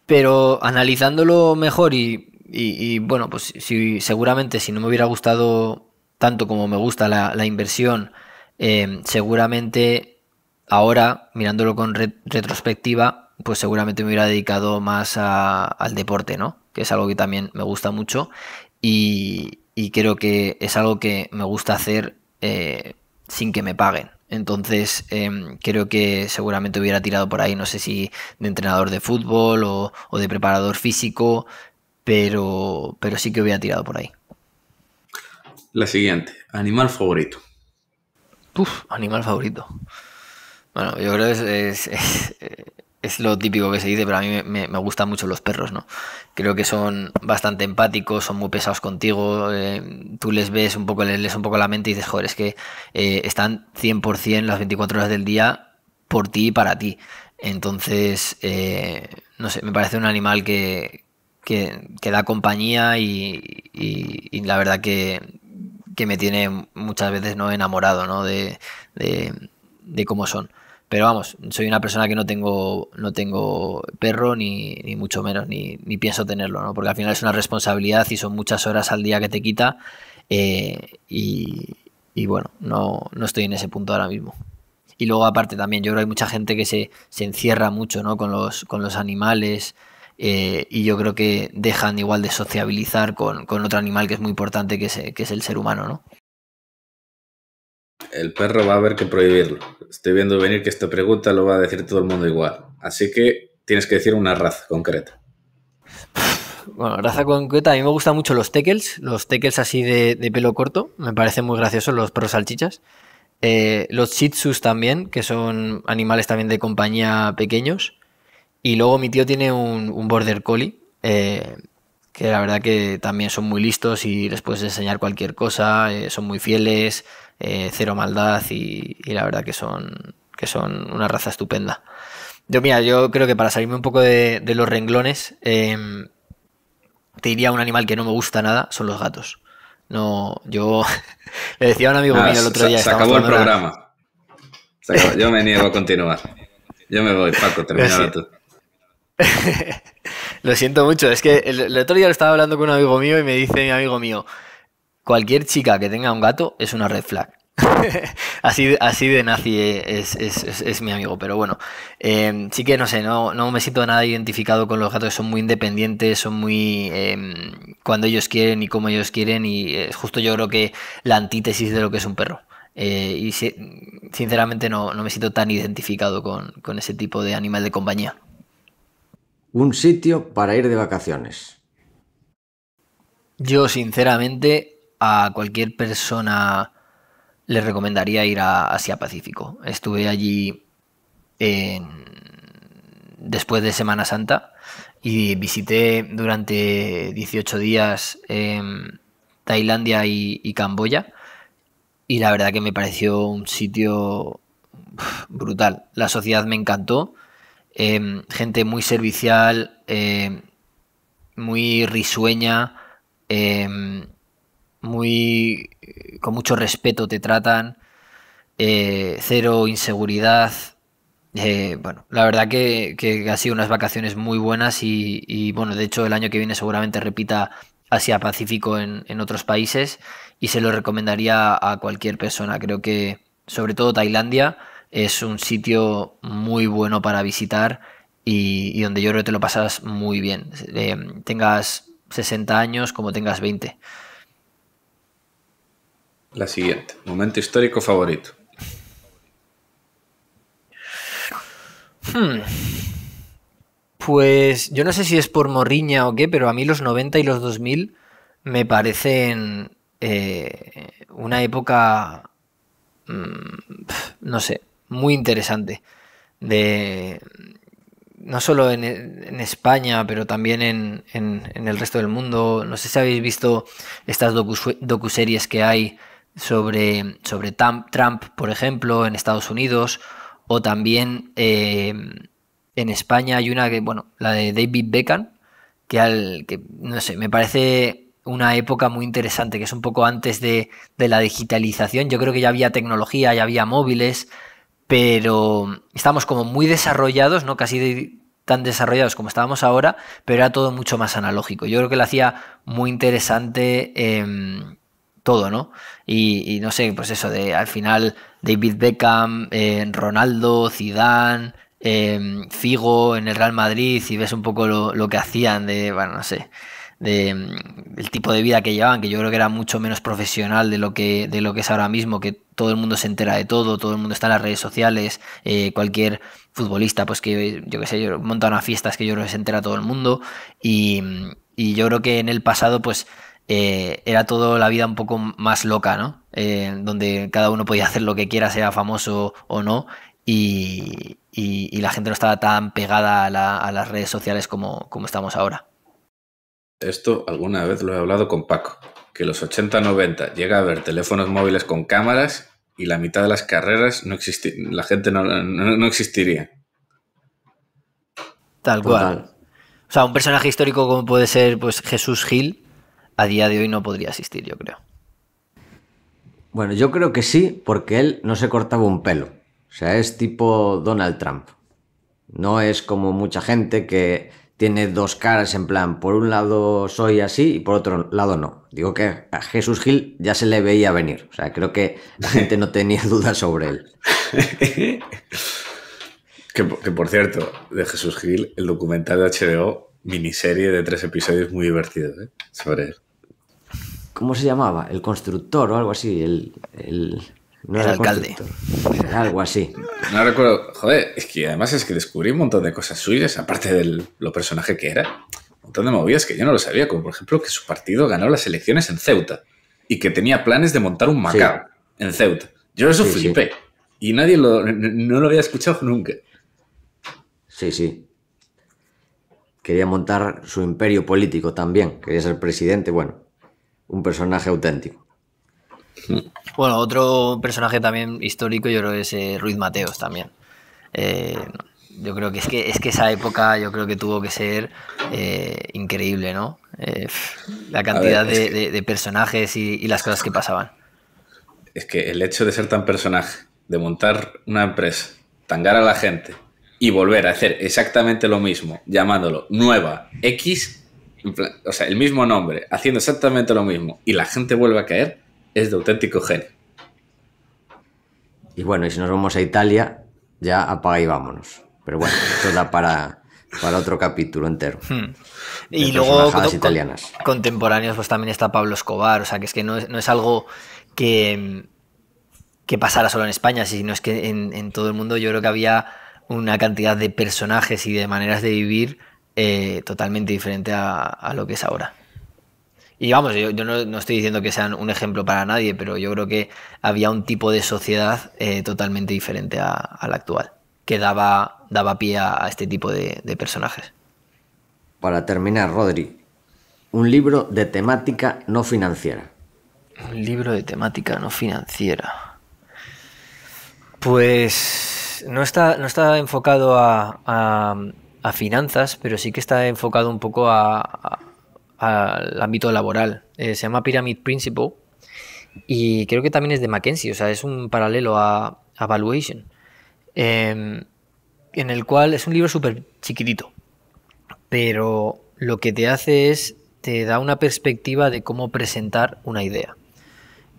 Pero analizándolo mejor y, bueno, pues si, seguramente si no me hubiera gustado tanto como me gusta la, inversión, eh, seguramente ahora, mirándolo con retrospectiva, pues seguramente me hubiera dedicado más al deporte, ¿no? Que es algo que también me gusta mucho y, creo que es algo que me gusta hacer eh, sin que me paguen. Entonces em, creo que seguramente hubiera tirado por ahí, no sé si de entrenador de fútbol o, de preparador físico, pero, pero sí que hubiera tirado por ahí. La siguiente, animal favorito. Uf, animal favorito. Bueno, yo creo que es, lo típico que se dice, pero a mí me, me, gustan mucho los perros, ¿no? Creo que son bastante empáticos, son muy pesados contigo, eh, tú les ves un poco, les lees un poco la mente y dices, joder, es que eh, están 100% las 24 horas del día por ti y para ti. Entonces, eh, no sé, me parece un animal que, da compañía y, la verdad que, me tiene muchas veces ¿no? enamorado ¿no? de cómo son. Pero vamos, soy una persona que no tengo, no tengo perro, ni, mucho menos, ni, pienso tenerlo, ¿no? Porque al final es una responsabilidad y son muchas horas al día que te quita. Eh, y, bueno, no, estoy en ese punto ahora mismo. Y luego, aparte, también yo creo que hay mucha gente que se, encierra mucho, ¿no? Con los, con los animales. Eh, y yo creo que dejan igual de sociabilizar con, otro animal que es muy importante, que es, que es el ser humano, ¿no? El perro va a haber que prohibirlo. Estoy viendo venir que esta pregunta lo va a decir todo el mundo igual. Así que tienes que decir una raza concreta. Bueno, raza concreta, a mí me gustan mucho los teckels, los teckels así de, pelo corto, me parecen muy graciosos los perros salchichas. Eh, los shih tzus también, que son animales también de compañía pequeños. Y luego mi tío tiene un, border collie, eh, que la verdad que también son muy listos y les puedes enseñar cualquier cosa, eh, son muy fieles, eh, cero maldad y, la verdad que son, que son una raza estupenda. Yo, mira, yo creo que para salirme un poco de, los renglones, em, te diría un animal que no me gusta nada, son los gatos. No, yo le decía a un amigo ah, mío el otro día. Se acabó el programa. Yo me niego a continuar. Yo me voy, Paco, termina tú. lo siento mucho, es que el, el, otro día lo estaba hablando con un amigo mío y me dice mi amigo mío, cualquier chica que tenga un gato es una red flag. así, así de nazi es, es, mi amigo, pero bueno, em, sí que no sé, no, me siento nada identificado con los gatos, son muy independientes, son muy em, cuando ellos quieren y como ellos quieren y es eh, justo yo creo que la antítesis de lo que es un perro. Eh, y sinceramente no, me siento tan identificado con, con ese tipo de animal de compañía. Un sitio para ir de vacaciones. Yo sinceramente a cualquier persona le recomendaría ir a Asia Pacífico. Estuve allí después de Semana Santa y visité durante 18 días em, Tailandia y, Camboya y la verdad que me pareció un sitio brutal. La sociedad me encantó. Em, gente muy servicial, em, muy risueña, muy eh, con mucho respeto te tratan, eh, cero inseguridad. Eh, bueno, la verdad que, que, ha sido unas vacaciones muy buenas y, bueno, de hecho el año que viene seguramente repita Asia-Pacífico en, otros países y se lo recomendaría a cualquier persona. Creo que sobre todo Tailandia es un sitio muy bueno para visitar y, donde yo creo que te lo pasas muy bien. tengas 60 años como tengas 20 la siguiente. Momento histórico favorito. Hmm. Pues yo no sé si es por morriña o qué, pero a mí los 90 y los 2000 me parecen eh, una época, mm, no sé, muy interesante. De, no solo en, España, pero también en, en, el resto del mundo. No sé si habéis visto estas docu docuseries que hay sobre, sobre Trump, por ejemplo, en Estados Unidos, o también em, en España hay una que, bueno, la de David Beckham, que, al, que no sé, me parece una época muy interesante, que es un poco antes de, de la digitalización. Yo creo que ya había tecnología, ya había móviles, pero estamos como muy desarrollados, ¿no? Casi tan desarrollados como estábamos ahora, pero era todo mucho más analógico. Yo creo que lo hacía muy interesante. Em, todo, ¿no? Y, no sé, pues eso, de al final David Beckham, eh, Ronaldo, Zidane, eh, Figo en el Real Madrid y ves un poco lo, que hacían de, bueno, no sé, de, mm, el tipo de vida que llevaban, que yo creo que era mucho menos profesional de lo que, de lo que es ahora mismo, que todo el mundo se entera de todo, todo el mundo está en las redes sociales, eh, cualquier futbolista, pues que yo qué sé, monta una fiestas que yo creo que se entera todo el mundo y, mm, y yo creo que en el pasado pues eh, era todo la vida un poco más loca, ¿no? Eh, donde cada uno podía hacer lo que quiera, sea famoso o no, y, la gente no estaba tan pegada a, las redes sociales como, estamos ahora. Esto alguna vez lo he hablado con Paco, que los 80-90 llega a haber teléfonos móviles con cámaras y la mitad de las carreras no la gente no, existiría. Tal cual. O sea, un personaje histórico como puede ser pues, Jesús Gil, a día de hoy no podría asistir, yo creo. Bueno, yo creo que sí, porque él no se cortaba un pelo. O sea, es tipo Donald Trump. No es como mucha gente que tiene dos caras en plan, por un lado soy así y por otro lado no. Digo que a Jesús Gil ya se le veía venir. O sea, creo que la gente no tenía dudas sobre él. que, por cierto, de Jesús Gil, el documental de HBO, miniserie de tres episodios muy divertido ¿eh? sobre él. ¿Cómo se llamaba? El constructor o algo así. El, el, no alcalde. Algo así. No recuerdo. Joder, es que además es que descubrí un montón de cosas suyas, aparte de lo personaje que era. Un montón de movidas que yo no lo sabía, como por ejemplo que su partido ganó las elecciones en Ceuta y que tenía planes de montar un Macao en Ceuta. Yo eso Y nadie lo, no lo había escuchado nunca. Sí, sí. Quería montar su imperio político también. Quería ser presidente. Bueno, un personaje auténtico. Bueno, otro personaje también histórico yo creo que es eh, Ruiz Mateos también. Eh, yo creo que es, que es que esa época yo creo que tuvo que ser eh, increíble, ¿no? la cantidad de, personajes y las cosas que pasaban. Es que el hecho de ser tan personaje, de montar una empresa, tangar a la gente y volver a hacer exactamente lo mismo, llamándolo nueva X, o sea, el mismo nombre, haciendo exactamente lo mismo y la gente vuelve a caer, es de auténtico genio. Y bueno, y si nos vamos a Italia, ya apaga y vámonos. Pero bueno, esto da para, para otro capítulo entero. Hmm. Y luego, contemporáneos, pues también está Pablo Escobar. O sea, que es que no es, algo que, que pasara solo en España, sino es que en todo el mundo yo creo que había una cantidad de personajes y de maneras de vivir eh, totalmente diferente a, lo que es ahora. Y vamos, yo, no, estoy diciendo que sean un ejemplo para nadie, pero yo creo que había un tipo de sociedad eh, totalmente diferente a, la actual, que daba, daba pie a, este tipo de, personajes. Para terminar, Rodri, un libro de temática no financiera. Un libro de temática no financiera. Pues no está, no enfocado a, a finanzas, pero sí que está enfocado un poco al ámbito laboral. Eh, se llama Pyramid Principle y creo que también es de McKenzie, o sea, es un paralelo a, Valuation, em, en el cual es un libro súper chiquitito, pero lo que te hace es, te da una perspectiva de cómo presentar una idea.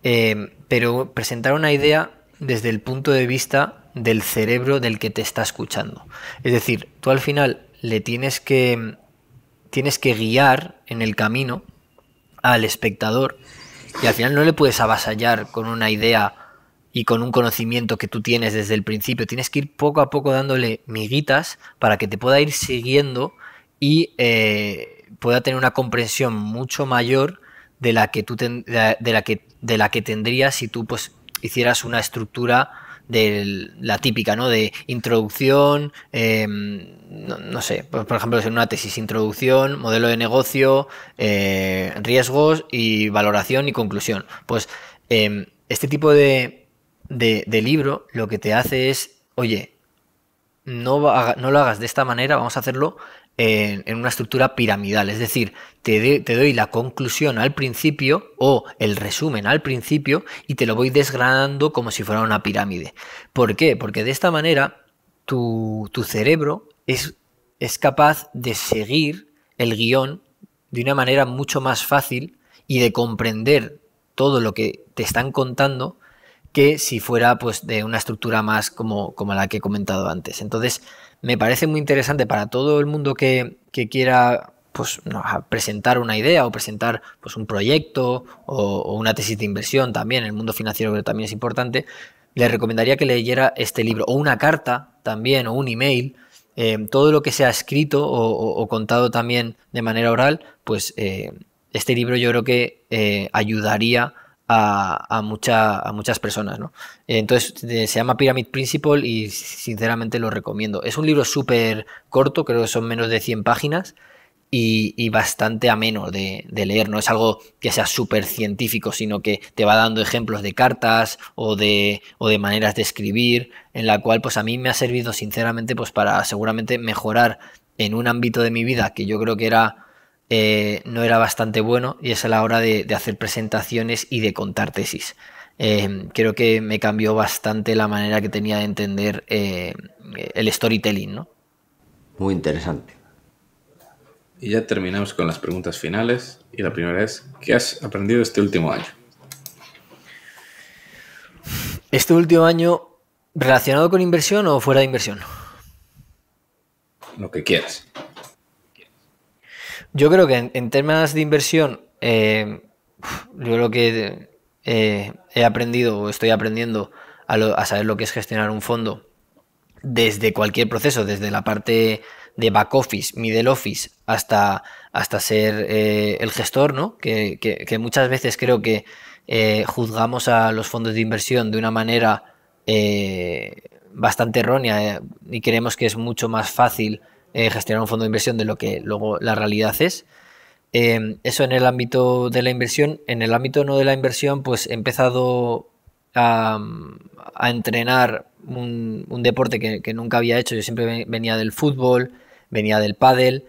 Em, pero presentar una idea desde el punto de vista del cerebro del que te está escuchando. Es decir, tú al final le tienes que, tienes que guiar en el camino al espectador y al final no le puedes avasallar con una idea y con un conocimiento que tú tienes desde el principio. Tienes que ir poco a poco dándole miguitas para que te pueda ir siguiendo y eh, pueda tener una comprensión mucho mayor de la que tú de, la, que de la que tendría si tú pues hicieras una estructura de la típica, ¿no? De introducción, em, no, sé, pues, por ejemplo, en una tesis, introducción, modelo de negocio, eh, riesgos y valoración y conclusión. Pues em, este tipo de, de, libro lo que te hace es, oye, no, no lo hagas de esta manera, vamos a hacerlo en, una estructura piramidal, es decir, te, doy la conclusión al principio o el resumen al principio y te lo voy desgranando como si fuera una pirámide. ¿Por qué? Porque de esta manera tu, tu cerebro es, es capaz de seguir el guión de una manera mucho más fácil y de comprender todo lo que te están contando que si fuera pues de una estructura más como, como la que he comentado antes. Entonces, me parece muy interesante para todo el mundo que, quiera pues, presentar una idea o presentar pues, un proyecto o, una tesis de inversión también, el mundo financiero también es importante, le recomendaría que leyera este libro o una carta también o un email. Eh, todo lo que sea escrito o, contado también de manera oral, pues eh, este libro yo creo que eh, ayudaría a, muchas personas. ¿no? Entonces se llama Pyramid Principle y sinceramente lo recomiendo. Es un libro súper corto, creo que son menos de 100 páginas. Y, bastante ameno de, de, leer. No es algo que sea súper científico, sino que te va dando ejemplos de cartas o de, o de maneras de escribir, en la cual pues a mí me ha servido sinceramente pues para seguramente mejorar en un ámbito de mi vida que yo creo que era eh, no era bastante bueno y es a la hora de, hacer presentaciones y de contar tesis. Em, creo que me cambió bastante la manera que tenía de entender eh, el storytelling, Muy interesante. Y ya terminamos con las preguntas finales. Y la primera es, ¿qué has aprendido este último año? ¿Este último año relacionado con inversión o fuera de inversión? Lo que quieras. Yo creo que en, términos temas de inversión, eh, yo lo que eh, he aprendido o estoy aprendiendo a, a saber lo que es gestionar un fondo desde cualquier proceso, desde la parte de back office, middle office, hasta, hasta ser eh, el gestor, ¿no? Que, muchas veces creo que juzgamos a los fondos de inversión de una manera bastante errónea y creemos que es mucho más fácil eh, gestionar un fondo de inversión de lo que luego la realidad es. Em, eso en el ámbito de la inversión. En el ámbito no de la inversión, pues he empezado a, entrenar un, deporte que, nunca había hecho. Yo siempre venía del fútbol, venía del pádel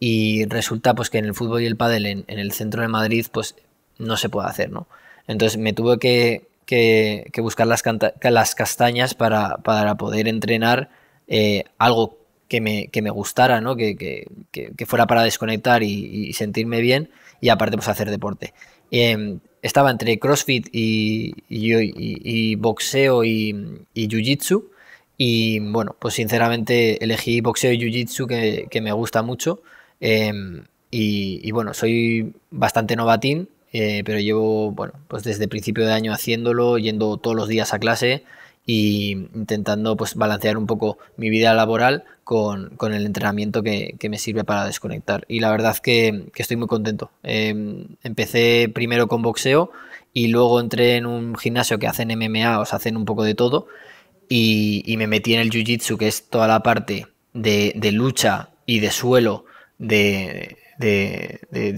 y resulta pues que en el fútbol y el pádel en, el centro de Madrid pues no se puede hacer, ¿no? Entonces me tuve que, buscar las, las castañas para, poder entrenar eh, algo algo que me, gustara, ¿no? Que, fuera para desconectar y, sentirme bien y aparte pues hacer deporte. Em, estaba entre CrossFit y, boxeo y, Jiu-Jitsu y bueno, pues sinceramente elegí boxeo y Jiu-Jitsu que, me gusta mucho em, y, bueno, soy bastante novatín, eh, pero llevo, bueno, pues desde principio de año haciéndolo, yendo todos los días a clase y intentando pues balancear un poco mi vida laboral con, el entrenamiento que, me sirve para desconectar. Y la verdad que, estoy muy contento. Em, empecé primero con boxeo y luego entré en un gimnasio que hacen MMA, o sea, hacen un poco de todo, y, me metí en el Jiu-Jitsu, que es toda la parte de, lucha y de suelo de,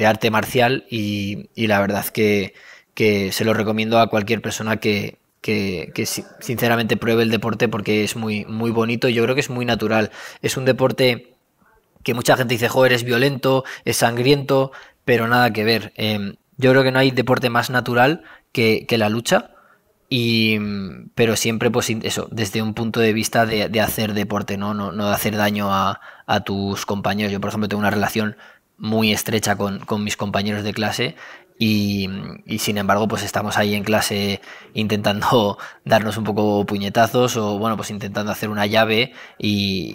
arte marcial, y, la verdad que, que se lo recomiendo a cualquier persona que, que, sinceramente pruebe el deporte porque es muy, muy bonito yo creo que es muy natural. Es un deporte que mucha gente dice, joder, es violento, es sangriento, pero nada que ver. Em, yo creo que no hay deporte más natural que, la lucha. Y, pero siempre, pues eso, desde un punto de vista de, hacer deporte, ¿no? ¿no? No, de hacer daño a, tus compañeros. Yo, por ejemplo, tengo una relación muy estrecha con, con, mis compañeros de clase y, sin embargo, pues estamos ahí en clase intentando darnos un poco puñetazos o, bueno, pues intentando hacer una llave y,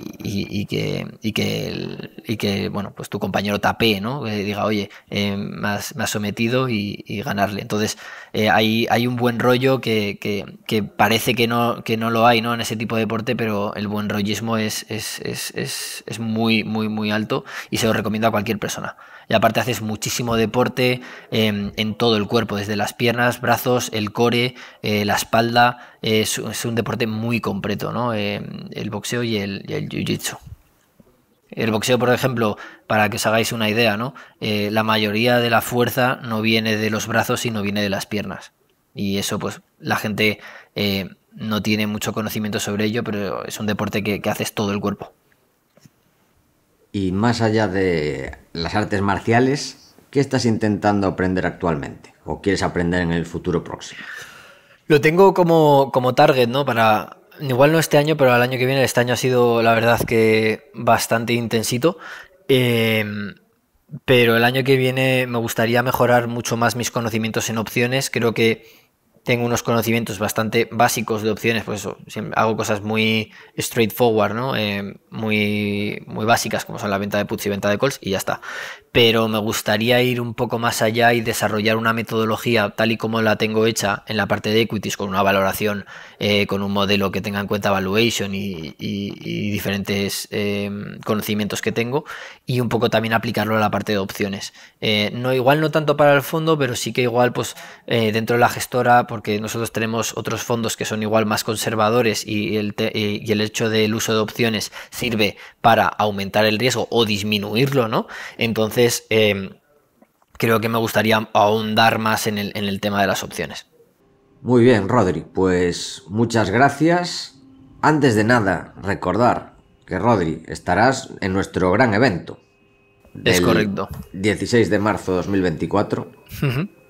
que, bueno, pues tu compañero tapee, ¿no? diga, oye, eh, me, has, sometido y, ganarle. Entonces, eh, hay, hay, un buen rollo que, parece que no, que no lo hay, ¿no? En ese tipo de deporte, pero el buen rollismo es, es, es, es muy, muy, muy alto y se lo recomiendo a cualquier persona y aparte haces muchísimo deporte em, en todo el cuerpo, desde las piernas, brazos, el core, eh, la espalda. es, un deporte muy completo, ¿no? Em, el boxeo y el, el jiu-jitsu. El boxeo, por ejemplo, para que os hagáis una idea, ¿no? Eh, la mayoría de la fuerza no viene de los brazos, sino viene de las piernas. Y eso, pues, la gente eh, no tiene mucho conocimiento sobre ello, pero es un deporte que haces todo el cuerpo y más allá de las artes marciales, ¿qué estás intentando aprender actualmente o quieres aprender en el futuro próximo? Lo tengo como, como target, ¿no? Para, igual no este año, pero el año que viene, este año ha sido la verdad que bastante intensito. Em, pero el año que viene me gustaría mejorar mucho más mis conocimientos en opciones. Creo que tengo unos conocimientos bastante básicos de opciones, por pues eso, hago cosas muy straightforward, ¿no? Eh, muy, muy básicas, como son la venta de puts y venta de calls, y ya está pero me gustaría ir un poco más allá y desarrollar una metodología tal y como la tengo hecha en la parte de equities, con una valoración, eh, con un modelo que tenga en cuenta valuation y, diferentes em, conocimientos que tengo, y un poco también aplicarlo a la parte de opciones. Eh, no igual no tanto para el fondo, pero sí que igual pues eh, dentro de la gestora, porque nosotros tenemos otros fondos que son igual más conservadores y el, y el hecho del uso de opciones sirve para aumentar el riesgo o disminuirlo, ¿no? Entonces, Em, creo que me gustaría ahondar más en el, en el tema de las opciones. Muy bien, Rodri, pues muchas gracias. Antes de nada, recordar que Rodri estarás en nuestro gran evento. Es correcto. 16 de marzo de 2024.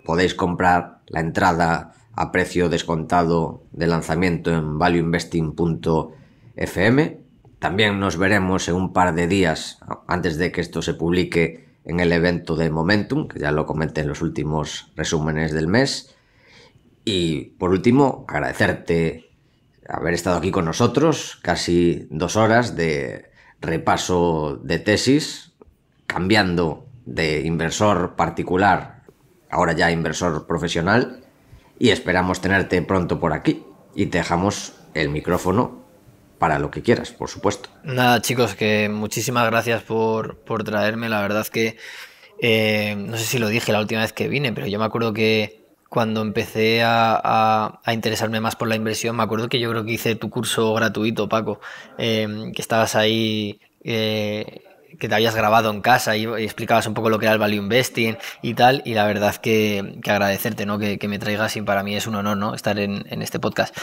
Podéis comprar la entrada a precio descontado de lanzamiento en valueinvesting.fm. También nos veremos en un par de días antes de que esto se publique en el evento de Momentum, que ya lo comenté en los últimos resúmenes del mes. Y por último, agradecerte haber estado aquí con nosotros, casi dos horas de repaso de tesis, cambiando de inversor particular, ahora ya inversor profesional, y esperamos tenerte pronto por aquí. Y te dejamos el micrófono para lo que quieras, por supuesto. Nada, chicos, que muchísimas gracias por, traerme. La verdad es que eh, no sé si lo dije la última vez que vine, pero yo me acuerdo que cuando empecé a, interesarme más por la inversión, me acuerdo que yo creo que hice tu curso gratuito, Paco, eh, que estabas ahí eh, que te habías grabado en casa y, explicabas un poco lo que era el value investing y tal. Y la verdad que, agradecerte ¿no? Que, me traigas y para mí es un honor ¿no? estar en, este podcast.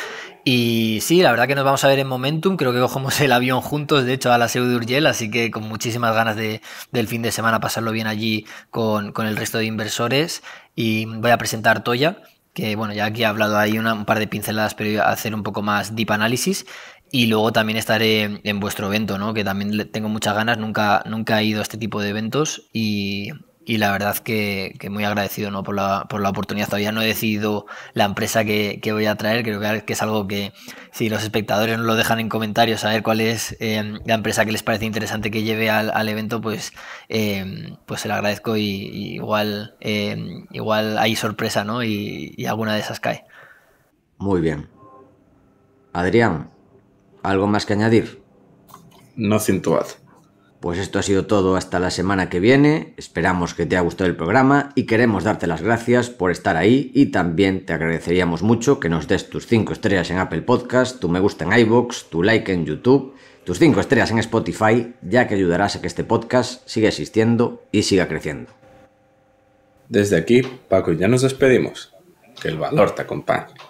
Y sí, la verdad que nos vamos a ver en Momentum. Creo que cogemos el avión juntos, de hecho, a la ciudad de Urgel. Así que con muchísimas ganas de, del fin de semana pasarlo bien allí con, el resto de inversores. Y voy a presentar Toya que bueno, ya aquí he hablado ahí un par de pinceladas, pero voy a hacer un poco más deep análisis. Y luego también estaré en vuestro evento, ¿no? Que también tengo muchas ganas, nunca, nunca he ido a este tipo de eventos y, la verdad que, muy agradecido por, la, oportunidad. Todavía no he decidido la empresa que, voy a traer, creo que es algo que si los espectadores nos lo dejan en comentarios, a ver cuál es em, la empresa que les parece interesante que lleve al, evento, pues, em, pues se lo agradezco y, igual, em, igual hay sorpresa ¿no? y alguna de esas cae. Muy bien. Adrián, ¿Algo más que añadir? No más. Pues esto ha sido todo hasta la semana que viene. Esperamos que te haya gustado el programa y queremos darte las gracias por estar ahí y también te agradeceríamos mucho que nos des tus 5 estrellas en Apple Podcast, tu me gusta en iVoox, tu like en YouTube, tus 5 estrellas en Spotify, ya que ayudarás a que este podcast siga existiendo y siga creciendo. Desde aquí, Paco, ya nos despedimos. Que el valor te acompañe.